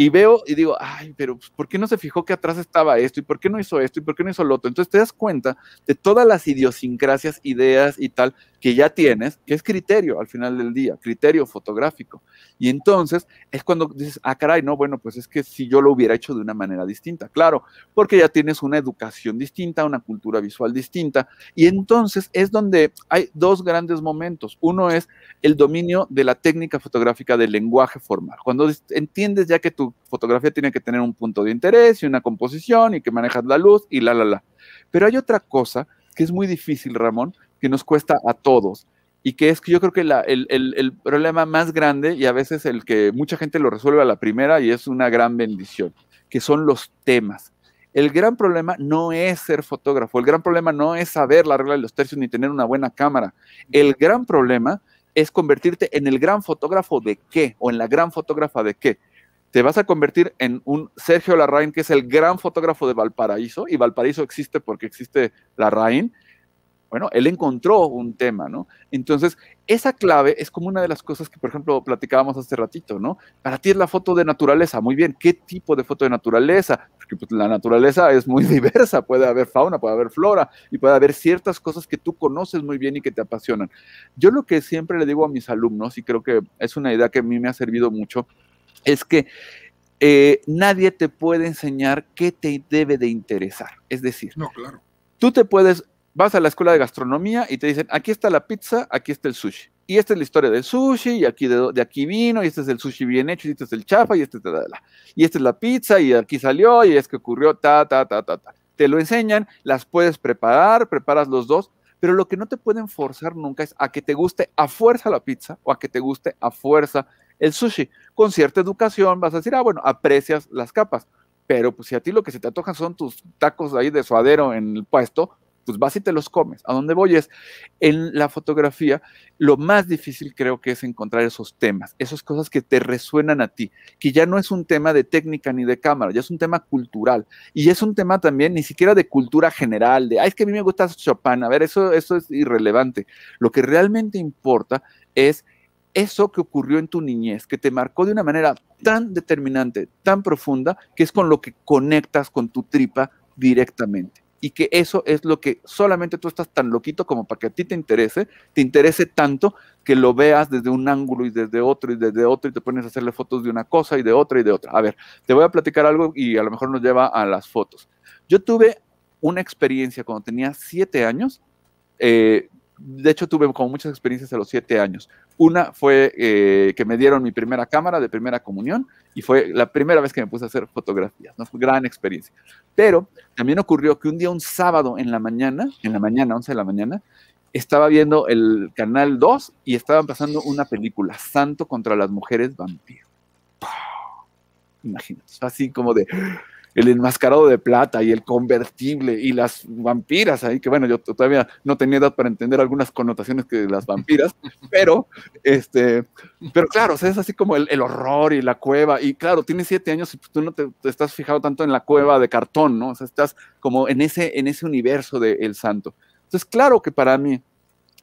y veo y digo, ay, pero pues, ¿por qué no se fijó que atrás estaba esto? ¿Y por qué no hizo esto? ¿Y por qué no hizo lo otro? Entonces te das cuenta de todas las idiosincrasias, ideas y tal que ya tienes, que es criterio al final del día, criterio fotográfico. Y entonces es cuando dices, ah, caray, no, bueno, pues es que si yo lo hubiera hecho de una manera distinta, claro, porque ya tienes una educación distinta, una cultura visual distinta. Y entonces es donde hay dos grandes momentos. Uno es el dominio de la técnica fotográfica del lenguaje formal. Cuando entiendes ya que tu fotografía tiene que tener un punto de interés y una composición y que manejas la luz y la, la, la. Pero hay otra cosa que es muy difícil, Ramón, que nos cuesta a todos y que es que yo creo que el, el, el, problema más grande y a veces el que mucha gente lo resuelve a la primera y es una gran bendición, que son los temas. El gran problema no es ser fotógrafo, el gran problema no es saber la regla de los tercios ni tener una buena cámara. El gran problema es convertirte en el gran fotógrafo de qué o en la gran fotógrafa de qué te vas a convertir en un Sergio Larraín, que es el gran fotógrafo de Valparaíso, y Valparaíso existe porque existe Larraín. Bueno, él encontró un tema, ¿no? Entonces, esa clave es como una de las cosas que, por ejemplo, platicábamos hace ratito, ¿no? Para ti es la foto de naturaleza, muy bien, ¿qué tipo de foto de naturaleza? Porque pues, la naturaleza es muy diversa, puede haber fauna, puede haber flora y puede haber ciertas cosas que tú conoces muy bien y que te apasionan. Yo lo que siempre le digo a mis alumnos, y creo que es una idea que a mí me ha servido mucho, es que eh, nadie te puede enseñar qué te debe de interesar. Es decir, no, claro. tú te puedes, vas a la escuela de gastronomía y te dicen, aquí está la pizza, aquí está el sushi. Y esta es la historia del sushi, y aquí de, aquí vino, y este es el sushi bien hecho, y este es el chapa, y este, y esta es la pizza, y aquí salió, y es que ocurrió, ta, ta, ta, ta, ta. Te lo enseñan, las puedes preparar, preparas los dos, pero lo que no te pueden forzar nunca es a que te guste a fuerza la pizza o a que te guste a fuerza el sushi. Con cierta educación vas a decir, ah, bueno, aprecias las capas, pero pues si a ti lo que se te antojan son tus tacos ahí de suadero en el puesto, pues vas y te los comes. A dónde voy es, en la fotografía, lo más difícil creo que es encontrar esos temas, esas cosas que te resuenan a ti, que ya no es un tema de técnica ni de cámara, ya es un tema cultural. Y es un tema también ni siquiera de cultura general, de, ay, es que a mí me gusta Chopin, a ver, eso, eso es irrelevante. Lo que realmente importa es eso que ocurrió en tu niñez, que te marcó de una manera tan determinante, tan profunda, que es con lo que conectas con tu tripa directamente. Y que eso es lo que solamente tú estás tan loquito como para que a ti te interese, te interese tanto que lo veas desde un ángulo y desde otro y desde otro y te pones a hacerle fotos de una cosa y de otra y de otra. A ver, te voy a platicar algo y a lo mejor nos lleva a las fotos. Yo tuve una experiencia cuando tenía siete años eh, de hecho tuve como muchas experiencias a los siete años. Una fue eh, que me dieron mi primera cámara de primera comunión y fue la primera vez que me puse a hacer fotografías, ¿no? gran experiencia. Pero también ocurrió que un día, un sábado en la mañana, en la mañana, 11 de la mañana, estaba viendo el canal 2 y estaban pasando una película, Santo contra las mujeres Vampiros. Imagínate, así como de el enmascarado de plata y el convertible y las vampiras ahí, que bueno, yo todavía no tenía edad para entender algunas connotaciones que las vampiras, pero, este, pero claro, o sea, es así como el, horror y la cueva, y claro, tienes siete años y pues tú no te, estás fijado tanto en la cueva de cartón, ¿no? O sea, estás como en ese, en ese universo del santo. Entonces, claro que para mí,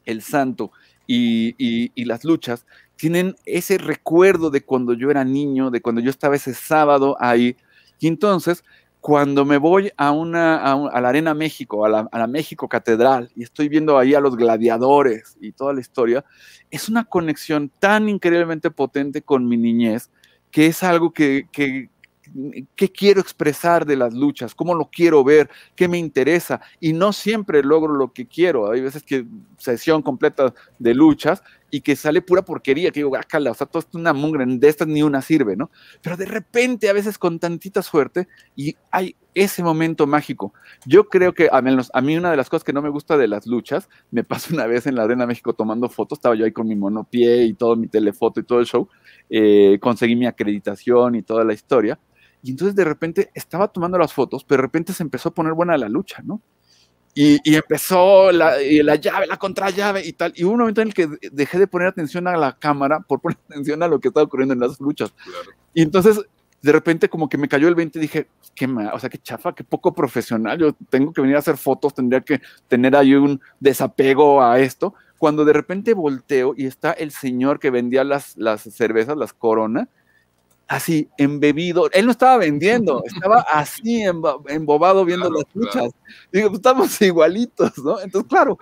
el santo y, y, y las luchas tienen ese recuerdo de cuando yo era niño, de cuando yo estaba ese sábado ahí y entonces, cuando me voy a, una, a, la Arena México, a la, México Catedral, y estoy viendo ahí a los gladiadores y toda la historia, es una conexión tan increíblemente potente con mi niñez que es algo que qué quiero expresar de las luchas, cómo lo quiero ver, qué me interesa. Y no siempre logro lo que quiero. Hay veces que sesión completa de luchas y que sale pura porquería, que digo, la o sea, todo esto es una mugre, de estas ni una sirve, ¿no? Pero de repente, a veces con tantita suerte, y hay ese momento mágico. Yo creo que, a, menos, a mí una de las cosas que no me gusta de las luchas, me pasó una vez en la Arena México tomando fotos, estaba yo ahí con mi monopié y todo mi telefoto y todo el show, eh, conseguí mi acreditación y toda la historia, y entonces de repente estaba tomando las fotos, pero de repente se empezó a poner buena la lucha, ¿no? Y, empezó la, la, llave, la contrallave y tal. Y hubo un momento en el que dejé de poner atención a la cámara por poner atención a lo que estaba ocurriendo en las luchas. Y entonces de repente como que me cayó el 20 y dije, qué o sea, qué chafa, qué poco profesional, yo tengo que venir a hacer fotos, tendría que tener ahí un desapego a esto. Cuando de repente volteo y está el señor que vendía las, las cervezas, las Corona, así, embebido. Él no estaba vendiendo, estaba así embobado viendo las luchas. Digo, pues, estamos igualitos, ¿no? Entonces, claro,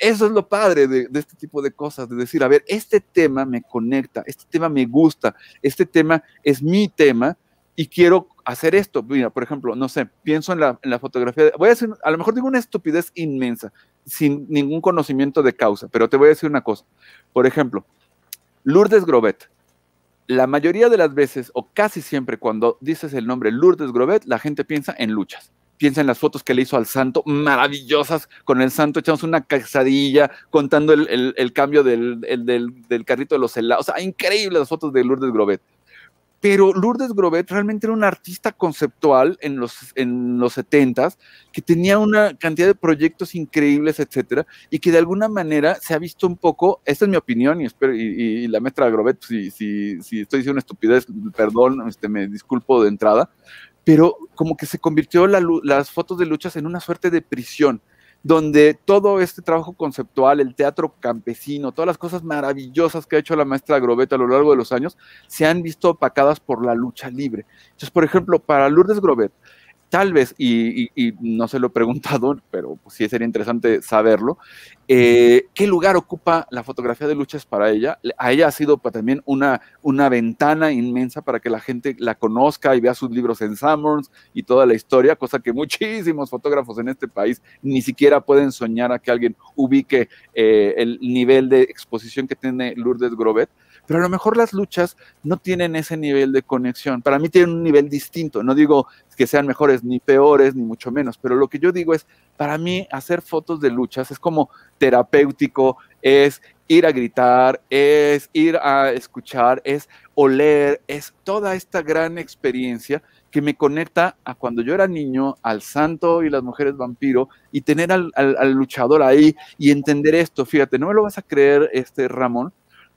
eso es lo padre de, este tipo de cosas, de decir, a ver, este tema me conecta, este tema me gusta, este tema es mi tema y quiero hacer esto. Mira, por ejemplo, no sé, pienso en la, fotografía, voy a decir, a lo mejor digo una estupidez inmensa, sin ningún conocimiento de causa, pero te voy a decir una cosa. Por ejemplo, Lourdes Grobet, la mayoría de las veces o casi siempre cuando dices el nombre Lourdes Grobet, la gente piensa en luchas. Piensa en las fotos que le hizo al santo, maravillosas, con el santo echamos una casadilla, contando el, cambio del, carrito de los helados. O sea, increíbles las fotos de Lourdes Grobet pero Lourdes Grobet realmente era una artista conceptual en los, en los 70s, que tenía una cantidad de proyectos increíbles, etcétera, y que de alguna manera se ha visto un poco, esta es mi opinión, y, espero, y, la maestra Grobet, si, estoy diciendo una estupidez, perdón, este, me disculpo de entrada, pero como que se convirtió las fotos de luchas en una suerte de prisión, donde todo este trabajo conceptual, el teatro campesino, todas las cosas maravillosas que ha hecho la maestra Grobet a lo largo de los años, se han visto opacadas por la lucha libre. Entonces, por ejemplo, para Lourdes Grobet, tal vez, y, no se lo he preguntado, pero pues, sí sería interesante saberlo, eh, ¿qué lugar ocupa la fotografía de luchas para ella? A ella ha sido pues, también una, una ventana inmensa para que la gente la conozca y vea sus libros en Summers y toda la historia, cosa que muchísimos fotógrafos en este país ni siquiera pueden soñar a que alguien ubique eh, el nivel de exposición que tiene Lourdes Grobet pero a lo mejor las luchas no tienen ese nivel de conexión. Para mí tienen un nivel distinto, no digo que sean mejores ni peores, ni mucho menos, pero lo que yo digo es, para mí hacer fotos de luchas es como terapéutico, es ir a gritar, es ir a escuchar, es oler, es toda esta gran experiencia que me conecta a cuando yo era niño, al santo y las mujeres vampiro, y tener al, luchador ahí y entender esto. Fíjate, no me lo vas a creer, este Ramón,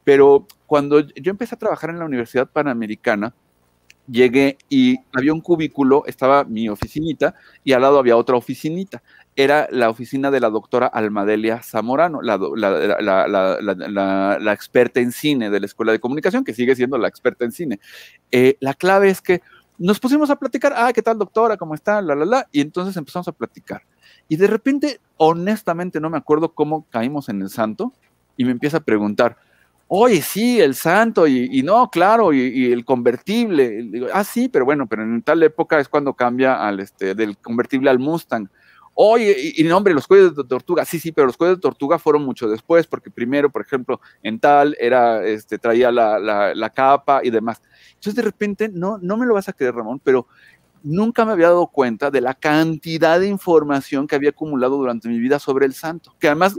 pero cuando yo empecé a trabajar en la Universidad Panamericana, llegué y había un cubículo, estaba mi oficinita y al lado había otra oficinita. Era la oficina de la doctora Almadelia Zamorano, la, experta en cine de la Escuela de Comunicación, que sigue siendo la experta en cine. Eh, la clave es que nos pusimos a platicar, ah, ¿qué tal doctora? ¿Cómo está? La, la, la. Y entonces empezamos a platicar. Y de repente, honestamente, no me acuerdo cómo caímos en el santo y me empieza a preguntar, oye, sí, el santo, y, no, claro, y, el convertible. Digo, ah, sí, pero bueno, pero en tal época es cuando cambia al, este, del convertible al Mustang. Oye, y, no, hombre, los cuellos de tortuga, sí, sí, pero los cuellos de tortuga fueron mucho después, porque primero, por ejemplo, en tal era, este, traía la, la, la capa y demás. Entonces, de repente, no, no me lo vas a creer, Ramón, pero nunca me había dado cuenta de la cantidad de información que había acumulado durante mi vida sobre el santo, que además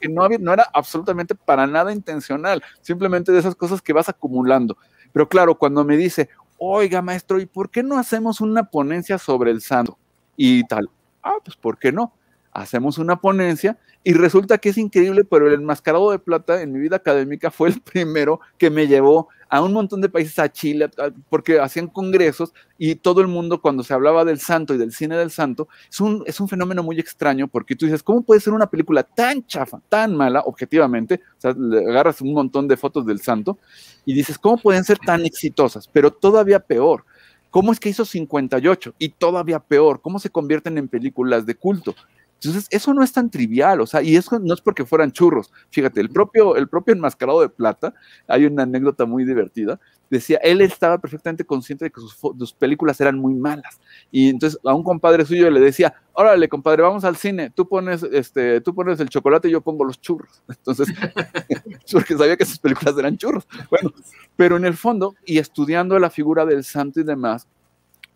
que no, había, no era absolutamente para nada intencional, simplemente de esas cosas que vas acumulando. Pero claro, cuando me dice, oiga maestro, ¿y por qué no hacemos una ponencia sobre el santo? Y tal, ah, pues ¿por qué no? hacemos una ponencia y resulta que es increíble, pero el enmascarado de plata en mi vida académica fue el primero que me llevó a un montón de países, a Chile, porque hacían congresos y todo el mundo cuando se hablaba del santo y del cine del santo, es un, es un fenómeno muy extraño porque tú dices, ¿cómo puede ser una película tan chafa, tan mala, objetivamente? O sea, agarras un montón de fotos del santo y dices, ¿cómo pueden ser tan exitosas? Pero todavía peor. ¿Cómo es que hizo 58? Y todavía peor, ¿cómo se convierten en películas de culto? Entonces, eso no es tan trivial, o sea, y eso no es porque fueran churros. Fíjate, el propio, el propio enmascarado de plata, hay una anécdota muy divertida, decía, él estaba perfectamente consciente de que sus, películas eran muy malas. Y entonces a un compadre suyo le decía, órale, compadre, vamos al cine, tú pones, este, tú pones el chocolate y yo pongo los churros. Entonces, porque sabía que sus películas eran churros. Bueno, pero en el fondo, y estudiando la figura del santo y demás,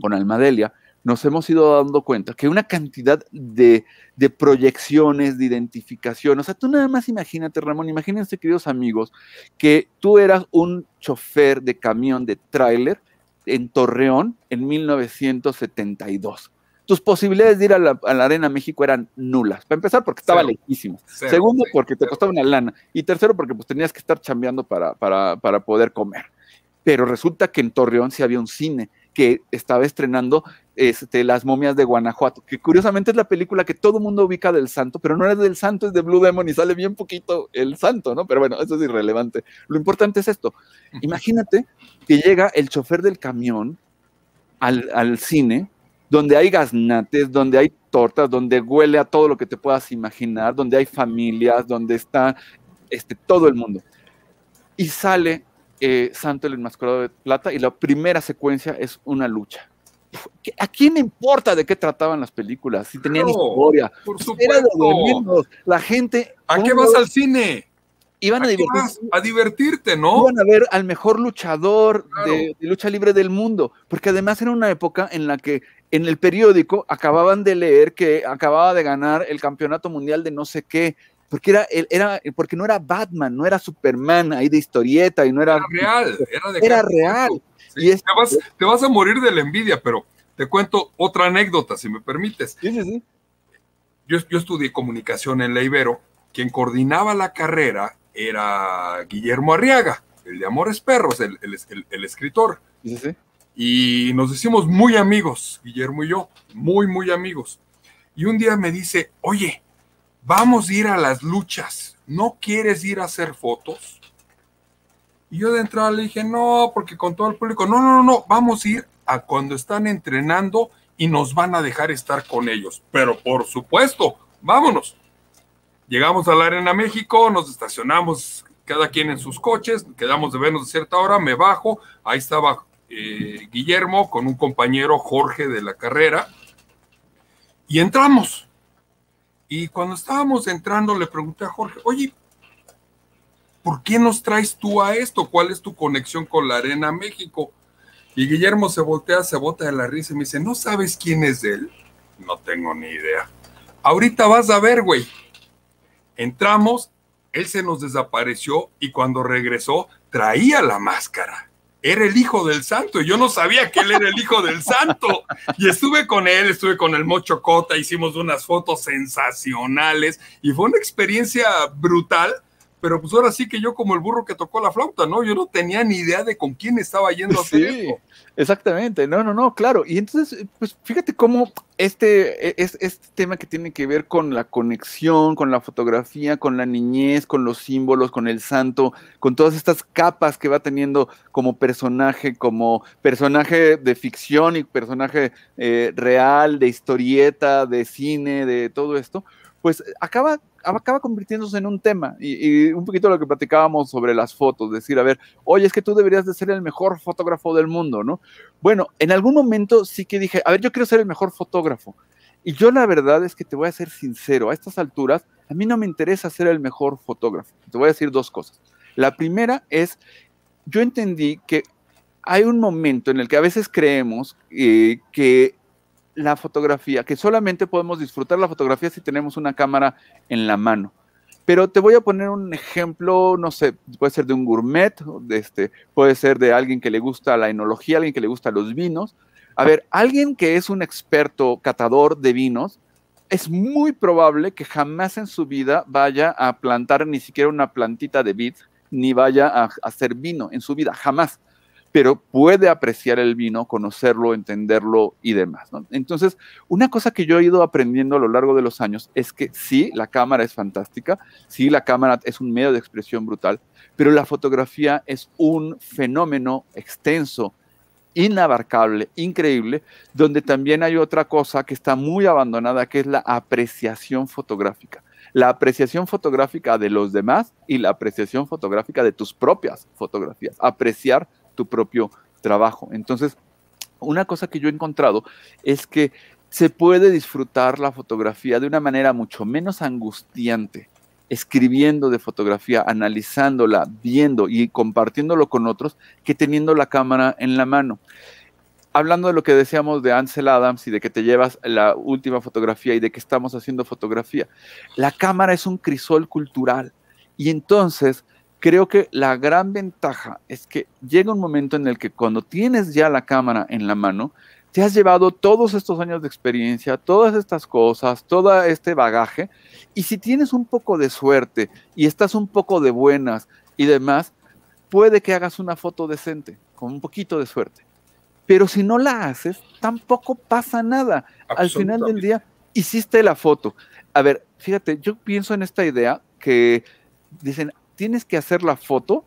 con Almadelia, nos hemos ido dando cuenta que una cantidad de, proyecciones, de identificación, o sea, tú nada más imagínate, Ramón, imagínense, queridos amigos, que tú eras un chofer de camión de tráiler en Torreón en 1972. Tus posibilidades de ir a la, Arena México eran nulas. Para empezar, porque estaba lejísimo. Segundo, porque te costaba una lana. Y tercero, porque pues, tenías que estar chambeando para, para, para poder comer. Pero resulta que en Torreón sí había un cine que estaba estrenando este, las momias de Guanajuato, que curiosamente es la película que todo mundo ubica del santo, pero no es del santo, es de Blue Demon y sale bien poquito el santo, ¿no? Pero bueno, eso es irrelevante. Lo importante es esto. Imagínate que llega el chofer del camión al, cine, donde hay gaznates, donde hay tortas, donde huele a todo lo que te puedas imaginar, donde hay familias, donde está este, todo el mundo. Y sale eh, Santo el Enmascarado de Plata y la primera secuencia es una lucha. ¿A quién importa de qué trataban las películas? Si tenían historia. Por supuesto. La gente. ¿A qué vas al cine? Iban a, divertirte, ¿no? Iban a ver al mejor luchador de, lucha libre del mundo. Porque además era una época en la que en el periódico acababan de leer que acababa de ganar el campeonato mundial de no sé qué. Porque, era, era, porque no era Batman, no era Superman ahí de historieta y no era. Era real, era, de era real te, vas, a morir de la envidia, pero te cuento otra anécdota, si me permites. Yo, estudié comunicación en la Ibero. Quien coordinaba la carrera era Guillermo Arriaga, el de Amores Perros, el, escritor. Sí, sí. Y nos decimos muy amigos, Guillermo y yo, muy, muy amigos. Y un día me dice, oye, vamos a ir a las luchas, ¿no quieres ir a hacer fotos? Y yo de entrada le dije, no, porque con todo el público, no, no, no, no, vamos a ir a cuando están entrenando y nos van a dejar estar con ellos. Pero por supuesto, vámonos. Llegamos a la Arena México, nos estacionamos cada quien en sus coches, quedamos de vernos a cierta hora, me bajo, ahí estaba eh, Guillermo con un compañero Jorge de la carrera, y entramos. Y cuando estábamos entrando le pregunté a Jorge, oye, ¿por qué nos traes tú a esto? ¿Cuál es tu conexión con la Arena México? Y Guillermo se voltea, se bota de la risa y me dice, ¿no sabes quién es él? No tengo ni idea. Ahorita vas a ver, güey. Entramos, él se nos desapareció y cuando regresó traía la máscara. Era el hijo del santo y yo no sabía que él era el hijo del santo. Y estuve con él, estuve con el Mocho Cota, hicimos unas fotos sensacionales y fue una experiencia brutal pero pues ahora sí que yo como el burro que tocó la flauta, ¿no? Yo no tenía ni idea de con quién estaba yendo a hacer Exactamente, no, no, no, claro. Y entonces, eh, pues fíjate cómo este, e, es, este tema que tiene que ver con la conexión, con la fotografía, con la niñez, con los símbolos, con el santo, con todas estas capas que va teniendo como personaje, como personaje de ficción y personaje eh, real, de historieta, de cine, de todo esto pues eh, acaba, acaba convirtiéndose en un tema. Y, un poquito lo que platicábamos sobre las fotos, decir, a ver, oye, es que tú deberías de ser el mejor fotógrafo del mundo, ¿no? Bueno, en algún momento sí que dije, a ver, yo quiero ser el mejor fotógrafo. Y yo la verdad es que te voy a ser sincero, a estas alturas, a mí no me interesa ser el mejor fotógrafo. Te voy a decir dos cosas. La primera es, yo entendí que hay un momento en el que a veces creemos eh, que la fotografía, que solamente podemos disfrutar la fotografía si tenemos una cámara en la mano. Pero te voy a poner un ejemplo, no sé, puede ser de un gourmet, de este, puede ser de alguien que le gusta la enología, alguien que le gusta los vinos. A ver, alguien que es un experto catador de vinos, es muy probable que jamás en su vida vaya a plantar ni siquiera una plantita de vid, ni vaya a hacer vino en su vida, jamás pero puede apreciar el vino, conocerlo, entenderlo y demás. Entonces, una cosa que yo he ido aprendiendo a lo largo de los años es que sí, la cámara es fantástica, sí, la cámara es un medio de expresión brutal, pero la fotografía es un fenómeno extenso, inabarcable, increíble, donde también hay otra cosa que está muy abandonada, que es la apreciación fotográfica la apreciación fotográfica de los demás y la apreciación fotográfica de tus propias fotografías. Apreciar propio trabajo. Entonces, una cosa que yo he encontrado es que se puede disfrutar la fotografía de una manera mucho menos angustiante escribiendo de fotografía, analizándola, viendo y compartiéndolo con otros que teniendo la cámara en la mano hablando de lo que decíamos de Ansel Adams y de que te llevas la última fotografía y de que estamos haciendo fotografía, la cámara es un crisol cultural. Y entonces creo que la gran ventaja es que llega un momento en el que cuando tienes ya la cámara en la mano, te has llevado todos estos años de experiencia, todas estas cosas, todo este bagaje, y si tienes un poco de suerte y estás un poco de buenas y demás, puede que hagas una foto decente, con un poquito de suerte. Pero si no la haces, tampoco pasa nada. Al final del día, hiciste la foto. A ver, fíjate, yo pienso en esta idea que dicen, tienes que hacer la foto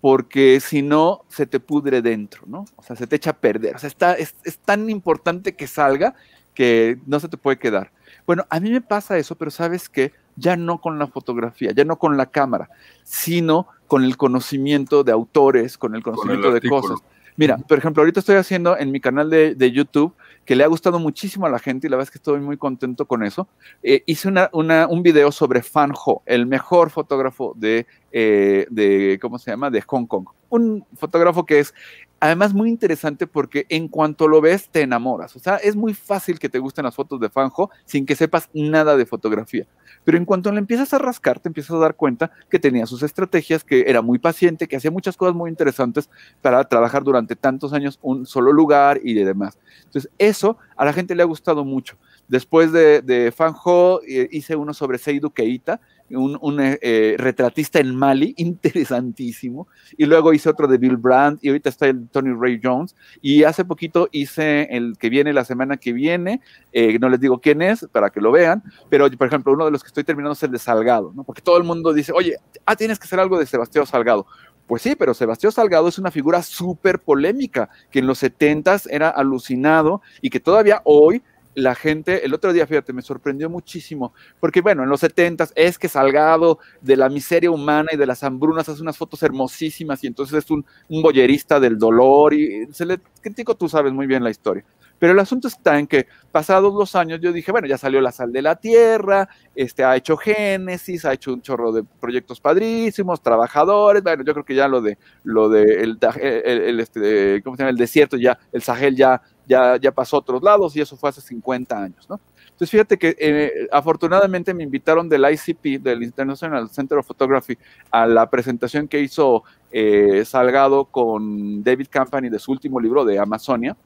porque si no, se te pudre dentro, ¿no? O sea, se te echa a perder. O sea, está, es, es tan importante que salga que no se te puede quedar. Bueno, a mí me pasa eso, pero sabes que ya no con la fotografía, ya no con la cámara, sino con el conocimiento de autores, con el conocimiento de cosas. Mira, por ejemplo, ahorita estoy haciendo en mi canal de, de YouTube, que le ha gustado muchísimo a la gente y la verdad es que estoy muy contento con eso. Eh, hice una, un video sobre Fan Ho, el mejor fotógrafo de, eh, de, ¿cómo se llama?, de Hong Kong. Un fotógrafo que es Además, muy interesante porque en cuanto lo ves, te enamoras. O sea, es muy fácil que te gusten las fotos de Fanjo sin que sepas nada de fotografía. Pero en cuanto le empiezas a rascar, te empiezas a dar cuenta que tenía sus estrategias, que era muy paciente, que hacía muchas cosas muy interesantes para trabajar durante tantos años un solo lugar y demás. Entonces, eso a la gente le ha gustado mucho. Después de, de Fanjo, eh, hice uno sobre Seidu Keita, un, eh, eh, retratista en Mali, interesantísimo, y luego hice otro de Bill Brandt, y ahorita está el Tony Ray Jones, y hace poquito hice el que viene la semana que viene, eh, no les digo quién es para que lo vean, pero por ejemplo, uno de los que estoy terminando es el de Salgado, ¿no? porque todo el mundo dice, oye, ah, tienes que hacer algo de Sebastián Salgado. Pues sí, pero Sebastián Salgado es una figura súper polémica, que en los 70 era alucinado y que todavía hoy la gente, el otro día, fíjate, me sorprendió muchísimo, porque bueno, en los 70 es que Salgado de la miseria humana y de las hambrunas hace unas fotos hermosísimas y entonces es un, un boyerista del dolor y eh, se le critico, tú sabes muy bien la historia. Pero el asunto está en que pasados los años yo dije, bueno, ya salió la sal de la tierra, este, ha hecho Génesis, ha hecho un chorro de proyectos padrísimos, trabajadores, bueno, yo creo que ya lo de, lo de, el, este, ¿cómo se llama? el desierto, ya, el Sahel ya ya, ya pasó a otros lados y eso fue hace 50 años, ¿no? Entonces, fíjate que eh, afortunadamente me invitaron del ICP, del International Center of Photography, a la presentación que hizo eh, Salgado con David Campany de su último libro de Amazonia.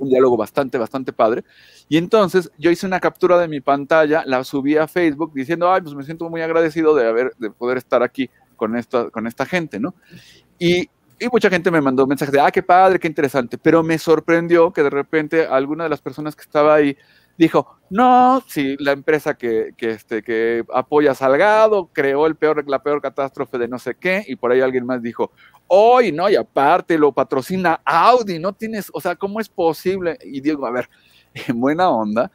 Un diálogo bastante, bastante padre. Y entonces yo hice una captura de mi pantalla, la subí a Facebook diciendo, ay, pues me siento muy agradecido de, haber, de poder estar aquí con esta, con esta gente, ¿no? Y y mucha gente me mandó mensajes de, ah, qué padre, qué interesante, pero me sorprendió que de repente alguna de las personas que estaba ahí dijo, no, si la empresa que, este, que apoya Salgado creó el peor, la peor catástrofe de no sé qué, y por ahí alguien más dijo, hoy, no, y aparte lo patrocina Audi, no tienes, o sea, ¿cómo es posible? Y digo, a ver, en buena onda,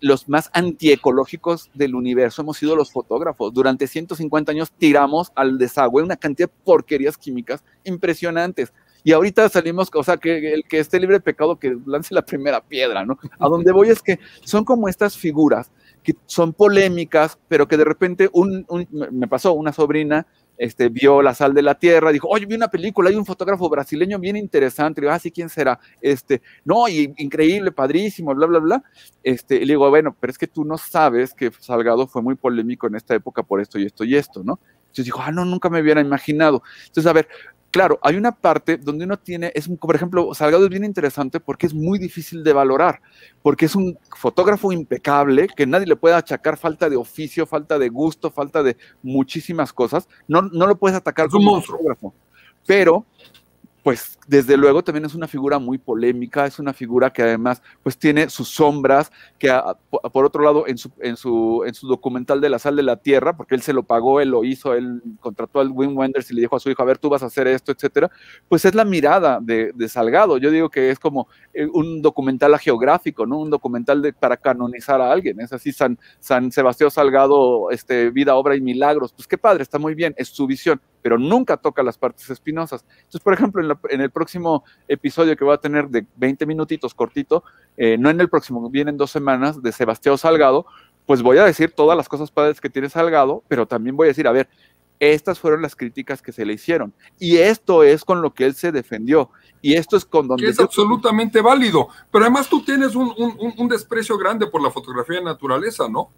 los más antiecológicos del universo hemos sido los fotógrafos. Durante 150 años tiramos al desagüe una cantidad de porquerías químicas impresionantes. Y ahorita salimos, o sea, que el que esté libre de pecado, que lance la primera piedra, ¿no? A donde voy es que son como estas figuras que son polémicas, pero que de repente me pasó una sobrina este, vio La sal de la tierra, dijo, oye, vi una película, hay un fotógrafo brasileño bien interesante, le digo, ah, sí, ¿quién será? Este, no, increíble, padrísimo, bla, bla, bla. Este, le digo, bueno, pero es que tú no sabes que Salgado fue muy polémico en esta época por esto y esto y esto, ¿no? Entonces dijo, ah, no, nunca me hubiera imaginado. Entonces, a ver, claro, hay una parte donde uno tiene, es un, por ejemplo, Salgado es bien interesante porque es muy difícil de valorar, porque es un fotógrafo impecable que nadie le puede achacar falta de oficio, falta de gusto, falta de muchísimas cosas. No, lo puedes atacar como un fotógrafo. Pero pues desde luego también es una figura muy polémica, es una figura que además pues tiene sus sombras, que por otro lado en su, documental de La Sal de la Tierra, porque él se lo pagó, él lo hizo, él contrató al Wim Wenders y le dijo a su hijo, a ver, tú vas a hacer esto, etcétera, pues es la mirada de, Salgado, yo digo que es como eh, un documental geográfico, ¿no? Un documental de, para canonizar a alguien, es así, San, San Sebastián Salgado, este, Vida, Obra y Milagros, pues qué padre, está muy bien, es su visión, pero nunca toca las partes espinosas. Entonces, por ejemplo, en, el próximo episodio que voy a tener de 20 minutitos cortito, eh, no en el próximo, vienen dos semanas de Sebastián Salgado, pues voy a decir todas las cosas padres que tiene Salgado, pero también voy a decir, a ver, estas fueron las críticas que se le hicieron. Y esto es con lo que él se defendió. Y esto es con donde... es absolutamente válido. Pero además tú tienes un, un, desprecio grande por la fotografía de naturaleza, ¿no?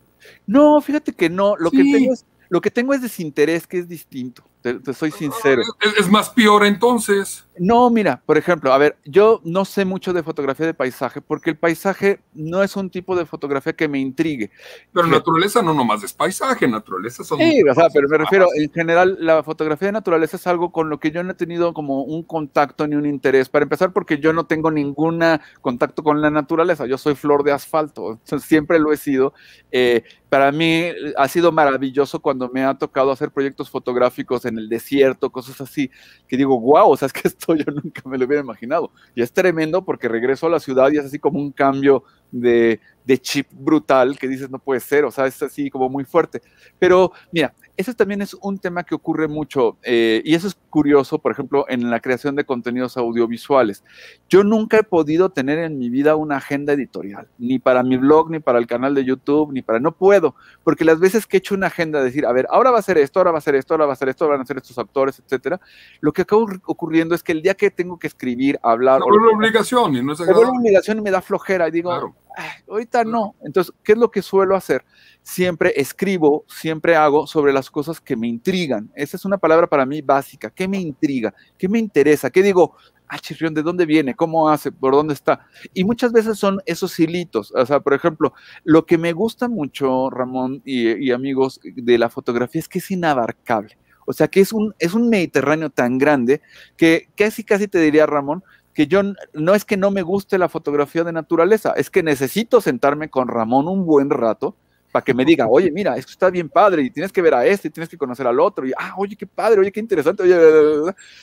No, fíjate que no. Lo, que tengo lo que tengo es desinterés, que es distinto. Te, soy sincero. Es, más peor entonces. No, mira, por ejemplo, a ver, yo no sé mucho de fotografía de paisaje porque el paisaje no es un tipo de fotografía que me intrigue. Pero naturaleza no nomás es paisaje, naturaleza son... Sí, pero me refiero, en general, la fotografía de naturaleza es algo con lo que yo no he tenido como un contacto ni un interés. Para empezar, porque yo no tengo ningún contacto con la naturaleza, yo soy flor de asfalto, siempre lo he sido. Eh, para mí ha sido maravilloso cuando me ha tocado hacer proyectos fotográficos en el desierto, cosas así, que digo, wow, o sea, es que esto yo nunca me lo hubiera imaginado. Y es tremendo porque regreso a la ciudad y es así como un cambio de, de chip brutal que dices, no puede ser, o sea, es así como muy fuerte. Pero mira, ese también es un tema que ocurre mucho eh, y eso es curioso, por ejemplo, en la creación de contenidos audiovisuales. Yo nunca he podido tener en mi vida una agenda editorial, ni para mi blog, ni para el canal de YouTube, ni para... No puedo, porque las veces que he hecho una agenda, decir, a ver, ahora va a ser esto, ahora va a ser esto, ahora va a ser esto, van a ser estos actores, etcétera, lo que acaba ocurriendo es que el día que tengo que escribir, hablar... vuelve una obligación y no es agradable. una obligación y me da flojera y digo... Ah, ahorita no. Entonces, ¿qué es lo que suelo hacer? Siempre escribo, siempre hago sobre las cosas que me intrigan. Esa es una palabra para mí básica. ¿Qué me intriga? ¿Qué me interesa? ¿Qué digo? Ah, chirrión, ¿de dónde viene? ¿Cómo hace? ¿Por dónde está? Y muchas veces son esos hilitos. O sea, por ejemplo, lo que me gusta mucho, Ramón y, amigos de la fotografía, es que es inabarcable. O sea, que es un, es un Mediterráneo tan grande que casi, casi te diría, Ramón, que yo no es que no me guste la fotografía de naturaleza, es que necesito sentarme con Ramón un buen rato para que me diga, oye, mira, esto está bien padre, y tienes que ver a este, y tienes que conocer al otro, y, ah, oye, qué padre, oye, qué interesante,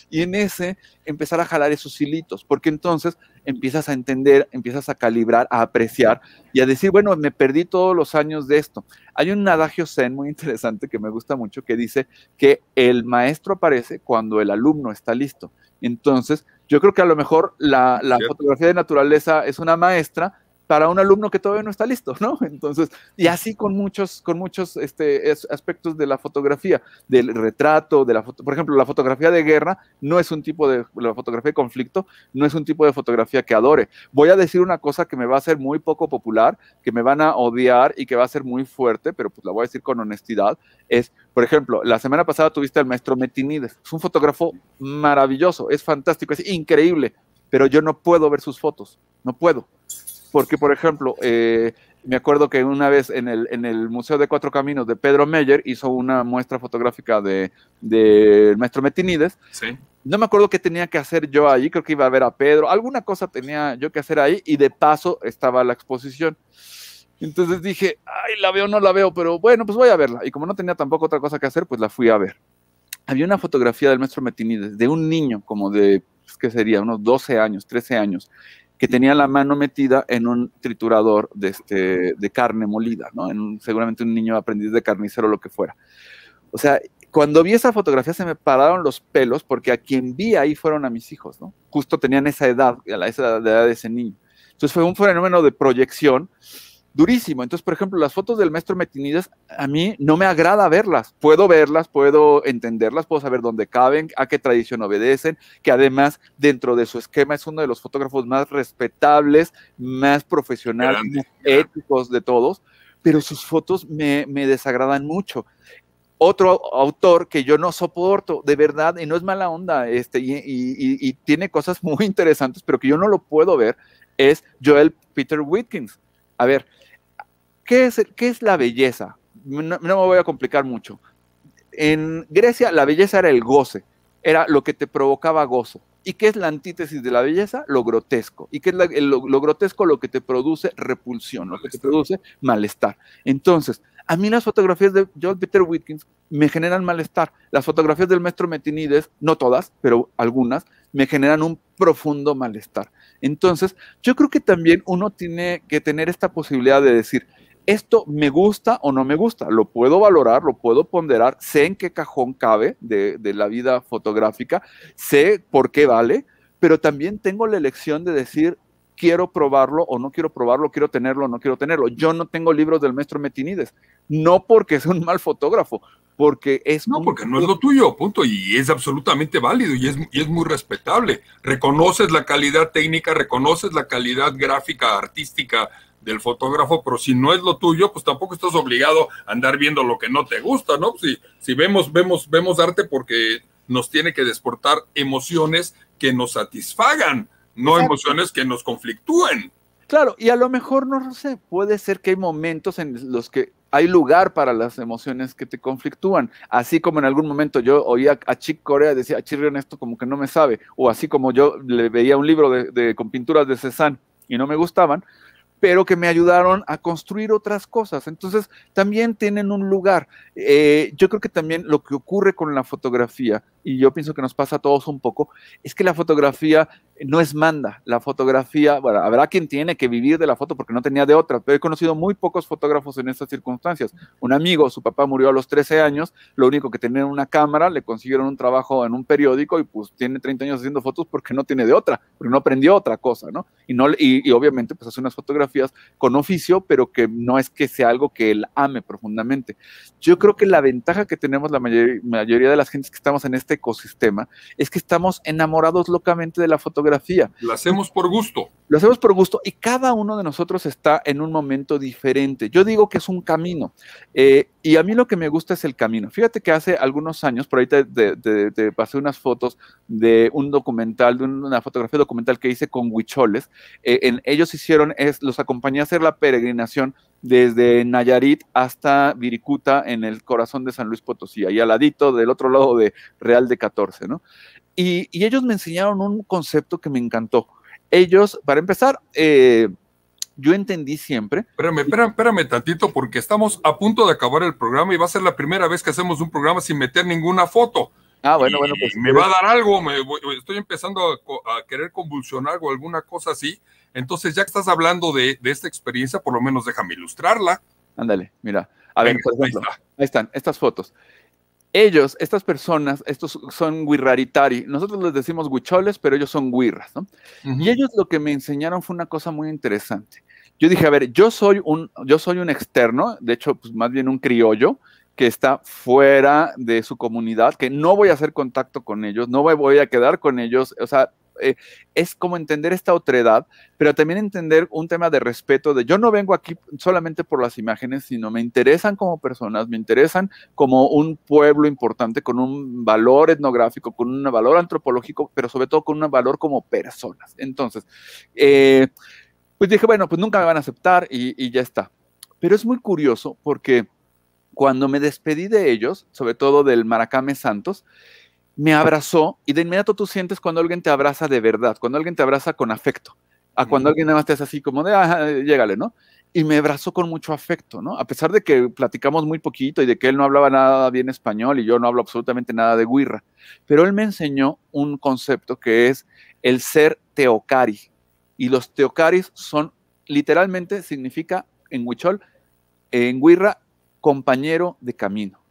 y en ese empezar a jalar esos hilitos, porque entonces empiezas a entender, empiezas a calibrar, a apreciar, y a decir, bueno, me perdí todos los años de esto. Hay un adagio zen muy interesante que me gusta mucho, que dice que el maestro aparece cuando el alumno está listo. Entonces, yo creo que a lo mejor la, fotografía de naturaleza es una maestra para un alumno que todavía no está listo, ¿no? Entonces, y así con muchos, con muchos este, aspectos de la fotografía, del retrato, de la foto, por ejemplo, la fotografía de guerra no es un tipo de, la fotografía de conflicto no es un tipo de fotografía que adore. Voy a decir una cosa que me va a ser muy poco popular, que me van a odiar y que va a ser muy fuerte, pero pues la voy a decir con honestidad, es, por ejemplo, la semana pasada tuviste al maestro Metinides, es un fotógrafo maravilloso, es fantástico, es increíble, pero yo no puedo ver sus fotos, no puedo porque por ejemplo, eh, me acuerdo que una vez en el, en el, Museo de Cuatro Caminos de Pedro Meyer hizo una muestra fotográfica del de, maestro Metinides. Sí. No me acuerdo qué tenía que hacer yo ahí, creo que iba a ver a Pedro, alguna cosa tenía yo que hacer ahí y de paso estaba la exposición. Entonces dije, ay, la veo, no la veo, pero bueno, pues voy a verla. Y como no tenía tampoco otra cosa que hacer, pues la fui a ver. Había una fotografía del maestro Metinides, de un niño como de, pues, ¿qué sería? Unos 12 años, 13 años, que tenía la mano metida en un triturador de, este, carne molida, ¿no? En seguramente un niño aprendiz de carnicero o lo que fuera. O sea, cuando vi esa fotografía se me pararon los pelos porque a quien vi ahí fueron a mis hijos, ¿no? Justo tenían esa edad, a la, esa edad de ese niño. Entonces fue un fenómeno de proyección durísimo. Entonces, por ejemplo, las fotos del maestro Metinidas a mí no me agrada verlas. Puedo verlas, puedo entenderlas, puedo saber dónde caben, a qué tradición obedecen, que además dentro de su esquema es uno de los fotógrafos más respetables, más profesionales, más éticos de todos, pero sus fotos me, desagradan mucho otro autor que yo no soporto, de verdad, y no es mala onda, este, y, y, y, tiene cosas muy interesantes, pero que yo no lo puedo ver, es Joel Peter Whitkins. A ver, ¿Qué es, la belleza? No, me voy a complicar mucho. En Grecia la belleza era el goce, era lo que te provocaba gozo. ¿Y qué es la antítesis de la belleza? Lo grotesco. ¿Y qué es lo, grotesco? Lo que te produce repulsión, lo que te produce malestar. Entonces, a mí las fotografías de John Peter Whitkins me generan malestar. Las fotografías del maestro Metinides, no todas, pero algunas, me generan un profundo malestar. Entonces, yo creo que también uno tiene que tener esta posibilidad de decir, esto me gusta o no me gusta, lo puedo valorar, lo puedo ponderar, sé en qué cajón cabe de, la vida fotográfica, sé por qué vale, pero también tengo la elección de decir, quiero probarlo o no quiero probarlo, quiero tenerlo o no quiero tenerlo. Yo no tengo libros del maestro Metinides, no porque es un mal fotógrafo, porque es... No, porque no es lo tuyo, punto, y es absolutamente válido y es, y es muy respetable. Reconoces la calidad técnica, reconoces la calidad gráfica, artística del fotógrafo, pero si no es lo tuyo, pues tampoco estás obligado a andar viendo lo que no te gusta, ¿no? Si, si vemos, vemos, vemos arte porque nos tiene que desportar emociones que nos satisfagan, no emociones que nos conflictúen. Claro, y a lo mejor no sé, puede ser que hay momentos en los que hay lugar para las emociones que te conflictúan. Así como en algún momento yo oía a Chick Corea decía, a ah, Chirrión esto como que no me sabe, o así como yo le veía un libro de, con pinturas de Cézanne y no me gustaban, pero que me ayudaron a construir otras cosas. Entonces, también tienen un lugar. Eh, yo creo que también lo que ocurre con la fotografía, y yo pienso que nos pasa a todos un poco, es que la fotografía no es manda. La fotografía, habrá quien tiene que vivir de la foto porque no tenía de otra, pero he conocido muy pocos fotógrafos en estas circunstancias. Un amigo, su papá murió a los 13 años, lo único que tenía era una cámara, le consiguieron un trabajo en un periódico y pues tiene 30 años haciendo fotos porque no tiene de otra, porque no aprendió otra cosa, ¿no? Y, no, y, obviamente pues hace unas fotografías con oficio, pero que no es que sea algo que él ame profundamente. Yo creo que la ventaja que tenemos la mayoría de las gentes que estamos en este ecosistema es que estamos enamorados locamente de la fotografía la Lo hacemos por gusto. Lo hacemos por gusto y cada uno de nosotros está en un momento diferente. Yo digo que es un camino eh, y a mí lo que me gusta es el camino. Fíjate que hace algunos años, por ahí te, pasé unas fotos de un documental, de una fotografía documental que hice con Huicholes. Eh, en, ellos hicieron, es, los acompañé a hacer la peregrinación desde Nayarit hasta Viricuta, en el corazón de San Luis Potosí, ahí al ladito del otro lado de Real de 14, ¿no? Y, ellos me enseñaron un concepto que me encantó. Ellos, para empezar, eh, yo entendí siempre. Espérame, espérame, espérame, tantito, porque estamos a punto de acabar el programa y va a ser la primera vez que hacemos un programa sin meter ninguna foto. Ah, bueno, bueno, pues. Me va a eh. dar algo, estoy empezando a, querer convulsionar o alguna cosa así. Entonces, ya que estás hablando de, esta experiencia, por lo menos déjame ilustrarla. Ándale, mira. A ver, por ahí, están estas fotos ellos, estas personas, estos son guirraritari. Nosotros les decimos Guicholes, pero ellos son guirras, ¿no? Y ellos lo que me enseñaron fue una cosa muy interesante. Yo dije, a ver, yo soy un, yo soy un externo, de hecho, pues, más bien un criollo, que está fuera de su comunidad, que no voy a hacer contacto con ellos, no me voy a quedar con ellos, o sea, eh, es como entender esta otredad, pero también entender un tema de respeto, de yo no vengo aquí solamente por las imágenes, sino me interesan como personas, me interesan como un pueblo importante, con un valor etnográfico, con un valor antropológico, pero sobre todo con un valor como personas. Entonces, eh, pues dije, bueno, pues nunca me van a aceptar y ya está. Pero es muy curioso porque cuando me despedí de ellos, sobre todo del Maracame Santos, me abrazó y de inmediato tú sientes cuando alguien te abraza de verdad, cuando alguien te abraza con afecto, a cuando alguien nada te hace así como de, llégale, ¿no? Y me abrazó con mucho afecto, ¿no? A pesar de que platicamos muy poquito y de que él no hablaba nada bien español y yo no hablo absolutamente nada de guirra, pero él me enseñó un concepto que es el ser teocari. Y los teocaris son, literalmente significa en huichol, en guirra, compañero de camino.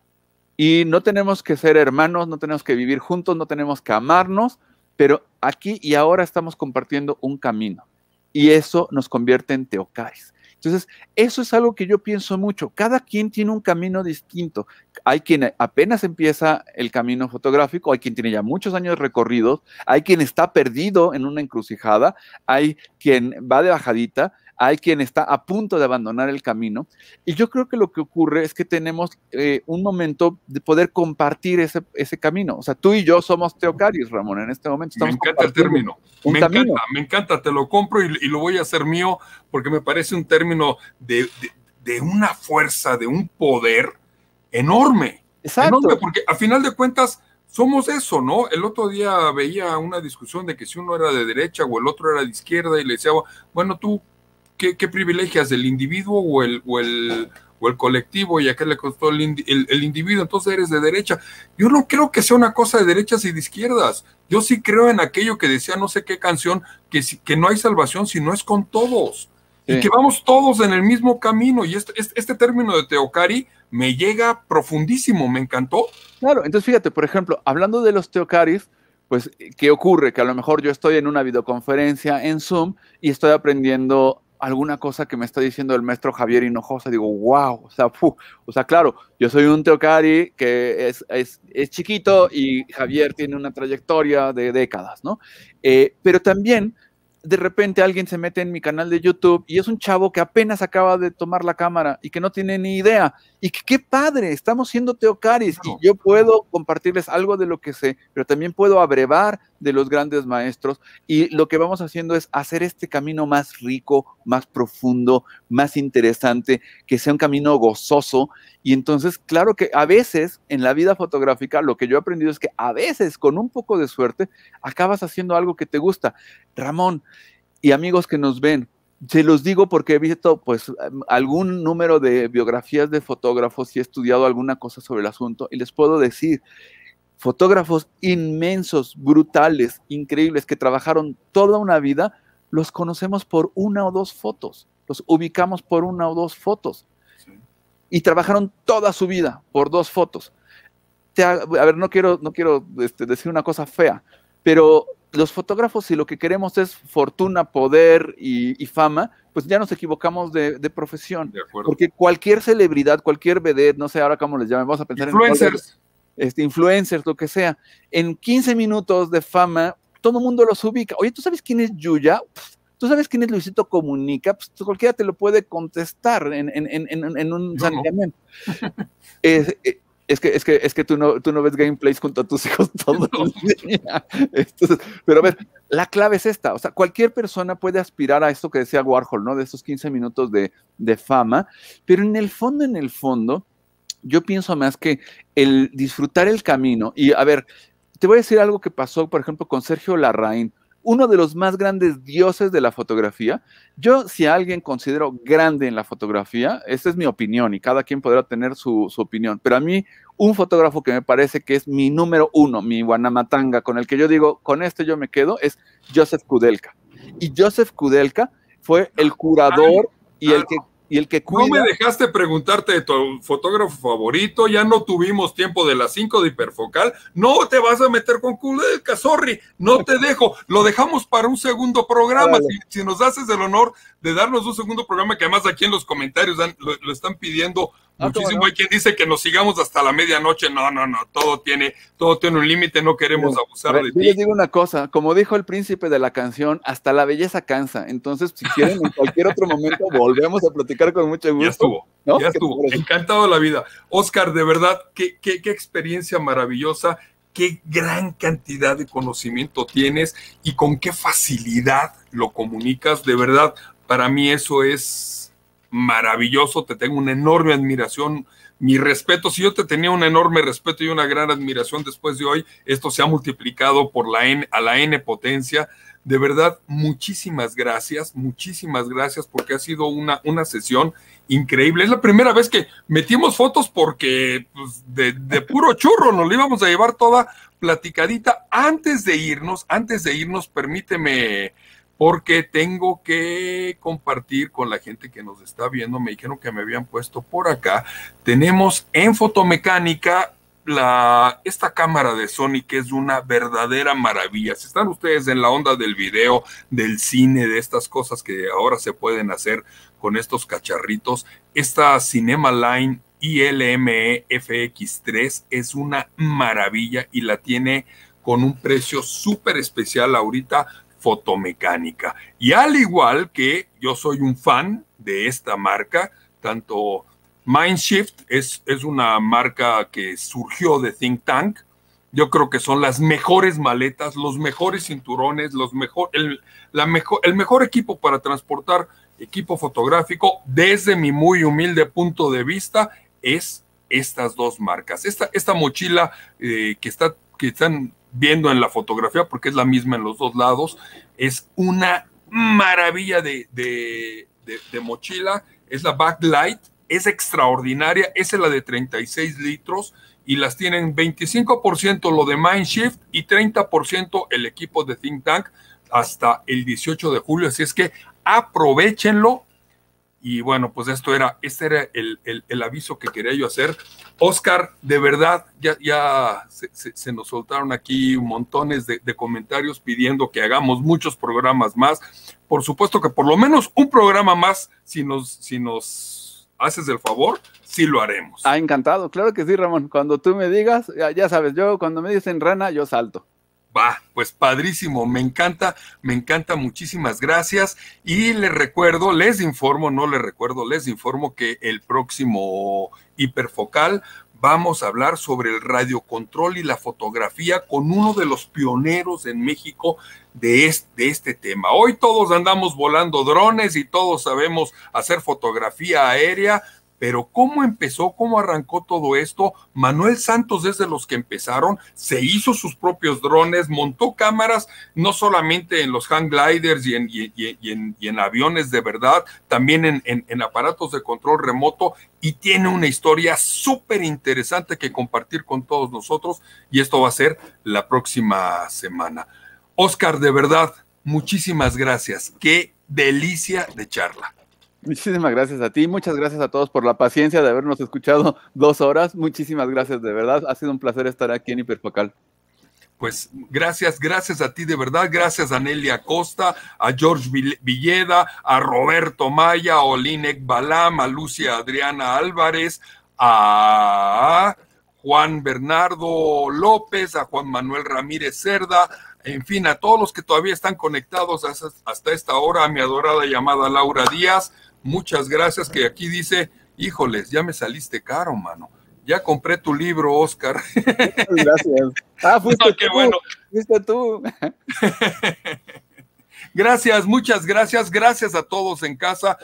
Y no tenemos que ser hermanos, no tenemos que vivir juntos, no tenemos que amarnos, pero aquí y ahora estamos compartiendo un camino. Y eso nos convierte en teocares. Entonces, eso es algo que yo pienso mucho. Cada quien tiene un camino distinto. Hay quien apenas empieza el camino fotográfico, hay quien tiene ya muchos años recorridos, hay quien está perdido en una encrucijada, hay quien va de bajadita, hay quien está a punto de abandonar el camino. Y yo creo que lo que ocurre es que tenemos eh, un momento de poder compartir ese, ese, camino. O sea, tú y yo somos teocarios, Ramón, en este momento. Estamos me encanta el término. Me encanta, me encanta, te lo compro y, lo voy a hacer mío porque me parece un término de, de, una fuerza, de un poder enorme. Exacto. porque a final de cuentas somos eso, ¿no? El otro día veía una discusión de que si uno era de derecha o el otro era de izquierda y le decía, bueno, tú qué, privilegias, el individuo o el, o o el colectivo y a qué le costó el, el, individuo, entonces eres de derecha. Yo no creo que sea una cosa de derechas y de izquierdas. Yo sí creo en aquello que decía no sé qué canción, que, que no hay salvación si no es con todos. Y que vamos todos en el mismo camino. Y este, este, este, término de Teocari me llega profundísimo, me encantó. Claro, entonces fíjate, por ejemplo, hablando de los Teocaris, pues, ¿qué ocurre? Que a lo mejor yo estoy en una videoconferencia en Zoom y estoy aprendiendo alguna cosa que me está diciendo el maestro Javier Hinojosa, digo, wow, o sea, o sea, claro, yo soy un teocari que es, chiquito y Javier tiene una trayectoria de décadas, ¿no? Eh, pero también, de repente alguien se mete en mi canal de YouTube y es un chavo que apenas acaba de tomar la cámara y que no tiene ni idea y que qué padre, estamos siendo teocaris y yo puedo compartirles algo de lo que sé, pero también puedo abrevar de los grandes maestros y lo que vamos haciendo es hacer este camino más rico, más profundo, más interesante, que sea un camino gozoso y entonces claro que a veces en la vida fotográfica lo que yo he aprendido es que a veces con un poco de suerte acabas haciendo algo que te gusta. Ramón y amigos que nos ven, se los digo porque he visto, pues, em, algún número de biografías de fotógrafos y he estudiado alguna cosa sobre el asunto y les puedo decir, fotógrafos inmensos, brutales, increíbles, que trabajaron toda una vida, los conocemos por una o dos fotos, los ubicamos por una o dos fotos y trabajaron toda su vida por dos fotos. a ver, no quiero, no quiero este, decir una cosa fea, pero los fotógrafos, si lo que queremos es fortuna, poder y, fama, pues ya nos equivocamos de, profesión. porque cualquier celebridad, cualquier vedette, no sé ahora cómo les llaman, vamos a pensar en este, influencers, lo que sea, en 15 minutos de fama, todo el mundo los ubica. Oye, ¿tú sabes quién es Yuya? ¿Tú sabes quién es Luisito Comunica? Pues, pues cualquiera te lo puede contestar en, un no. saneamiento. es que, es que, es que tú, no, tú no ves gameplays junto a tus hijos todos los pero a ver, la clave es esta. O sea, cualquier persona puede aspirar a esto que decía Warhol, ¿no? De esos 15 minutos de, de fama. Pero en el fondo, en el fondo, yo pienso más que el disfrutar el camino. Y a ver, te voy a decir algo que pasó, por ejemplo, con Sergio Larraín uno de los más grandes dioses de la fotografía. Yo, si alguien considero grande en la fotografía, esta es mi opinión y cada quien podrá tener su, su opinión, pero a mí un fotógrafo que me parece que es mi número uno, mi Guanamatanga, con el que yo digo, con este yo me quedo, es Joseph Kudelka. Y Joseph Kudelka fue el curador ah, y el ah. que y el que cuida... No me dejaste preguntarte de tu fotógrafo favorito, ya no tuvimos tiempo de las 5 de hiperfocal. No te vas a meter con Kudelka, eh, sorry, no te dejo. Lo dejamos para un segundo programa. Si, nos haces el honor de darnos un segundo programa, que además aquí en los comentarios lo, lo están pidiendo Ah, Muchísimo hay quien dice que nos sigamos hasta la medianoche. No, no, no, todo tiene, todo tiene un límite, no queremos abusar de ti. Yo les digo una cosa, como dijo el príncipe de la canción, hasta la belleza cansa. Entonces, si quieren, en cualquier otro momento volvemos a platicar con mucho gusto. Ya estuvo, ya estuvo. Encantado la vida. Oscar, de verdad, qué, qué, qué experiencia maravillosa, qué gran cantidad de conocimiento tienes y con qué facilidad lo comunicas. De verdad, para mí eso es maravilloso, te tengo una enorme admiración, mi respeto, si yo te tenía un enorme respeto y una gran admiración después de hoy, esto se ha multiplicado por la N, a la N potencia. De verdad, muchísimas gracias, muchísimas gracias porque ha sido una, una sesión increíble. Es la primera vez que metimos fotos porque pues, de, puro churro nos lo íbamos a llevar toda platicadita. Antes de irnos, antes de irnos, permíteme porque tengo que compartir con la gente que nos está viendo. Me dijeron que me habían puesto por acá. Tenemos en fotomecánica la, esta cámara de Sony que es una verdadera maravilla. Si están ustedes en la onda del video, del cine, de estas cosas que ahora se pueden hacer con estos cacharritos, esta Cinema Line ILME FX3 es una maravilla y la tiene con un precio súper especial ahorita fotomecánica. Y al igual que yo soy un fan de esta marca, tanto Mindshift es, es una marca que surgió de Think Tank. Yo creo que son las mejores maletas, los mejores cinturones, los mejor, el, la mejor, el mejor equipo para transportar equipo fotográfico, desde mi muy humilde punto de vista, es estas dos marcas. Esta, esta mochila eh, que, está, que están viendo en la fotografía, porque es la misma en los dos lados, es una maravilla de, mochila, es la Backlight, es extraordinaria, es la de 36 litros y las tienen 25% lo de Mindshift y 30% el equipo de Think Tank hasta el 18 de julio, así es que aprovechenlo, y bueno, pues esto era, este era el, aviso que quería yo hacer. Oscar, de verdad, ya, ya se, nos soltaron aquí montones de, comentarios pidiendo que hagamos muchos programas más. Por supuesto que por lo menos un programa más, si nos, si nos haces el favor, sí lo haremos. Ah, encantado, claro que sí, Ramón. Cuando tú me digas, ya, sabes, yo cuando me dicen rana, yo salto. Va, pues padrísimo, me encanta, me encanta, muchísimas gracias. Y les recuerdo, les informo, no les recuerdo, les informo que el próximo hiperfocal vamos a hablar sobre el radiocontrol y la fotografía con uno de los pioneros en México de este, de este, tema. Hoy todos andamos volando drones y todos sabemos hacer fotografía aérea, pero ¿cómo empezó? ¿Cómo arrancó todo esto? Manuel Santos desde los que empezaron, se hizo sus propios drones, montó cámaras, no solamente en los hang gliders y en, aviones de verdad, también en, en, aparatos de control remoto y tiene una historia súper interesante que compartir con todos nosotros y esto va a ser la próxima semana. Oscar, de verdad, muchísimas gracias. Qué delicia de charla. Muchísimas gracias a ti, muchas gracias a todos por la paciencia de habernos escuchado dos horas. Muchísimas gracias, de verdad. Ha sido un placer estar aquí en Hiperfocal. Pues gracias, gracias a ti de verdad, gracias a Nelly Acosta, a George Villeda, a Roberto Maya, a Olinek Balam, a Lucia Adriana Álvarez, a Juan Bernardo López, a Juan Manuel Ramírez Cerda, en fin, a todos los que todavía están conectados hasta esta hora, a mi adorada llamada Laura Díaz. Muchas gracias, que aquí dice, híjoles, ya me saliste caro, mano. Ya compré tu libro, Oscar. gracias. Ah, pues qué Bueno. tú. gracias, muchas gracias. Gracias a todos en casa.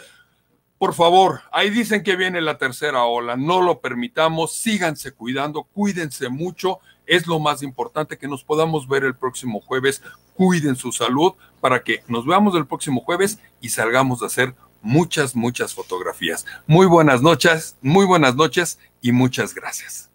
Por favor, ahí dicen que viene la tercera ola. No lo permitamos. Síganse cuidando, cuídense mucho. Es lo más importante que nos podamos ver el próximo jueves. Cuiden su salud para que nos veamos el próximo jueves y salgamos a hacer muchas, muchas fotografías. Muy buenas noches, muy buenas noches y muchas gracias.